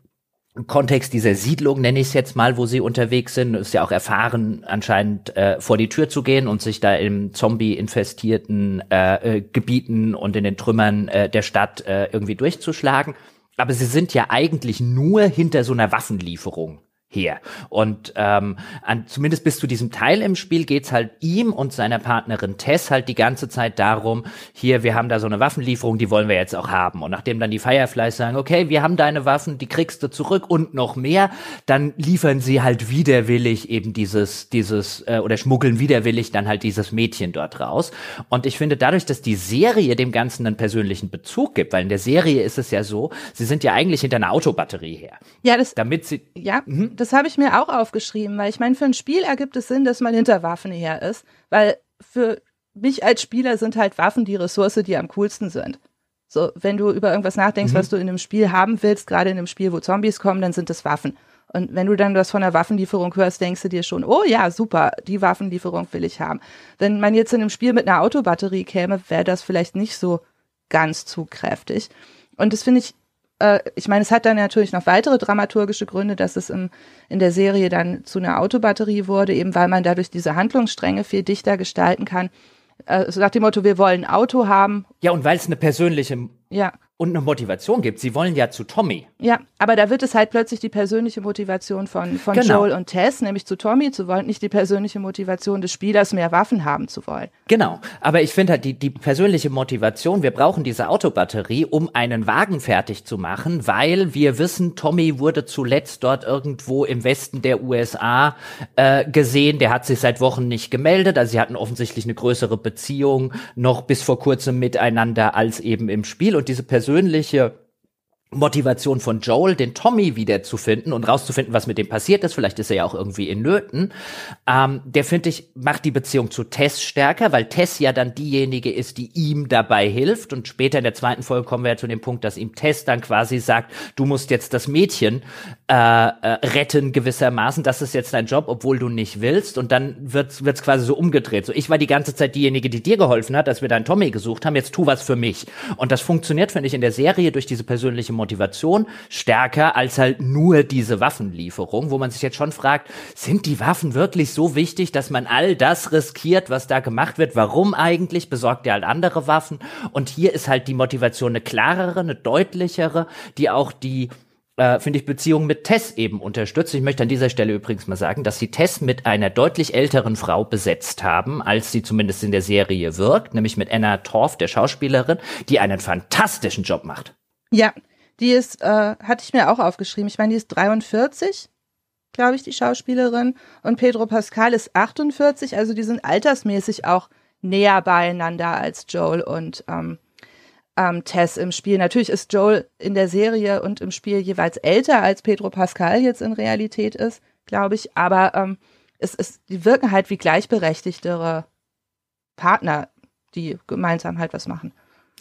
[SPEAKER 1] Kontext dieser Siedlung, nenne ich es jetzt mal, wo sie unterwegs sind, ist ja auch erfahren, anscheinend äh, vor die Tür zu gehen und sich da im zombie-infestierten äh, äh, Gebieten und in den Trümmern äh, der Stadt äh, irgendwie durchzuschlagen. Aber sie sind ja eigentlich nur hinter so einer Waffenlieferung her. Und ähm, an, zumindest bis zu diesem Teil im Spiel geht's halt ihm und seiner Partnerin Tess halt die ganze Zeit darum, hier, wir haben da so eine Waffenlieferung, die wollen wir jetzt auch haben. Und nachdem dann die Fireflies sagen, okay, wir haben deine Waffen, die kriegst du zurück und noch mehr, dann liefern sie halt widerwillig eben dieses, dieses, äh, oder schmuggeln widerwillig dann halt dieses Mädchen dort raus. Und ich finde dadurch, dass die Serie dem Ganzen einen persönlichen Bezug gibt, weil in der Serie ist es ja so, sie sind ja eigentlich hinter einer Autobatterie her. Ja, das. Damit sie.
[SPEAKER 2] Ja. Mh, das habe ich mir auch aufgeschrieben, weil ich meine, für ein Spiel ergibt es Sinn, dass man hinter Waffen her ist, weil für mich als Spieler sind halt Waffen die Ressource, die am coolsten sind. So, wenn du über irgendwas nachdenkst, mhm. was du in einem Spiel haben willst, gerade in einem Spiel, wo Zombies kommen, dann sind es Waffen. Und wenn du dann was von der Waffenlieferung hörst, denkst du dir schon, oh ja, super, die Waffenlieferung will ich haben. Wenn man jetzt in einem Spiel mit einer Autobatterie käme, wäre das vielleicht nicht so ganz zugkräftig. Und das finde ich äh, ich meine, es hat dann natürlich noch weitere dramaturgische Gründe, dass es im, in der Serie dann zu einer Autobatterie wurde, eben weil man dadurch diese Handlungsstränge viel dichter gestalten kann. Äh, so nach dem Motto, wir wollen ein Auto haben.
[SPEAKER 1] Ja, und weil es eine persönliche ja und eine Motivation gibt. Sie wollen ja zu Tommy.
[SPEAKER 2] Ja, aber da wird es halt plötzlich die persönliche Motivation von, von genau. Joel und Tess, nämlich zu Tommy zu wollen, nicht die persönliche Motivation des Spielers, mehr Waffen haben zu wollen.
[SPEAKER 1] Genau, aber ich finde halt die, die persönliche Motivation, wir brauchen diese Autobatterie, um einen Wagen fertig zu machen, weil wir wissen, Tommy wurde zuletzt dort irgendwo im Westen der USA äh, gesehen, der hat sich seit Wochen nicht gemeldet, also sie hatten offensichtlich eine größere Beziehung noch bis vor kurzem miteinander als eben im Spiel und diese persönliche persönliche Motivation von Joel, den Tommy wiederzufinden und rauszufinden, was mit dem passiert ist. Vielleicht ist er ja auch irgendwie in Nöten. Ähm, der finde ich macht die Beziehung zu Tess stärker, weil Tess ja dann diejenige ist, die ihm dabei hilft. Und später in der zweiten Folge kommen wir ja zu dem Punkt, dass ihm Tess dann quasi sagt, du musst jetzt das Mädchen äh, äh, retten gewissermaßen. Das ist jetzt dein Job, obwohl du nicht willst. Und dann wird's wird's quasi so umgedreht. So ich war die ganze Zeit diejenige, die dir geholfen hat, dass wir deinen Tommy gesucht haben. Jetzt tu was für mich. Und das funktioniert finde ich in der Serie durch diese persönliche Motivation stärker als halt nur diese Waffenlieferung, wo man sich jetzt schon fragt, sind die Waffen wirklich so wichtig, dass man all das riskiert, was da gemacht wird? Warum eigentlich? Besorgt er halt andere Waffen? Und hier ist halt die Motivation eine klarere, eine deutlichere, die auch die äh, finde ich, Beziehung mit Tess eben unterstützt. Ich möchte an dieser Stelle übrigens mal sagen, dass sie Tess mit einer deutlich älteren Frau besetzt haben, als sie zumindest in der Serie wirkt, nämlich mit Anna Torf, der Schauspielerin, die einen fantastischen Job macht.
[SPEAKER 2] Ja, die ist, äh, hatte ich mir auch aufgeschrieben. Ich meine, die ist 43, glaube ich, die Schauspielerin. Und Pedro Pascal ist 48, also die sind altersmäßig auch näher beieinander als Joel und ähm, ähm, Tess im Spiel. Natürlich ist Joel in der Serie und im Spiel jeweils älter, als Pedro Pascal jetzt in Realität ist, glaube ich. Aber ähm, es ist, die wirken halt wie gleichberechtigtere Partner, die gemeinsam halt was machen.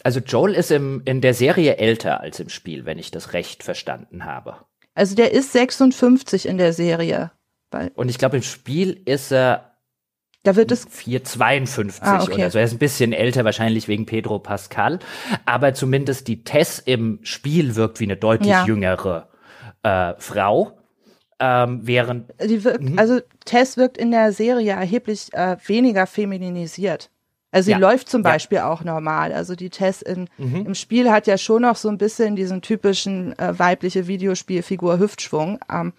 [SPEAKER 1] Also Joel ist im, in der Serie älter als im Spiel, wenn ich das recht verstanden habe.
[SPEAKER 2] Also der ist 56 in der Serie.
[SPEAKER 1] Und ich glaube, im Spiel ist er. Da wird es. 452 ah, okay. oder so. Er ist ein bisschen älter, wahrscheinlich wegen Pedro Pascal. Aber zumindest die Tess im Spiel wirkt wie eine deutlich ja. jüngere äh, Frau. Ähm, während.
[SPEAKER 2] Die wirkt, mhm. also Tess wirkt in der Serie erheblich äh, weniger feminisiert. Also sie ja. läuft zum Beispiel ja. auch normal. Also die Tess in, mhm. im Spiel hat ja schon noch so ein bisschen diesen typischen äh, weibliche Videospielfigur Hüftschwung. Ähm,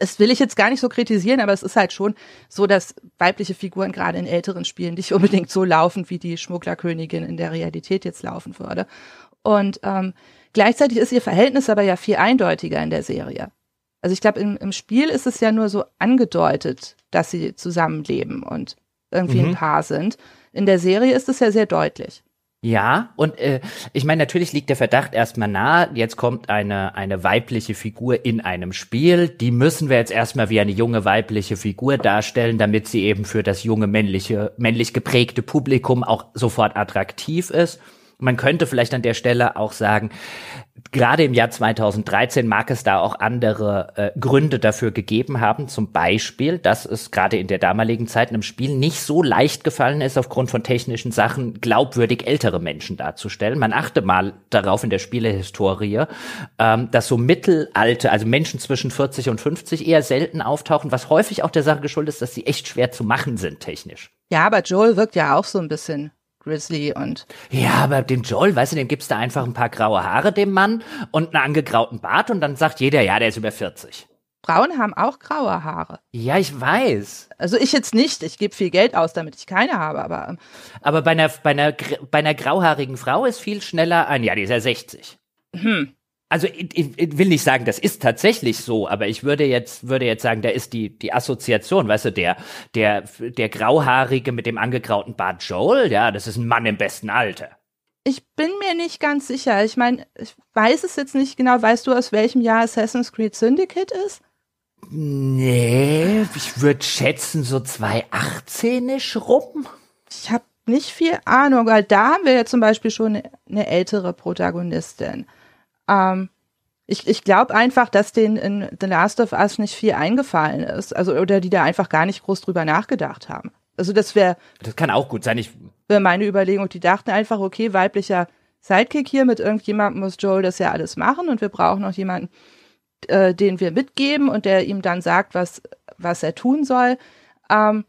[SPEAKER 2] das will ich jetzt gar nicht so kritisieren, aber es ist halt schon so, dass weibliche Figuren gerade in älteren Spielen nicht unbedingt so laufen, wie die Schmugglerkönigin in der Realität jetzt laufen würde. Und ähm, gleichzeitig ist ihr Verhältnis aber ja viel eindeutiger in der Serie. Also ich glaube, im, im Spiel ist es ja nur so angedeutet, dass sie zusammenleben und irgendwie mhm. ein Paar sind. In der Serie ist es ja sehr deutlich.
[SPEAKER 1] Ja, und äh, ich meine, natürlich liegt der Verdacht erstmal nahe, jetzt kommt eine, eine weibliche Figur in einem Spiel, die müssen wir jetzt erstmal wie eine junge weibliche Figur darstellen, damit sie eben für das junge männliche, männlich geprägte Publikum auch sofort attraktiv ist. Man könnte vielleicht an der Stelle auch sagen, gerade im Jahr 2013 mag es da auch andere äh, Gründe dafür gegeben haben. Zum Beispiel, dass es gerade in der damaligen Zeit einem Spiel nicht so leicht gefallen ist, aufgrund von technischen Sachen glaubwürdig ältere Menschen darzustellen. Man achte mal darauf in der Spielehistorie, ähm, dass so Mittelalte, also Menschen zwischen 40 und 50 eher selten auftauchen, was häufig auch der Sache geschuldet ist, dass sie echt schwer zu machen sind technisch.
[SPEAKER 2] Ja, aber Joel wirkt ja auch so ein bisschen Grizzly und.
[SPEAKER 1] Ja, aber dem Joel, weißt du, dem gibst du einfach ein paar graue Haare, dem Mann, und einen angegrauten Bart und dann sagt jeder, ja, der ist über 40. Frauen haben auch
[SPEAKER 2] graue Haare.
[SPEAKER 1] Ja, ich weiß.
[SPEAKER 2] Also ich jetzt nicht. Ich gebe viel Geld aus, damit ich keine habe, aber. Ähm,
[SPEAKER 1] aber bei einer, bei einer, bei einer grauhaarigen Frau ist viel schneller ein, ja, die ist ja 60. Hm also ich, ich, ich, will nicht sagen, das ist tatsächlich so, aber ich würde jetzt würde jetzt sagen, da ist die die Assoziation, weißt du, der der der grauhaarige mit dem angegrauten Bart Joel, ja, das ist ein Mann im besten Alter.
[SPEAKER 2] Ich bin mir nicht ganz sicher. Ich meine, ich weiß es jetzt nicht genau. Weißt du, aus welchem Jahr Assassin's Creed Syndicate ist?
[SPEAKER 1] Nee, ich würde schätzen so
[SPEAKER 2] 2018isch rum. Ich habe nicht viel Ahnung, weil da haben wir ja zum Beispiel schon eine ältere Protagonistin. Ähm, ich, ich glaube einfach, dass denen in The Last of Us nicht viel eingefallen ist. Also, oder die da einfach gar nicht groß drüber nachgedacht haben. Also, das wäre.
[SPEAKER 1] Das kann auch gut sein. Ich
[SPEAKER 2] wäre meine Überlegung. Die dachten einfach, okay, weiblicher Sidekick hier mit irgendjemandem muss Joel das ja alles machen und wir brauchen noch jemanden, äh, den wir mitgeben und der ihm dann sagt, was, was er tun soll. Ähm,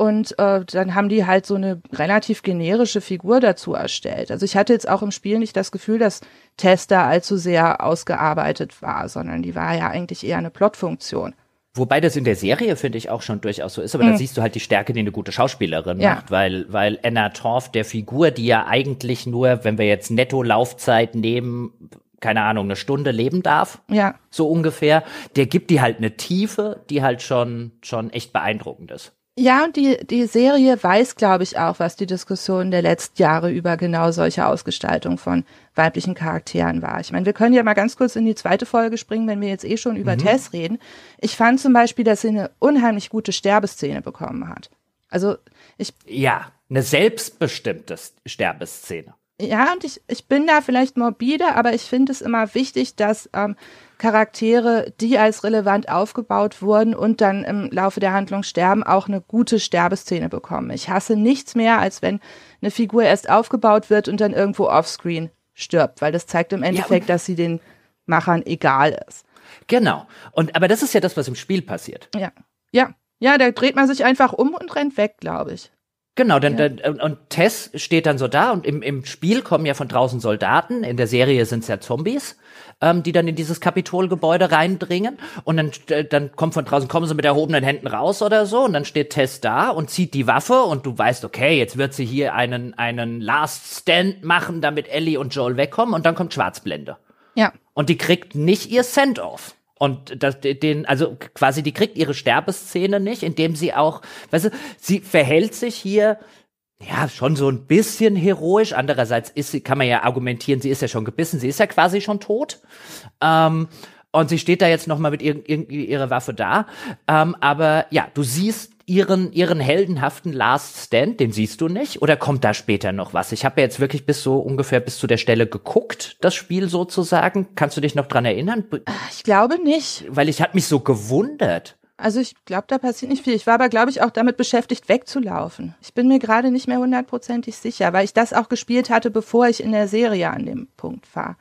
[SPEAKER 2] und äh, dann haben die halt so eine relativ generische Figur dazu erstellt. Also ich hatte jetzt auch im Spiel nicht das Gefühl, dass Tess allzu sehr ausgearbeitet war, sondern die war ja eigentlich eher eine Plotfunktion.
[SPEAKER 1] Wobei das in der Serie, finde ich, auch schon durchaus so ist, aber mhm. da siehst du halt die Stärke, die eine gute Schauspielerin ja. macht, weil, weil Anna Torf der Figur, die ja eigentlich nur, wenn wir jetzt netto Laufzeit nehmen, keine Ahnung, eine Stunde leben darf. Ja. So ungefähr. Der gibt die halt eine Tiefe, die halt schon, schon echt beeindruckend ist.
[SPEAKER 2] Ja, und die, die Serie weiß, glaube ich, auch, was die Diskussion der letzten Jahre über genau solche Ausgestaltung von weiblichen Charakteren war. Ich meine, wir können ja mal ganz kurz in die zweite Folge springen, wenn wir jetzt eh schon über mhm. Tess reden. Ich fand zum Beispiel, dass sie eine unheimlich gute Sterbeszene bekommen hat. Also ich.
[SPEAKER 1] Ja, eine selbstbestimmte Sterbeszene.
[SPEAKER 2] Ja, und ich, ich bin da vielleicht morbide, aber ich finde es immer wichtig, dass ähm, Charaktere, die als relevant aufgebaut wurden und dann im Laufe der Handlung sterben, auch eine gute Sterbeszene bekommen. Ich hasse nichts mehr, als wenn eine Figur erst aufgebaut wird und dann irgendwo offscreen stirbt, weil das zeigt im Endeffekt, ja, dass sie den Machern egal ist. Genau. Und aber das ist ja das, was im Spiel passiert. Ja. Ja. Ja, da dreht man sich einfach um und rennt weg, glaube ich.
[SPEAKER 1] Genau, dann, ja. dann, äh, und Tess steht dann so da und im, im Spiel kommen ja von draußen Soldaten, in der Serie sind es ja Zombies ähm, die dann in dieses Kapitolgebäude reindringen und dann, äh, dann kommt von draußen, kommen sie mit erhobenen Händen raus oder so und dann steht Tess da und zieht die Waffe und du weißt, okay, jetzt wird sie hier einen, einen Last Stand machen, damit Ellie und Joel wegkommen und dann kommt Schwarzblende. Ja. Und die kriegt nicht ihr Send-Off. Und das, den, also quasi, die kriegt ihre Sterbeszene nicht, indem sie auch, weißt du, sie verhält sich hier ja, schon so ein bisschen heroisch. Andererseits ist, sie, kann man ja argumentieren, sie ist ja schon gebissen, sie ist ja quasi schon tot. Ähm, und sie steht da jetzt nochmal mit ir irgendwie ihrer Waffe da. Ähm, aber ja, du siehst ihren, ihren heldenhaften Last Stand, den siehst du nicht. Oder kommt da später noch was? Ich habe ja jetzt wirklich bis so ungefähr bis zu der Stelle geguckt, das Spiel sozusagen. Kannst du dich noch dran erinnern? Äh, ich
[SPEAKER 2] glaube nicht.
[SPEAKER 1] Weil ich hat mich so gewundert.
[SPEAKER 2] Also ich glaube, da passiert nicht viel. Ich war aber, glaube ich, auch damit beschäftigt, wegzulaufen. Ich bin mir gerade nicht mehr hundertprozentig sicher, weil ich das auch gespielt hatte, bevor ich in der Serie an dem Punkt war.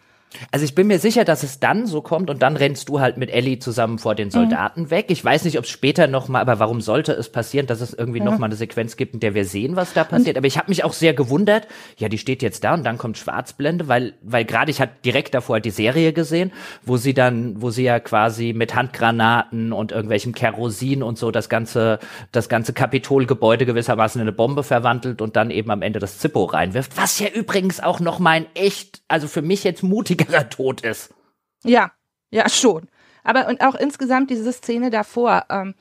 [SPEAKER 1] Also ich bin mir sicher, dass es dann so kommt und dann rennst du halt mit Ellie zusammen vor den mhm. Soldaten mhm. weg. Ich weiß nicht, ob es später nochmal, aber warum sollte es passieren, dass es irgendwie ja. nochmal eine Sequenz gibt, in der wir sehen, was da passiert. Aber ich habe mich auch sehr gewundert, ja, die steht jetzt da und dann kommt Schwarzblende, weil, weil gerade ich hatte direkt davor halt die Serie gesehen, wo sie dann, wo sie ja quasi mit Handgranaten und irgendwelchem Kerosin und so das ganze, das ganze Kapitolgebäude gewissermaßen in eine Bombe verwandelt und dann eben am Ende das Zippo reinwirft. Was ja übrigens auch
[SPEAKER 2] nochmal ein echt, also für mich jetzt mutig
[SPEAKER 1] richtigerer Tod ist.
[SPEAKER 2] Ja, ja, schon. Aber und auch insgesamt diese Szene davor ähm,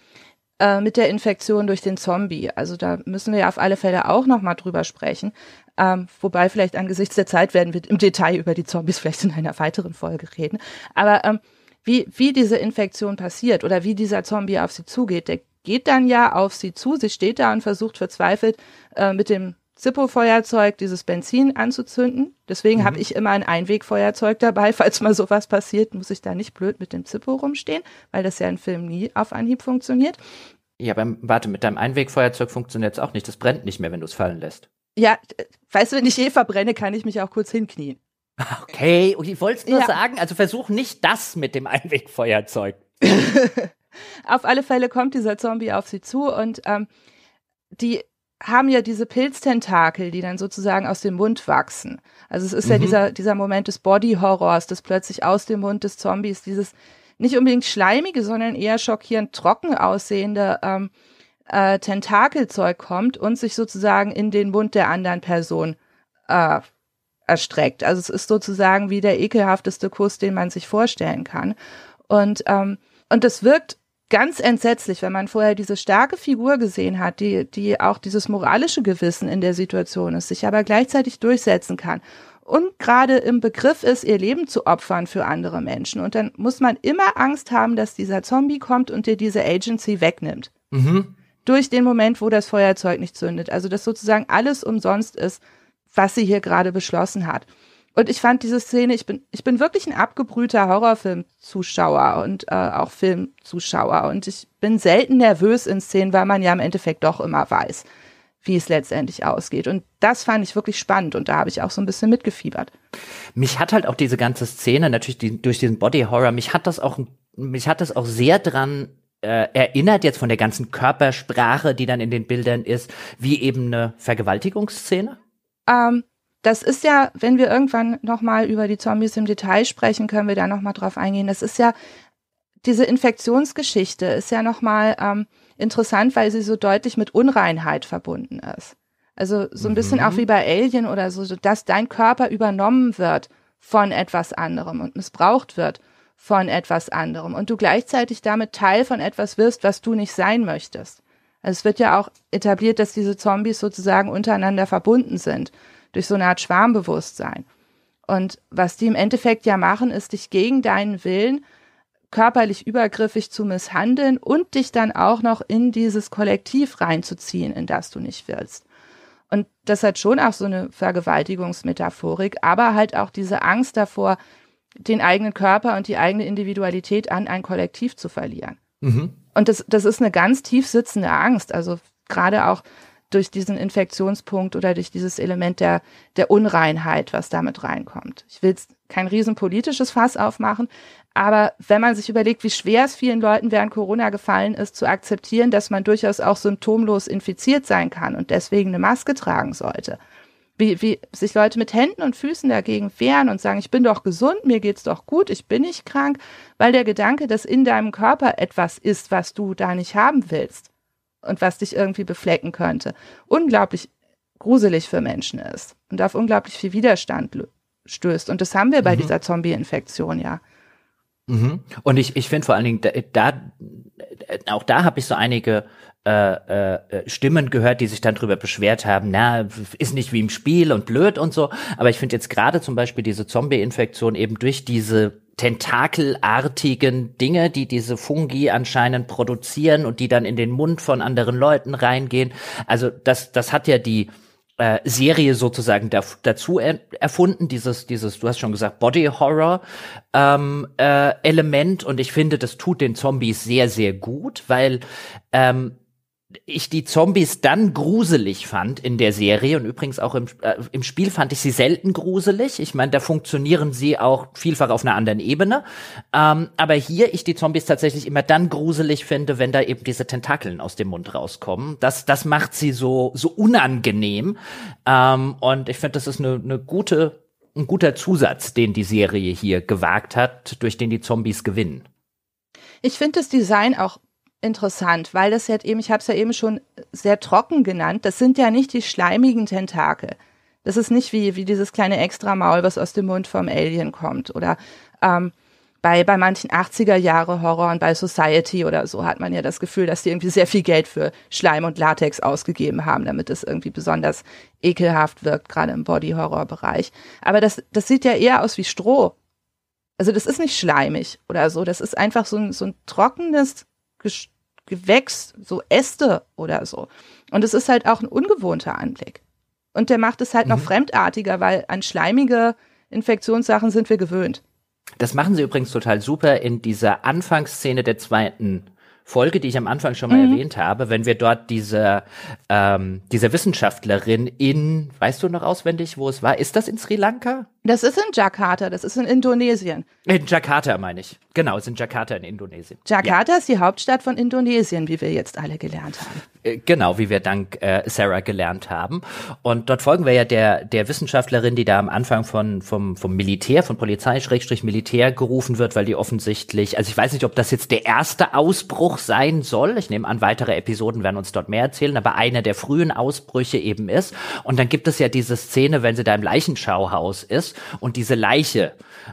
[SPEAKER 2] äh, mit der Infektion durch den Zombie. Also da müssen wir ja auf alle Fälle auch nochmal drüber sprechen. Ähm, wobei vielleicht angesichts der Zeit werden wir im Detail über die Zombies vielleicht in einer weiteren Folge reden. Aber ähm, wie, wie diese Infektion passiert oder wie dieser Zombie auf sie zugeht, der geht dann ja auf sie zu, sie steht da und versucht verzweifelt äh, mit dem Zippo-Feuerzeug, dieses Benzin anzuzünden. Deswegen mhm. habe ich immer ein Einwegfeuerzeug dabei. (laughs) Falls mal sowas passiert, muss ich da nicht blöd mit dem Zippo rumstehen, weil das ja im Film nie auf Anhieb funktioniert.
[SPEAKER 1] Ja, aber warte, mit deinem Einwegfeuerzeug funktioniert es auch nicht. Das brennt nicht mehr, wenn du es fallen lässt.
[SPEAKER 2] Ja, weißt du, wenn ich je verbrenne, kann ich mich auch kurz hinknien.
[SPEAKER 1] Ah, okay, oh, ich wollte es nur ja. sagen.
[SPEAKER 2] Also versuch nicht
[SPEAKER 1] das mit dem Einwegfeuerzeug. (laughs)
[SPEAKER 2] auf alle Fälle kommt dieser Zombie auf sie zu und ähm, die haben ja diese Pilztentakel, die dann sozusagen aus dem Mund wachsen. Also es ist mhm. ja dieser, dieser Moment des Body-Horrors, dass plötzlich aus dem Mund des Zombies dieses nicht unbedingt schleimige, sondern eher schockierend trocken aussehende ähm, äh, Tentakelzeug kommt und sich sozusagen in den Mund der anderen Person äh, erstreckt. Also es ist sozusagen wie der ekelhafteste Kuss, den man sich vorstellen kann. Und, ähm, und das wirkt ganz entsetzlich, wenn man vorher diese starke Figur gesehen hat, die, die auch dieses moralische Gewissen in der Situation ist, sich aber gleichzeitig durchsetzen kann und gerade im Begriff ist, ihr Leben zu opfern für andere Menschen. Und dann muss man immer Angst haben, dass dieser Zombie kommt und dir diese Agency wegnimmt. Mhm. Durch den Moment, wo das Feuerzeug nicht zündet. Also, dass sozusagen alles umsonst ist, was sie hier gerade beschlossen hat. Und ich fand diese Szene, ich bin, ich bin wirklich ein abgebrühter Horrorfilmzuschauer und äh, auch Filmzuschauer. Und ich bin selten nervös in Szenen, weil man ja im Endeffekt doch immer weiß, wie es letztendlich ausgeht. Und das fand ich wirklich spannend und da habe ich auch so ein bisschen mitgefiebert.
[SPEAKER 1] Mich hat halt auch diese ganze Szene, natürlich die, durch diesen Body-Horror, mich hat das auch, mich hat das auch sehr dran äh, erinnert jetzt von der ganzen Körpersprache, die dann in den Bildern ist, wie eben eine Vergewaltigungsszene?
[SPEAKER 2] Ähm, das ist ja, wenn wir irgendwann nochmal über die Zombies im Detail sprechen, können wir da nochmal drauf eingehen. Das ist ja, diese Infektionsgeschichte ist ja nochmal ähm, interessant, weil sie so deutlich mit Unreinheit verbunden ist. Also so ein bisschen mhm. auch wie bei Alien oder so, dass dein Körper übernommen wird von etwas anderem und missbraucht wird von etwas anderem und du gleichzeitig damit Teil von etwas wirst, was du nicht sein möchtest. Also es wird ja auch etabliert, dass diese Zombies sozusagen untereinander verbunden sind durch so eine Art Schwarmbewusstsein. Und was die im Endeffekt ja machen, ist dich gegen deinen Willen körperlich übergriffig zu misshandeln und dich dann auch noch in dieses Kollektiv reinzuziehen, in das du nicht willst. Und das hat schon auch so eine Vergewaltigungsmetaphorik, aber halt auch diese Angst davor, den eigenen Körper und die eigene Individualität an ein Kollektiv zu verlieren. Mhm. Und das, das ist eine ganz tief sitzende Angst. Also gerade auch durch diesen Infektionspunkt oder durch dieses Element der, der Unreinheit, was damit reinkommt. Ich will jetzt kein riesenpolitisches Fass aufmachen, aber wenn man sich überlegt, wie schwer es vielen Leuten während Corona gefallen ist, zu akzeptieren, dass man durchaus auch symptomlos infiziert sein kann und deswegen eine Maske tragen sollte, wie, wie sich Leute mit Händen und Füßen dagegen wehren und sagen, ich bin doch gesund, mir geht's doch gut, ich bin nicht krank, weil der Gedanke, dass in deinem Körper etwas ist, was du da nicht haben willst, und was dich irgendwie beflecken könnte, unglaublich gruselig für Menschen ist und auf unglaublich viel Widerstand stößt. Und das haben wir bei mhm. dieser Zombie-Infektion ja.
[SPEAKER 1] Mhm. Und ich, ich finde vor allen Dingen, da, da auch da habe ich so einige äh, äh, äh, Stimmen gehört, die sich dann drüber beschwert haben, na, ist nicht wie im Spiel und blöd und so. Aber ich finde jetzt gerade zum Beispiel diese Zombie-Infektion eben durch diese tentakelartigen Dinge, die diese Fungi anscheinend produzieren und die dann in den Mund von anderen Leuten reingehen. Also das, das hat ja die, äh, Serie sozusagen da, dazu er, erfunden, dieses, dieses, du hast schon gesagt, Body Horror ähm, äh, Element. Und ich finde, das tut den Zombies sehr, sehr gut, weil ähm, ich die Zombies dann gruselig fand in der Serie und übrigens auch im, äh, im Spiel fand ich sie selten gruselig. Ich meine, da funktionieren sie auch vielfach auf einer anderen Ebene. Ähm, aber hier ich die Zombies tatsächlich immer dann gruselig finde, wenn da eben diese Tentakeln aus dem Mund rauskommen. Das, das macht sie so, so unangenehm. Ähm, und ich finde, das ist eine, eine gute, ein guter Zusatz, den die Serie hier gewagt hat, durch den die Zombies gewinnen.
[SPEAKER 2] Ich finde das Design auch interessant, weil das jetzt halt eben, ich habe es ja eben schon sehr trocken genannt, das sind ja nicht die schleimigen Tentakel. Das ist nicht wie, wie dieses kleine Extra-Maul, was aus dem Mund vom Alien kommt. Oder ähm, bei, bei manchen 80er Jahre Horror und bei Society oder so hat man ja das Gefühl, dass die irgendwie sehr viel Geld für Schleim und Latex ausgegeben haben, damit es irgendwie besonders ekelhaft wirkt, gerade im Body-Horror-Bereich. Aber das, das sieht ja eher aus wie Stroh. Also das ist nicht schleimig oder so. Das ist einfach so ein, so ein trockenes Gewächs, so Äste oder so. Und es ist halt auch ein ungewohnter Anblick. Und der macht es halt mhm. noch fremdartiger, weil an schleimige Infektionssachen sind wir gewöhnt.
[SPEAKER 1] Das machen sie übrigens total super in dieser Anfangsszene der zweiten Folge, die ich am Anfang schon mal mhm. erwähnt habe, wenn wir dort diese, ähm, diese Wissenschaftlerin in, weißt du noch auswendig, wo es war? Ist das in Sri Lanka?
[SPEAKER 2] Das ist in Jakarta, das ist in Indonesien.
[SPEAKER 1] In Jakarta meine ich. Genau, es ist in Jakarta in Indonesien.
[SPEAKER 2] Jakarta ja. ist die Hauptstadt von Indonesien, wie wir jetzt alle gelernt haben.
[SPEAKER 1] Äh, genau, wie wir dank äh, Sarah gelernt haben. Und dort folgen wir ja der, der Wissenschaftlerin, die da am Anfang von, vom, vom Militär, von Polizei, Schrägstrich Militär gerufen wird, weil die offensichtlich, also ich weiß nicht, ob das jetzt der erste Ausbruch sein soll. Ich nehme an, weitere Episoden werden uns dort mehr erzählen, aber einer der frühen Ausbrüche eben ist. Und dann gibt es ja diese Szene, wenn sie da im Leichenschauhaus ist und diese Leiche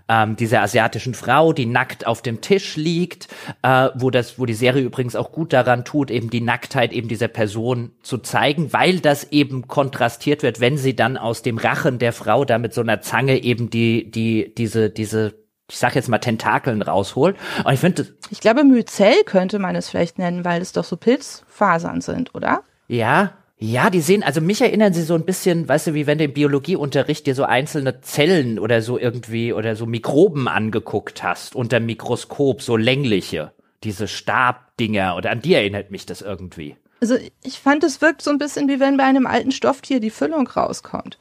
[SPEAKER 1] ähm, dieser asiatischen Frau, die nackt auf dem Tisch liegt, äh, wo das, wo die Serie übrigens auch gut daran tut, eben die Nacktheit eben dieser Person zu zeigen, weil das eben kontrastiert wird, wenn sie dann aus dem Rachen der Frau da mit so einer Zange eben die, die, diese, diese ich sag jetzt mal Tentakeln rausholt. Und ich finde.
[SPEAKER 2] Ich glaube, Myzel könnte man es vielleicht nennen, weil es doch so Pilzfasern sind, oder?
[SPEAKER 1] Ja, ja, die sehen, also mich erinnern sie so ein bisschen, weißt du, wie wenn du im Biologieunterricht dir so einzelne Zellen oder so irgendwie oder so Mikroben angeguckt hast unter Mikroskop, so längliche, diese Stabdinger oder an die erinnert mich das irgendwie.
[SPEAKER 2] Also ich fand, es wirkt so ein bisschen wie wenn bei einem alten Stofftier die Füllung rauskommt.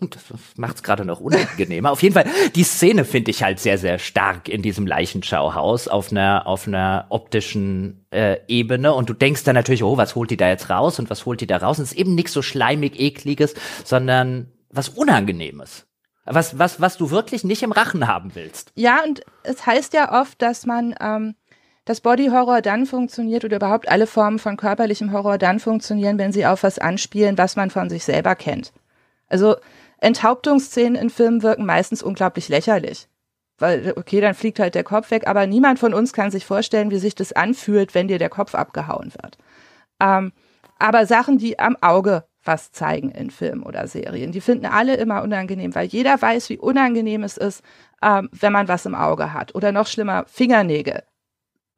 [SPEAKER 1] Das macht's gerade noch unangenehmer. auf jeden Fall, die Szene finde ich halt sehr, sehr stark in diesem Leichenschauhaus auf einer, auf einer optischen äh, Ebene. Und du denkst dann natürlich, oh, was holt die da jetzt raus und was holt die da raus? Und es ist eben nichts so schleimig, ekliges, sondern was Unangenehmes. Was, was, was du wirklich nicht im Rachen haben willst.
[SPEAKER 2] Ja, und es heißt ja oft, dass man, ähm, dass Body Horror dann funktioniert oder überhaupt alle Formen von körperlichem Horror dann funktionieren, wenn sie auf was anspielen, was man von sich selber kennt. Also Enthauptungsszenen in Filmen wirken meistens unglaublich lächerlich. Weil, okay, dann fliegt halt der Kopf weg, aber niemand von uns kann sich vorstellen, wie sich das anfühlt, wenn dir der Kopf abgehauen wird. Ähm, aber Sachen, die am Auge was zeigen in Filmen oder Serien, die finden alle immer unangenehm, weil jeder weiß, wie unangenehm es ist, ähm, wenn man was im Auge hat. Oder noch schlimmer, Fingernägel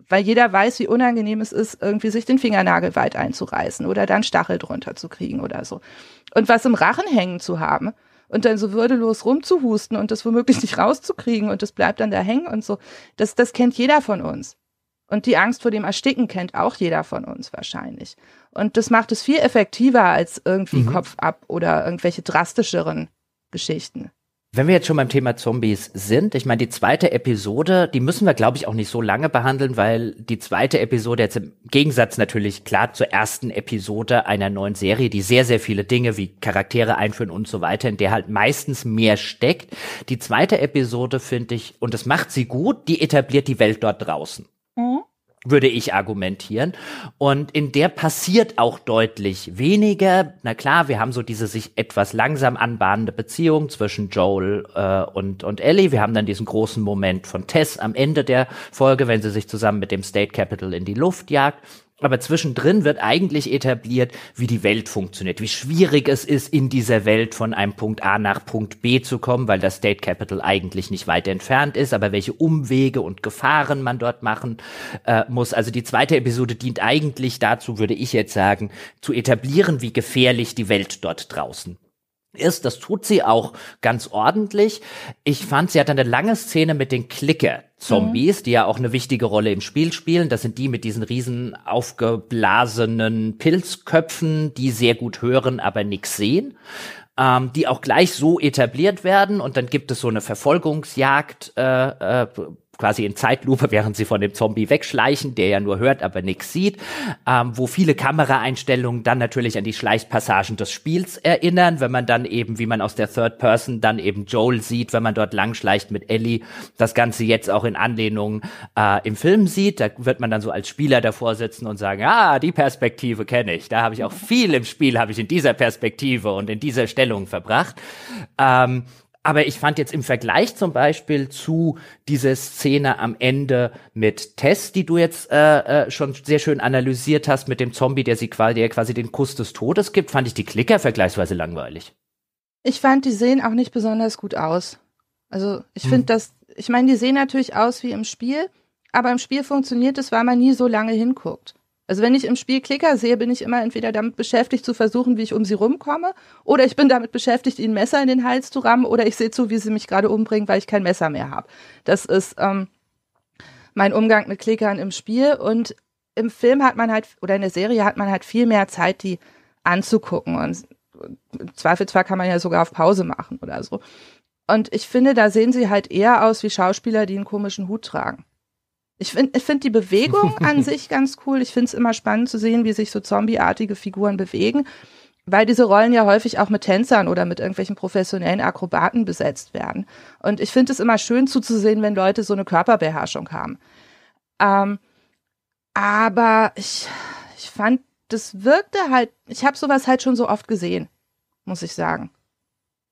[SPEAKER 2] weil jeder weiß, wie unangenehm es ist, irgendwie sich den Fingernagel weit einzureißen oder dann Stachel drunter zu kriegen oder so. Und was im Rachen hängen zu haben und dann so würdelos rumzuhusten und das womöglich nicht rauszukriegen und das bleibt dann da hängen und so, das, das kennt jeder von uns. Und die Angst vor dem Ersticken kennt auch jeder von uns wahrscheinlich. Und das macht es viel effektiver als irgendwie mhm. Kopf ab oder irgendwelche drastischeren Geschichten.
[SPEAKER 1] Wenn wir jetzt schon beim Thema Zombies sind, ich meine, die zweite Episode, die müssen wir, glaube ich, auch nicht so lange behandeln, weil die zweite Episode jetzt im Gegensatz natürlich klar zur ersten Episode einer neuen Serie, die sehr, sehr viele Dinge wie Charaktere einführen und so weiter, in der halt meistens mehr steckt. Die zweite Episode finde ich, und das macht sie gut, die etabliert die Welt dort draußen. Mhm würde ich argumentieren. Und in der passiert auch deutlich weniger. Na klar, wir haben so diese sich etwas langsam anbahnende Beziehung zwischen Joel äh, und, und Ellie. Wir haben dann diesen großen Moment von Tess am Ende der Folge, wenn sie sich zusammen mit dem State Capital in die Luft jagt. Aber zwischendrin wird eigentlich etabliert, wie die Welt funktioniert, wie schwierig es ist, in dieser Welt von einem Punkt A nach Punkt B zu kommen, weil das State Capital eigentlich nicht weit entfernt ist, aber welche Umwege und Gefahren man dort machen äh, muss. Also die zweite Episode dient eigentlich dazu, würde ich jetzt sagen, zu etablieren, wie gefährlich die Welt dort draußen ist. Das tut sie auch ganz ordentlich. Ich fand, sie hat eine lange Szene mit den Clique-Zombies, mhm. die ja auch eine wichtige Rolle im Spiel spielen. Das sind die mit diesen riesen aufgeblasenen Pilzköpfen, die sehr gut hören, aber nichts sehen. Ähm, die auch gleich so etabliert werden und dann gibt es so eine Verfolgungsjagd äh, äh, quasi in Zeitlupe, während sie von dem Zombie wegschleichen, der ja nur hört, aber nichts sieht, ähm, wo viele Kameraeinstellungen dann natürlich an die Schleichpassagen des Spiels erinnern, wenn man dann eben, wie man aus der Third Person dann eben Joel sieht, wenn man dort langschleicht mit Ellie, das Ganze jetzt auch in Anlehnung äh, im Film sieht, da wird man dann so als Spieler davor sitzen und sagen, ah, die Perspektive kenne ich, da habe ich auch viel im Spiel, habe ich in dieser Perspektive und in dieser Stellung verbracht. Ähm, aber ich fand jetzt im Vergleich zum Beispiel zu dieser Szene am Ende mit Tess, die du jetzt äh, äh, schon sehr schön analysiert hast, mit dem Zombie, der sie quasi, der quasi den Kuss des Todes gibt, fand ich die Klicker vergleichsweise langweilig.
[SPEAKER 2] Ich fand, die sehen auch nicht besonders gut aus. Also ich finde hm. das, ich meine, die sehen natürlich aus wie im Spiel, aber im Spiel funktioniert es, weil man nie so lange hinguckt. Also wenn ich im Spiel Klicker sehe, bin ich immer entweder damit beschäftigt zu versuchen, wie ich um sie rumkomme, oder ich bin damit beschäftigt, ihnen Messer in den Hals zu rammen, oder ich sehe zu, wie sie mich gerade umbringen, weil ich kein Messer mehr habe. Das ist ähm, mein Umgang mit Klickern im Spiel. Und im Film hat man halt, oder in der Serie hat man halt viel mehr Zeit, die anzugucken. Und im Zweifelsfall kann man ja sogar auf Pause machen oder so. Und ich finde, da sehen sie halt eher aus wie Schauspieler, die einen komischen Hut tragen. Ich finde ich find die Bewegung (laughs) an sich ganz cool. Ich finde es immer spannend zu sehen, wie sich so zombieartige Figuren bewegen, weil diese Rollen ja häufig auch mit Tänzern oder mit irgendwelchen professionellen Akrobaten besetzt werden. Und ich finde es immer schön zuzusehen, wenn Leute so eine Körperbeherrschung haben. Ähm, aber ich, ich fand, das wirkte halt, ich habe sowas halt schon so oft gesehen, muss ich sagen.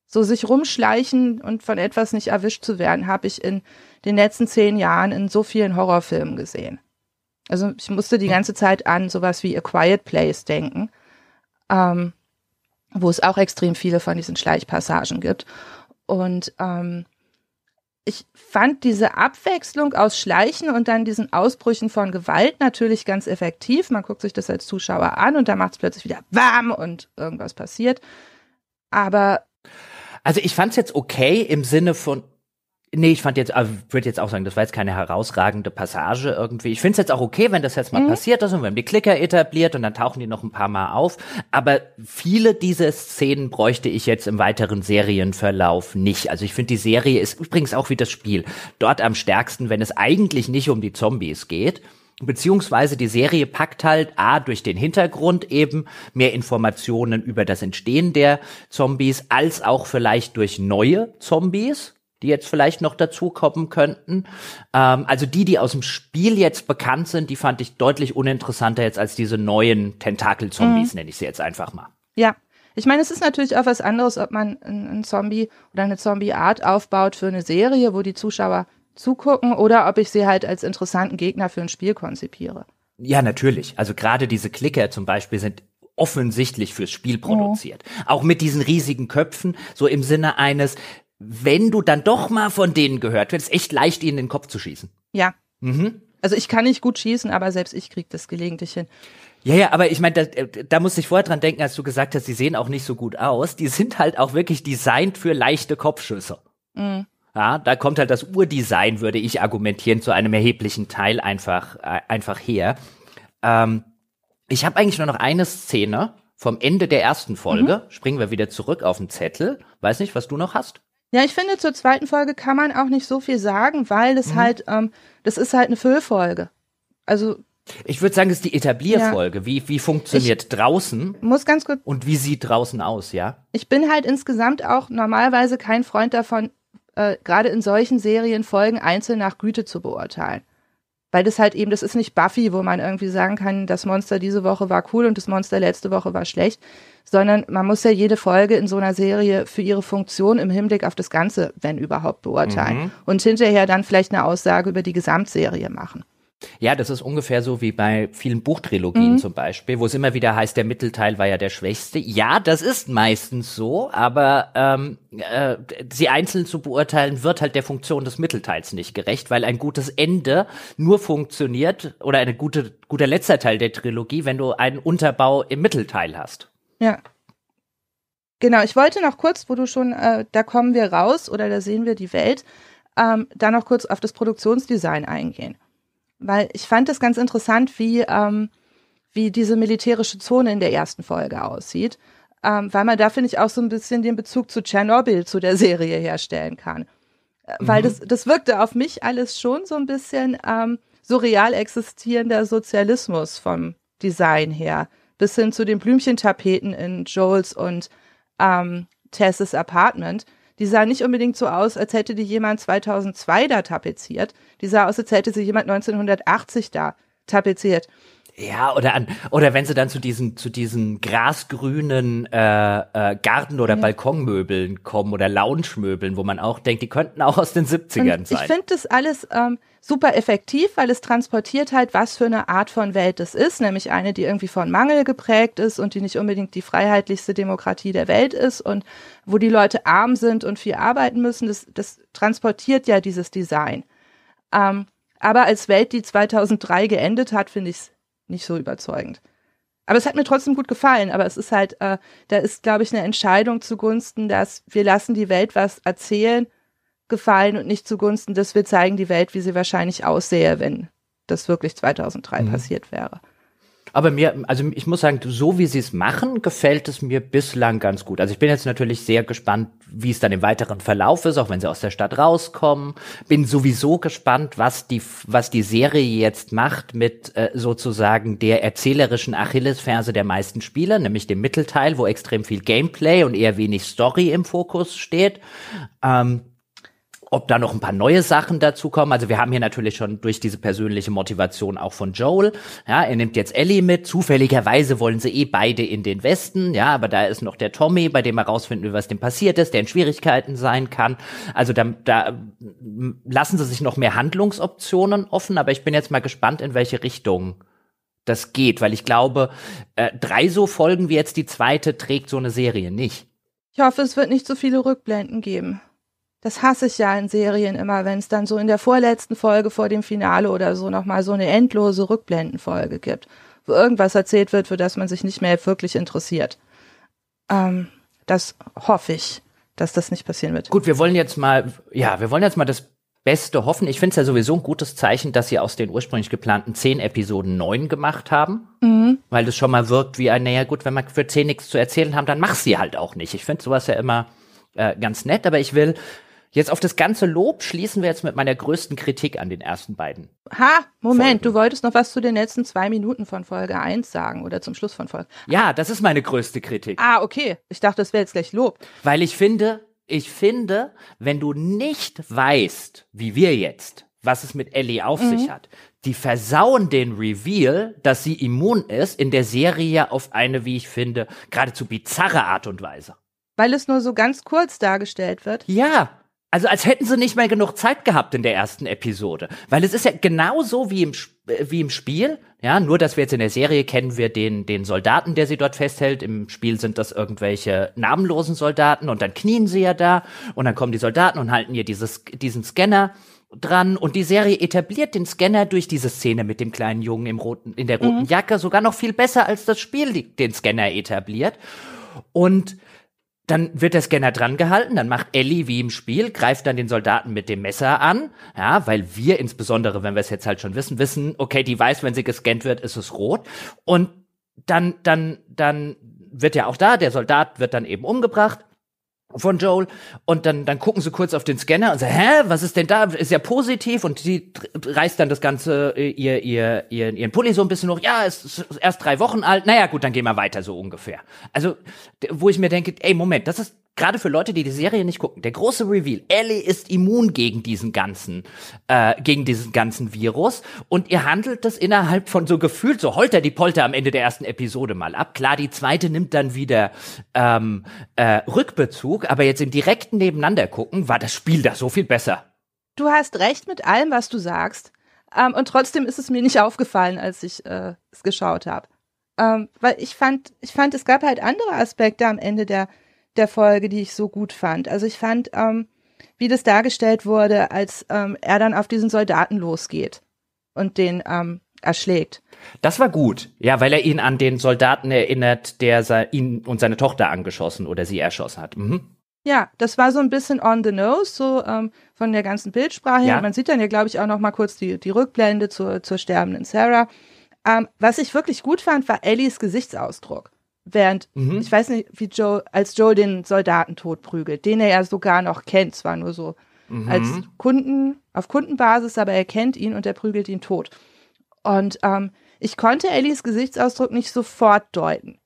[SPEAKER 2] So sich rumschleichen und von etwas nicht erwischt zu werden, habe ich in den letzten zehn Jahren in so vielen Horrorfilmen gesehen. Also ich musste die ganze Zeit an sowas wie A Quiet Place denken, ähm, wo es auch extrem viele von diesen Schleichpassagen gibt. Und ähm, ich fand diese Abwechslung aus Schleichen und dann diesen Ausbrüchen von Gewalt natürlich ganz effektiv. Man guckt sich das als Zuschauer an und da macht es plötzlich wieder warm und irgendwas passiert. Aber
[SPEAKER 1] also ich fand's jetzt okay im Sinne von, nee, ich fand jetzt, also äh, würde jetzt auch sagen, das war jetzt keine herausragende Passage irgendwie. Ich find's jetzt auch okay, wenn das jetzt mal mhm. passiert ist und wir haben die Klicker etabliert und dann tauchen die noch ein paar Mal auf. Aber viele dieser Szenen bräuchte ich jetzt im weiteren Serienverlauf nicht. Also ich finde, die Serie ist übrigens auch wie das Spiel dort am stärksten, wenn es eigentlich nicht um die Zombies geht, Beziehungsweise die Serie packt halt A durch den Hintergrund eben mehr Informationen über das Entstehen der Zombies, als auch vielleicht durch neue Zombies, die jetzt vielleicht noch dazukommen könnten. Ähm, also die, die aus dem Spiel jetzt bekannt sind, die fand ich deutlich uninteressanter jetzt als diese neuen Tentakel-Zombies, mhm. nenne ich sie jetzt einfach mal.
[SPEAKER 2] Ja. Ich meine, es ist natürlich auch was anderes, ob man einen Zombie oder eine Zombie-Art aufbaut für eine Serie, wo die Zuschauer zugucken oder ob ich sie halt als interessanten Gegner für ein Spiel konzipiere.
[SPEAKER 1] Ja, natürlich. Also gerade diese Klicker zum Beispiel sind offensichtlich fürs Spiel produziert. Oh. Auch mit diesen riesigen Köpfen, so im Sinne eines, wenn du dann doch mal von denen gehört wirst, echt leicht, ihnen den Kopf zu schießen. Ja. Mhm.
[SPEAKER 2] Also ich kann nicht gut schießen, aber selbst ich kriege das gelegentlich hin.
[SPEAKER 1] Ja, ja, aber ich meine, da, äh, da muss ich vorher dran denken, als du gesagt hast, die sehen auch nicht so gut aus. Die sind halt auch wirklich designt für leichte Kopfschüsse. Mhm. Ja, da kommt halt das Urdesign, würde ich argumentieren, zu einem erheblichen Teil einfach, äh, einfach her. Ähm, ich habe eigentlich nur noch eine Szene vom Ende der ersten Folge. Mhm. Springen wir wieder zurück auf den Zettel. Weiß nicht, was du noch hast.
[SPEAKER 2] Ja, ich finde, zur zweiten Folge kann man auch nicht so viel sagen, weil das mhm. halt, ähm, das ist halt eine Füllfolge. Also.
[SPEAKER 1] Ich würde sagen, es ist die Etablierfolge. Ja. Wie, wie funktioniert ich draußen? Muss ganz gut. Und wie sieht draußen aus, ja?
[SPEAKER 2] Ich bin halt insgesamt auch normalerweise kein Freund davon, äh, gerade in solchen Serien Folgen einzeln nach Güte zu beurteilen. Weil das halt eben, das ist nicht Buffy, wo man irgendwie sagen kann, das Monster diese Woche war cool und das Monster letzte Woche war schlecht, sondern man muss ja jede Folge in so einer Serie für ihre Funktion im Hinblick auf das Ganze, wenn überhaupt, beurteilen mhm. und hinterher dann vielleicht eine Aussage über die Gesamtserie machen.
[SPEAKER 1] Ja, das ist ungefähr so wie bei vielen Buchtrilogien mhm. zum Beispiel, wo es immer wieder heißt, der Mittelteil war ja der schwächste. Ja, das ist meistens so, aber ähm, äh, sie einzeln zu beurteilen, wird halt der Funktion des Mittelteils nicht gerecht, weil ein gutes Ende nur funktioniert oder ein gute, guter letzter Teil der Trilogie, wenn du einen Unterbau im Mittelteil hast.
[SPEAKER 2] Ja. Genau, ich wollte noch kurz, wo du schon, äh, da kommen wir raus oder da sehen wir die Welt, ähm, da noch kurz auf das Produktionsdesign eingehen weil ich fand es ganz interessant, wie, ähm, wie diese militärische Zone in der ersten Folge aussieht, ähm, weil man da, finde ich, auch so ein bisschen den Bezug zu Tschernobyl, zu der Serie herstellen kann. Äh, weil mhm. das, das wirkte auf mich alles schon so ein bisschen ähm, surreal existierender Sozialismus vom Design her, bis hin zu den Blümchentapeten in Joels und ähm, Tesses Apartment die sah nicht unbedingt so aus, als hätte die jemand 2002 da tapeziert. Die sah aus, als hätte sie jemand 1980 da tapeziert.
[SPEAKER 1] Ja, oder an, oder wenn sie dann zu diesen, zu diesen grasgrünen äh, äh, Garten- oder ja. Balkonmöbeln kommen oder Lounge-Möbeln, wo man auch denkt, die könnten auch aus den 70ern Und sein. Ich finde
[SPEAKER 2] das alles ähm, super effektiv, weil es transportiert halt, was für eine Art von Welt es ist, nämlich eine, die irgendwie von Mangel geprägt ist und die nicht unbedingt die freiheitlichste Demokratie der Welt ist und wo die Leute arm sind und viel arbeiten müssen. Das, das transportiert ja dieses Design. Ähm, aber als Welt, die 2003 geendet hat, finde ich es nicht so überzeugend. Aber es hat mir trotzdem gut gefallen. Aber es ist halt, äh, da ist, glaube ich, eine Entscheidung zugunsten, dass wir lassen die Welt was erzählen gefallen und nicht zugunsten, dass wir zeigen die Welt, wie sie wahrscheinlich aussähe, wenn das wirklich 2003 mhm. passiert wäre
[SPEAKER 1] aber mir, also ich muss sagen, so wie sie es machen, gefällt es mir bislang ganz gut. Also ich bin jetzt natürlich sehr gespannt, wie es dann im weiteren Verlauf ist, auch wenn sie aus der Stadt rauskommen. Bin sowieso gespannt, was die, was die Serie jetzt macht mit äh, sozusagen der erzählerischen Achillesferse der meisten Spieler, nämlich dem Mittelteil, wo extrem viel Gameplay und eher wenig Story im Fokus steht. Ähm, ob da noch ein paar neue Sachen dazukommen. Also wir haben hier natürlich schon durch diese persönliche Motivation auch von Joel. Ja, er nimmt jetzt Ellie mit. Zufälligerweise wollen sie eh beide in den Westen. Ja, aber da ist noch der Tommy, bei dem herausfinden, was dem passiert ist, der in Schwierigkeiten sein kann. Also da, da lassen sie sich noch mehr Handlungsoptionen offen. Aber ich bin jetzt mal gespannt, in welche Richtung das geht, weil ich glaube, äh, drei so Folgen wie jetzt die zweite trägt so eine Serie nicht.
[SPEAKER 2] Ich hoffe, es wird nicht so viele Rückblenden geben das hasse ich ja in Serien immer, wenn es dann so in der vorletzten Folge vor dem Finale oder so nochmal so eine endlose Rückblendenfolge gibt, wo irgendwas erzählt wird, für das man sich nicht mehr wirklich interessiert. Ähm, das hoffe ich, dass das nicht passieren wird. Gut,
[SPEAKER 1] wir wollen jetzt mal, ja, wir wollen jetzt mal das Beste hoffen. Ich finde es ja sowieso ein gutes Zeichen, dass sie aus den ursprünglich geplanten zehn Episoden neun gemacht haben, mhm. weil das schon mal wirkt wie ein, naja gut, wenn man für zehn nichts zu erzählen haben, dann mach sie halt auch nicht. Ich finde sowas ja immer äh, ganz nett, aber ich will Jetzt auf das ganze Lob schließen wir jetzt mit meiner größten Kritik an den ersten beiden.
[SPEAKER 2] Ha, Moment, Folgen. du wolltest noch was zu den letzten zwei Minuten von Folge 1 sagen oder zum Schluss von Folge.
[SPEAKER 1] Ja, das ist meine größte Kritik.
[SPEAKER 2] Ah, okay. Ich dachte, das wäre jetzt gleich Lob.
[SPEAKER 1] Weil ich finde, ich finde, wenn du nicht weißt, wie wir jetzt, was es mit Ellie auf mhm. sich hat, die versauen den Reveal, dass sie immun ist, in der Serie auf eine, wie ich finde, geradezu bizarre Art und Weise.
[SPEAKER 2] Weil es nur so ganz kurz dargestellt wird.
[SPEAKER 1] Ja, also als hätten sie nicht mehr genug Zeit gehabt in der ersten Episode. Weil es ist ja genauso wie im, äh, wie im Spiel, ja, nur dass wir jetzt in der Serie kennen wir den, den Soldaten, der sie dort festhält. Im Spiel sind das irgendwelche namenlosen Soldaten und dann knien sie ja da und dann kommen die Soldaten und halten ihr dieses, diesen Scanner dran und die Serie etabliert den Scanner durch diese Szene mit dem kleinen Jungen im roten, in der roten mhm. Jacke sogar noch viel besser als das Spiel den Scanner etabliert. Und dann wird der Scanner dran gehalten, dann macht Ellie wie im Spiel, greift dann den Soldaten mit dem Messer an, ja, weil wir insbesondere, wenn wir es jetzt halt schon wissen, wissen, okay, die weiß, wenn sie gescannt wird, ist es rot und dann, dann, dann wird ja auch da, der Soldat wird dann eben umgebracht von Joel und dann, dann gucken sie kurz auf den Scanner und sagen, hä, was ist denn da? Ist ja positiv und sie reißt dann das ganze, äh, ihr, ihr, ihren, ihren Pulli so ein bisschen hoch. Ja, es ist erst drei Wochen alt. Naja, gut, dann gehen wir weiter so ungefähr. Also, wo ich mir denke, ey, Moment, das ist gerade für Leute, die die Serie nicht gucken, der große Reveal. Ellie ist immun gegen diesen ganzen, äh, gegen diesen ganzen Virus und ihr handelt das innerhalb von so gefühlt so holter die Polter am Ende der ersten Episode mal ab. Klar, die zweite nimmt dann wieder ähm, äh, Rückbezug, aber jetzt im direkten Nebeneinander gucken war das Spiel da so viel besser.
[SPEAKER 2] Du hast recht mit allem, was du sagst. Ähm, und trotzdem ist es mir nicht (laughs) aufgefallen, als ich äh, es geschaut habe. Ähm, weil ich fand, ich fand, es gab halt andere Aspekte am Ende der der Folge, die ich so gut fand. Also ich fand, ähm, wie das dargestellt wurde, als ähm, er dann auf diesen Soldaten losgeht und den ähm, erschlägt.
[SPEAKER 1] Das war gut, ja, weil er ihn an den Soldaten erinnert, der ihn und seine Tochter angeschossen oder sie erschossen hat. Mhm.
[SPEAKER 2] Ja, das war so ein bisschen on the nose, so ähm, von der ganzen Bildsprache her. Man sieht dann ja, glaube ich, auch noch mal kurz die, die Rückblende zur, zur sterbenden Sarah. Ähm, was ich wirklich gut fand, war Ellies Gesichtsausdruck während, mhm. ich weiß nicht, wie Joe, als Joe den Soldaten prügelt, den er ja sogar noch kennt, zwar nur so mhm. als Kunden, auf Kundenbasis, aber er kennt ihn und er prügelt ihn tot. Und ähm, ich konnte Ellies Gesichtsausdruck nicht sofort deuten,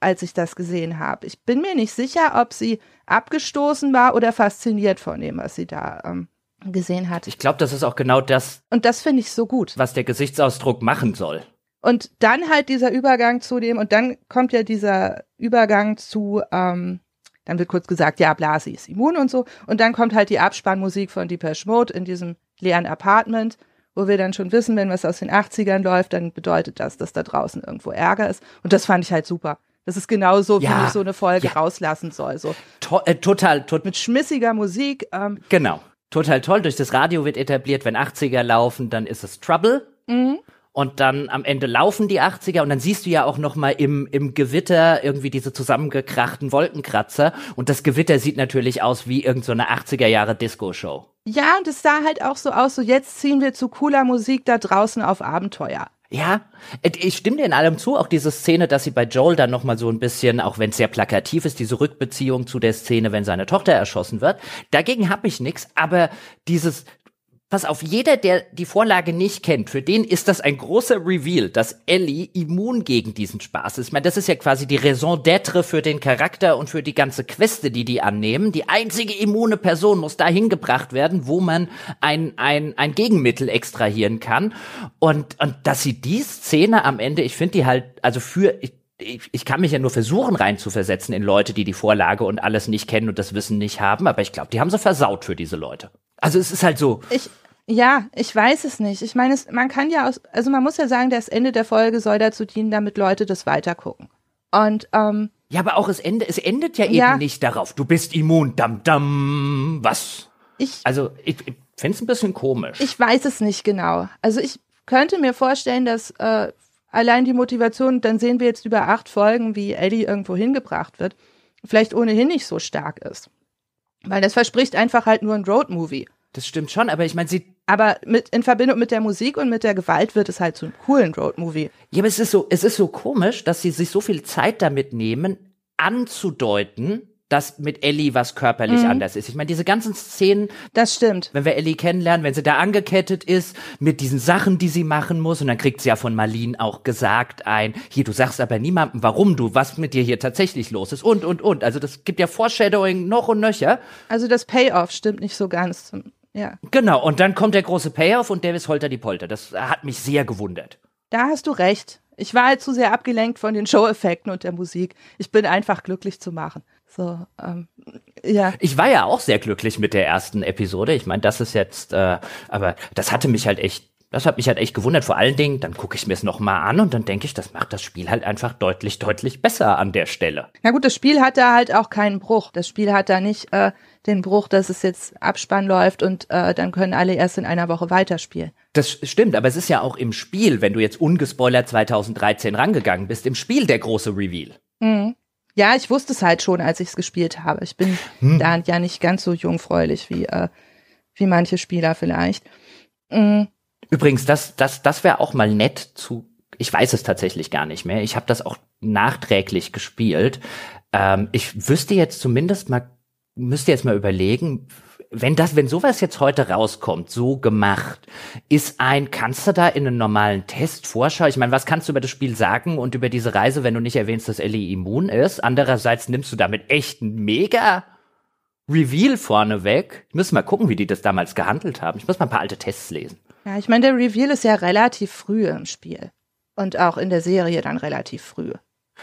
[SPEAKER 2] als ich das gesehen habe. Ich bin mir nicht sicher, ob sie abgestoßen war oder fasziniert von dem, was sie da ähm, gesehen hat. Ich
[SPEAKER 1] glaube, das ist auch genau das. Und das finde ich so gut. Was der Gesichtsausdruck machen soll.
[SPEAKER 2] Und dann halt dieser Übergang zu dem, und dann kommt ja dieser Übergang zu, ähm, dann wird kurz gesagt, ja, Blasi ist immun und so. Und dann kommt halt die Abspannmusik von Deepesh Mode in diesem leeren Apartment, wo wir dann schon wissen, wenn was aus den 80ern läuft, dann bedeutet das, dass da draußen irgendwo Ärger ist. Und das fand ich halt super. Das ist genau so, ja, wie ich so eine Folge ja. rauslassen soll. So.
[SPEAKER 1] To äh, total, total. Mit
[SPEAKER 2] schmissiger Musik. Ähm.
[SPEAKER 1] Genau. Total toll. Durch das Radio wird etabliert, wenn 80er laufen, dann ist es Trouble. Mhm und dann am Ende laufen die 80er und dann siehst du ja auch noch mal im im Gewitter irgendwie diese zusammengekrachten Wolkenkratzer und das Gewitter sieht natürlich aus wie irgendeine so 80er Jahre Disco Show.
[SPEAKER 2] Ja, und es sah halt auch so aus, so jetzt ziehen wir zu cooler Musik da draußen auf Abenteuer.
[SPEAKER 1] Ja, äh, ich stimme dir in allem zu, auch diese Szene, dass sie bei Joel dann nochmal so ein bisschen, auch wenn es sehr plakativ ist, diese Rückbeziehung zu der Szene, wenn seine Tochter erschossen wird. Dagegen habe ich nichts, aber dieses Pass auf, jeder, der die Vorlage nicht kennt, für den ist das ein großer Reveal, dass Ellie immun gegen diesen Spaß ist. Ich meine, das ist ja quasi die Raison d'être für den Charakter und für die ganze Queste, die die annehmen. Die einzige immune Person muss dahin gebracht werden, wo man ein, ein, ein Gegenmittel extrahieren kann. Und, und dass sie die Szene am Ende, ich finde die halt, also für, ich, ich, ich kann mich ja nur versuchen reinzuversetzen in Leute, die die Vorlage und alles nicht kennen und das Wissen nicht haben, aber ich glaube, die haben sie versaut für diese Leute. Also es ist halt so.
[SPEAKER 2] Ich, ja, ich weiß es nicht. Ich meine, man kann ja aus, also man muss ja sagen, das Ende der Folge soll dazu dienen, damit Leute das weitergucken. Und ähm, ja, aber auch es endet, es endet ja, ja eben
[SPEAKER 1] nicht darauf. Du bist immun, dam dam. Was? Ich also ich, ich es ein bisschen komisch. Ich
[SPEAKER 2] weiß es nicht genau. Also ich könnte mir vorstellen, dass äh, allein die Motivation, dann sehen wir jetzt über acht Folgen, wie Eddie irgendwo hingebracht wird, vielleicht ohnehin nicht so stark ist. Weil das verspricht einfach halt nur ein Roadmovie. Das stimmt schon, aber ich meine, sie. Aber mit, in Verbindung mit der Musik und mit der Gewalt wird es halt so einem coolen Roadmovie. Ja, aber es ist so, es ist so komisch, dass sie sich
[SPEAKER 1] so viel Zeit damit nehmen, anzudeuten, dass mit Ellie was körperlich mhm. anders ist. Ich meine, diese ganzen Szenen. Das stimmt. Wenn wir Ellie kennenlernen, wenn sie da angekettet ist, mit diesen Sachen, die sie machen muss, und dann kriegt sie ja von Marlene auch gesagt ein, hier, du sagst aber niemandem, warum du, was mit dir hier tatsächlich los ist und, und, und. Also das gibt ja Foreshadowing noch und nöcher.
[SPEAKER 2] Also das Payoff stimmt nicht so ganz. Ja.
[SPEAKER 1] Genau. Und dann kommt der große Payoff und Davis holter die Polter. Das hat mich sehr gewundert.
[SPEAKER 2] Da hast du recht. Ich war halt zu sehr abgelenkt von den Show-Effekten und der Musik. Ich bin einfach glücklich zu machen. So, ähm, ja.
[SPEAKER 1] Ich war ja auch sehr glücklich mit der ersten Episode. Ich meine, das ist jetzt, äh, aber das hatte mich halt echt, das hat mich halt echt gewundert. Vor allen Dingen, dann gucke ich mir es nochmal an und dann denke ich, das macht das Spiel halt einfach deutlich, deutlich besser an der Stelle.
[SPEAKER 2] Na gut, das Spiel hat da halt auch keinen Bruch. Das Spiel hat da nicht äh, den Bruch, dass es jetzt Abspann läuft und äh, dann können alle erst in einer Woche weiterspielen.
[SPEAKER 1] Das stimmt, aber es ist ja auch im Spiel, wenn du jetzt ungespoilert 2013 rangegangen bist, im Spiel der große Reveal.
[SPEAKER 2] Mhm. Ja, ich wusste es halt schon, als ich es gespielt habe. Ich bin hm. da ja nicht ganz so jungfräulich wie, äh, wie manche Spieler vielleicht. Mhm.
[SPEAKER 1] Übrigens, das, das, das wäre auch mal nett zu. Ich weiß es tatsächlich gar nicht mehr. Ich habe das auch nachträglich gespielt. Ähm, ich wüsste jetzt zumindest mal, müsste jetzt mal überlegen, wenn das, wenn sowas jetzt heute rauskommt, so gemacht, ist ein, kannst du da in einen normalen Test Vorschau? Ich meine, was kannst du über das Spiel sagen und über diese Reise, wenn du nicht erwähnst, dass Ellie immun ist? Andererseits nimmst du damit echt ein mega Reveal vorneweg. Ich muss mal gucken, wie die das damals gehandelt haben. Ich muss mal ein paar alte Tests lesen.
[SPEAKER 2] Ja, ich meine, der Reveal ist ja relativ früh im Spiel. Und auch in der Serie dann relativ früh.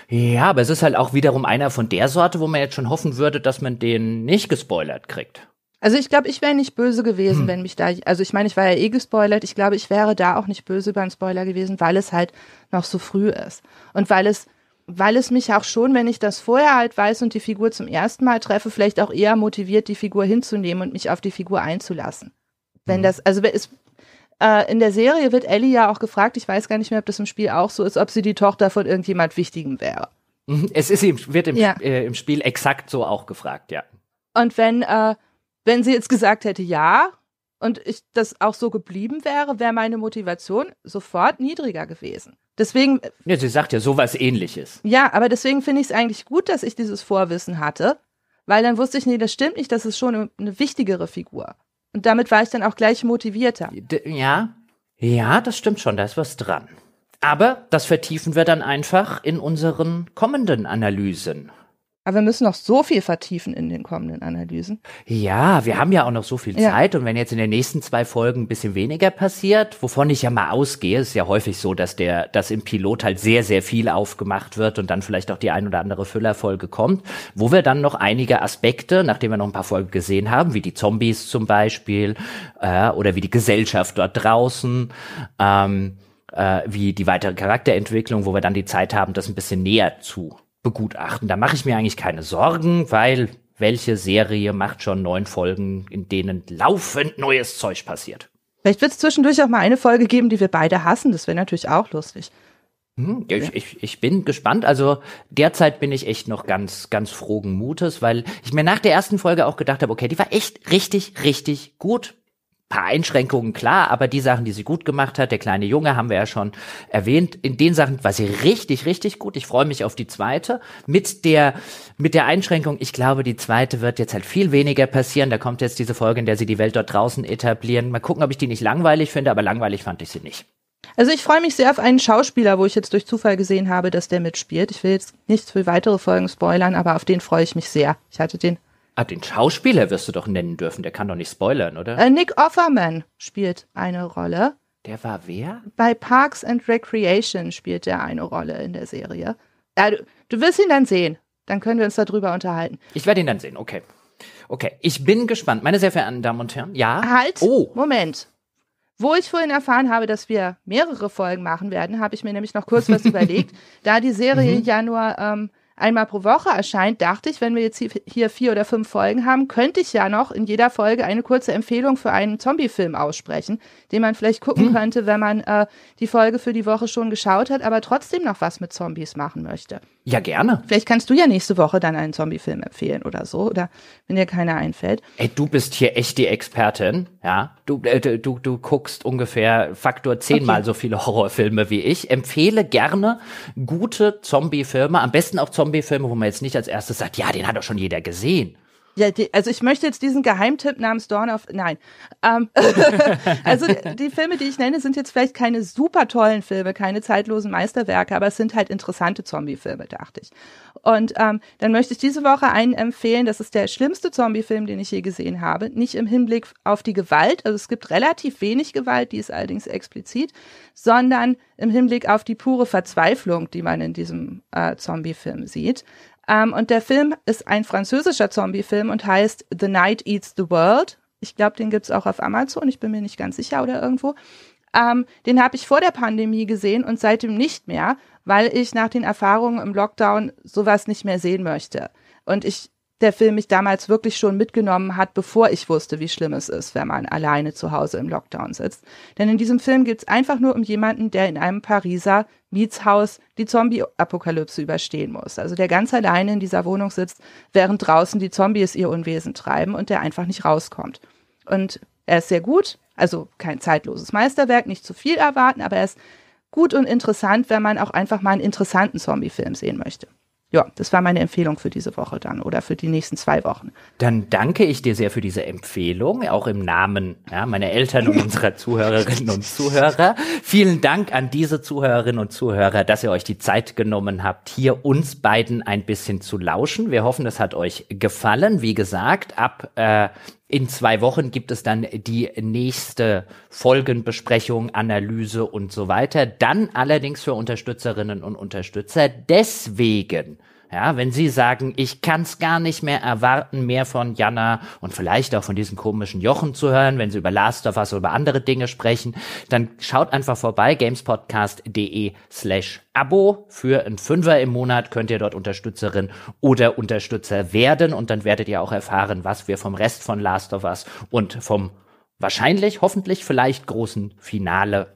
[SPEAKER 1] Ja, aber es ist halt auch wiederum einer von der Sorte, wo man jetzt schon hoffen würde, dass man den nicht gespoilert kriegt.
[SPEAKER 2] Also ich glaube, ich wäre nicht böse gewesen, hm. wenn mich da, also ich meine, ich war ja eh gespoilert, ich glaube, ich wäre da auch nicht böse über einen Spoiler gewesen, weil es halt noch so früh ist. Und weil es, weil es mich auch schon, wenn ich das vorher halt weiß und die Figur zum ersten Mal treffe, vielleicht auch eher motiviert, die Figur hinzunehmen und mich auf die Figur einzulassen. Wenn mhm. das, also es, äh, in der Serie wird Ellie ja auch gefragt, ich weiß gar nicht mehr, ob das im Spiel auch so ist, ob sie die Tochter von irgendjemand Wichtigem wäre.
[SPEAKER 1] Mhm. Es ist, wird im, ja. äh, im Spiel exakt so auch gefragt, ja.
[SPEAKER 2] Und wenn, äh, wenn sie jetzt gesagt hätte, ja, und ich das auch so geblieben wäre, wäre meine Motivation sofort niedriger gewesen. Deswegen. Äh,
[SPEAKER 1] ja, sie sagt ja sowas ähnliches.
[SPEAKER 2] Ja, aber deswegen finde ich es eigentlich gut, dass ich dieses Vorwissen hatte, weil dann wusste ich, nee, das stimmt nicht, das ist schon eine wichtigere Figur. Und damit war ich dann auch gleich motivierter. Ja,
[SPEAKER 1] ja, das stimmt schon, da ist was dran. Aber das vertiefen wir dann einfach in unseren kommenden Analysen.
[SPEAKER 2] Aber wir müssen noch so viel vertiefen in den kommenden Analysen.
[SPEAKER 1] Ja, wir haben ja auch noch so viel ja. Zeit. Und wenn jetzt in den nächsten zwei Folgen ein bisschen weniger passiert, wovon ich ja mal ausgehe, ist ja häufig so, dass der, dass im Pilot halt sehr, sehr viel aufgemacht wird und dann vielleicht auch die ein oder andere Füllerfolge kommt, wo wir dann noch einige Aspekte, nachdem wir noch ein paar Folgen gesehen haben, wie die Zombies zum Beispiel, äh, oder wie die Gesellschaft dort draußen, ähm, äh, wie die weitere Charakterentwicklung, wo wir dann die Zeit haben, das ein bisschen näher zu begutachten. Da mache ich mir eigentlich keine Sorgen, weil welche Serie macht schon neun Folgen, in denen laufend neues Zeug passiert?
[SPEAKER 2] Vielleicht wird es zwischendurch auch mal eine Folge geben, die wir beide hassen. Das wäre natürlich auch lustig.
[SPEAKER 1] Hm, ich, ich, ich bin gespannt. Also derzeit bin ich echt noch ganz, ganz frohen Mutes, weil ich mir nach der ersten Folge auch gedacht habe, okay, die war echt richtig, richtig gut paar Einschränkungen, klar, aber die Sachen, die sie gut gemacht hat, der kleine Junge, haben wir ja schon erwähnt, in den Sachen war sie richtig, richtig gut. Ich freue mich auf die zweite. Mit der, mit der Einschränkung, ich glaube, die zweite wird jetzt halt viel weniger passieren. Da kommt jetzt diese Folge, in der sie die Welt dort draußen etablieren. Mal gucken, ob ich die nicht langweilig finde, aber langweilig fand ich sie nicht.
[SPEAKER 2] Also ich freue mich sehr auf einen Schauspieler, wo ich jetzt durch Zufall gesehen habe, dass der mitspielt. Ich will jetzt nicht für weitere Folgen spoilern, aber auf den freue ich mich sehr. Ich hatte den
[SPEAKER 1] Ah, den Schauspieler wirst du doch nennen dürfen, der kann doch nicht spoilern, oder? Äh,
[SPEAKER 2] Nick Offerman spielt eine Rolle.
[SPEAKER 1] Der war wer?
[SPEAKER 2] Bei Parks and Recreation spielt er eine Rolle in der Serie. Ja, äh, du, du wirst ihn dann sehen. Dann können wir uns darüber unterhalten.
[SPEAKER 1] Ich werde ihn dann sehen, okay. Okay, ich bin gespannt. Meine sehr verehrten Damen und Herren, ja. Halt, oh.
[SPEAKER 2] Moment. Wo ich vorhin erfahren habe, dass wir mehrere Folgen machen werden, habe ich mir nämlich noch kurz was (laughs) überlegt, da die Serie mhm. ja nur ähm, einmal pro Woche erscheint, dachte ich, wenn wir jetzt hier vier oder fünf Folgen haben, könnte ich ja noch in jeder Folge eine kurze Empfehlung für einen Zombie-Film aussprechen, den man vielleicht gucken hm. könnte, wenn man äh, die Folge für die Woche schon geschaut hat, aber trotzdem noch was mit Zombies machen möchte. Ja, gerne. Vielleicht kannst du ja nächste Woche dann einen Zombie-Film empfehlen oder so, oder wenn dir keiner einfällt.
[SPEAKER 1] Ey, du bist hier echt die Expertin. Ja, du, äh, du, du guckst ungefähr Faktor zehnmal okay. so viele (laughs) Horrorfilme wie ich. Empfehle gerne gute Zombie-Filme, am besten auch Zombie-Filme, wo man jetzt nicht als erstes sagt, ja, den hat doch schon jeder gesehen.
[SPEAKER 2] Ja, die, also ich möchte jetzt diesen Geheimtipp namens Dawn of. Nein. Ähm, (laughs) also die Filme, die ich nenne, sind jetzt vielleicht keine super tollen Filme, keine zeitlosen Meisterwerke, aber es sind halt interessante Zombie-Filme, dachte ich. Und ähm, dann möchte ich diese Woche einen empfehlen. Das ist der schlimmste Zombie-Film, den ich je gesehen habe. Nicht im Hinblick auf die Gewalt. Also es gibt relativ wenig Gewalt, die ist allerdings explizit, sondern im Hinblick auf die pure Verzweiflung, die man in diesem äh, Zombie-Film sieht. Ähm, und der Film ist ein französischer Zombie-Film und heißt The Night Eats the World. Ich glaube, den gibt's auch auf Amazon, ich bin mir nicht ganz sicher oder irgendwo. Ähm, den habe ich vor der Pandemie gesehen und seitdem nicht mehr, weil ich nach den Erfahrungen im Lockdown sowas nicht mehr sehen möchte. Und ich der Film mich damals wirklich schon mitgenommen hat, bevor ich wusste, wie schlimm es ist, wenn man alleine zu Hause im Lockdown sitzt. Denn in diesem Film geht es einfach nur um jemanden, der in einem Pariser Mietshaus die Zombie-Apokalypse überstehen muss. Also der ganz alleine in dieser Wohnung sitzt, während draußen die Zombies ihr Unwesen treiben und der einfach nicht rauskommt. Und er ist sehr gut, also kein zeitloses Meisterwerk, nicht zu viel erwarten, aber er ist gut und interessant, wenn man auch einfach mal einen interessanten Zombie-Film sehen möchte ja, das war meine Empfehlung für diese Woche dann oder für die nächsten zwei Wochen. Dann danke ich
[SPEAKER 1] dir sehr für diese Empfehlung, auch im Namen ja, meiner Eltern und (laughs) unserer Zuhörerinnen und Zuhörer. Vielen Dank an diese Zuhörerinnen und Zuhörer, dass ihr euch die Zeit genommen habt, hier uns beiden ein bisschen zu lauschen. Wir hoffen, es hat euch gefallen. Wie gesagt, ab äh, in zwei Wochen gibt es dann die nächste Folgenbesprechung, Analyse und so weiter. Dann allerdings für Unterstützerinnen und Unterstützer. Deswegen ja, wenn sie sagen, ich kann es gar nicht mehr erwarten, mehr von Jana und vielleicht auch von diesem komischen Jochen zu hören, wenn sie über Last of Us oder über andere Dinge sprechen, dann schaut einfach vorbei, gamespodcast.de slash Abo. Für einen Fünfer im Monat könnt ihr dort Unterstützerin oder Unterstützer werden und dann werdet ihr auch erfahren, was wir vom Rest von Last of Us und vom wahrscheinlich, hoffentlich, vielleicht großen Finale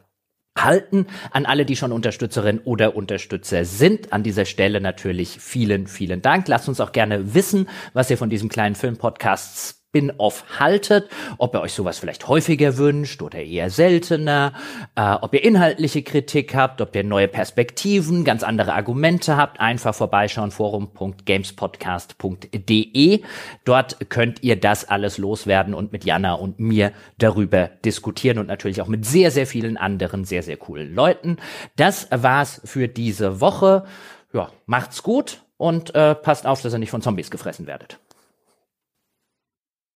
[SPEAKER 1] halten. An alle, die schon Unterstützerin oder Unterstützer sind, an dieser Stelle natürlich vielen, vielen Dank. Lasst uns auch gerne wissen, was ihr von diesem kleinen Filmpodcast Spin-off haltet, ob ihr euch sowas vielleicht häufiger wünscht oder eher seltener, äh, ob ihr inhaltliche Kritik habt, ob ihr neue Perspektiven, ganz andere Argumente habt, einfach vorbeischauen forum.gamespodcast.de. Dort könnt ihr das alles loswerden und mit Jana und mir darüber diskutieren und natürlich auch mit sehr, sehr vielen anderen sehr, sehr coolen Leuten. Das war's für diese Woche. Ja, macht's gut und äh, passt auf, dass ihr nicht von Zombies gefressen werdet.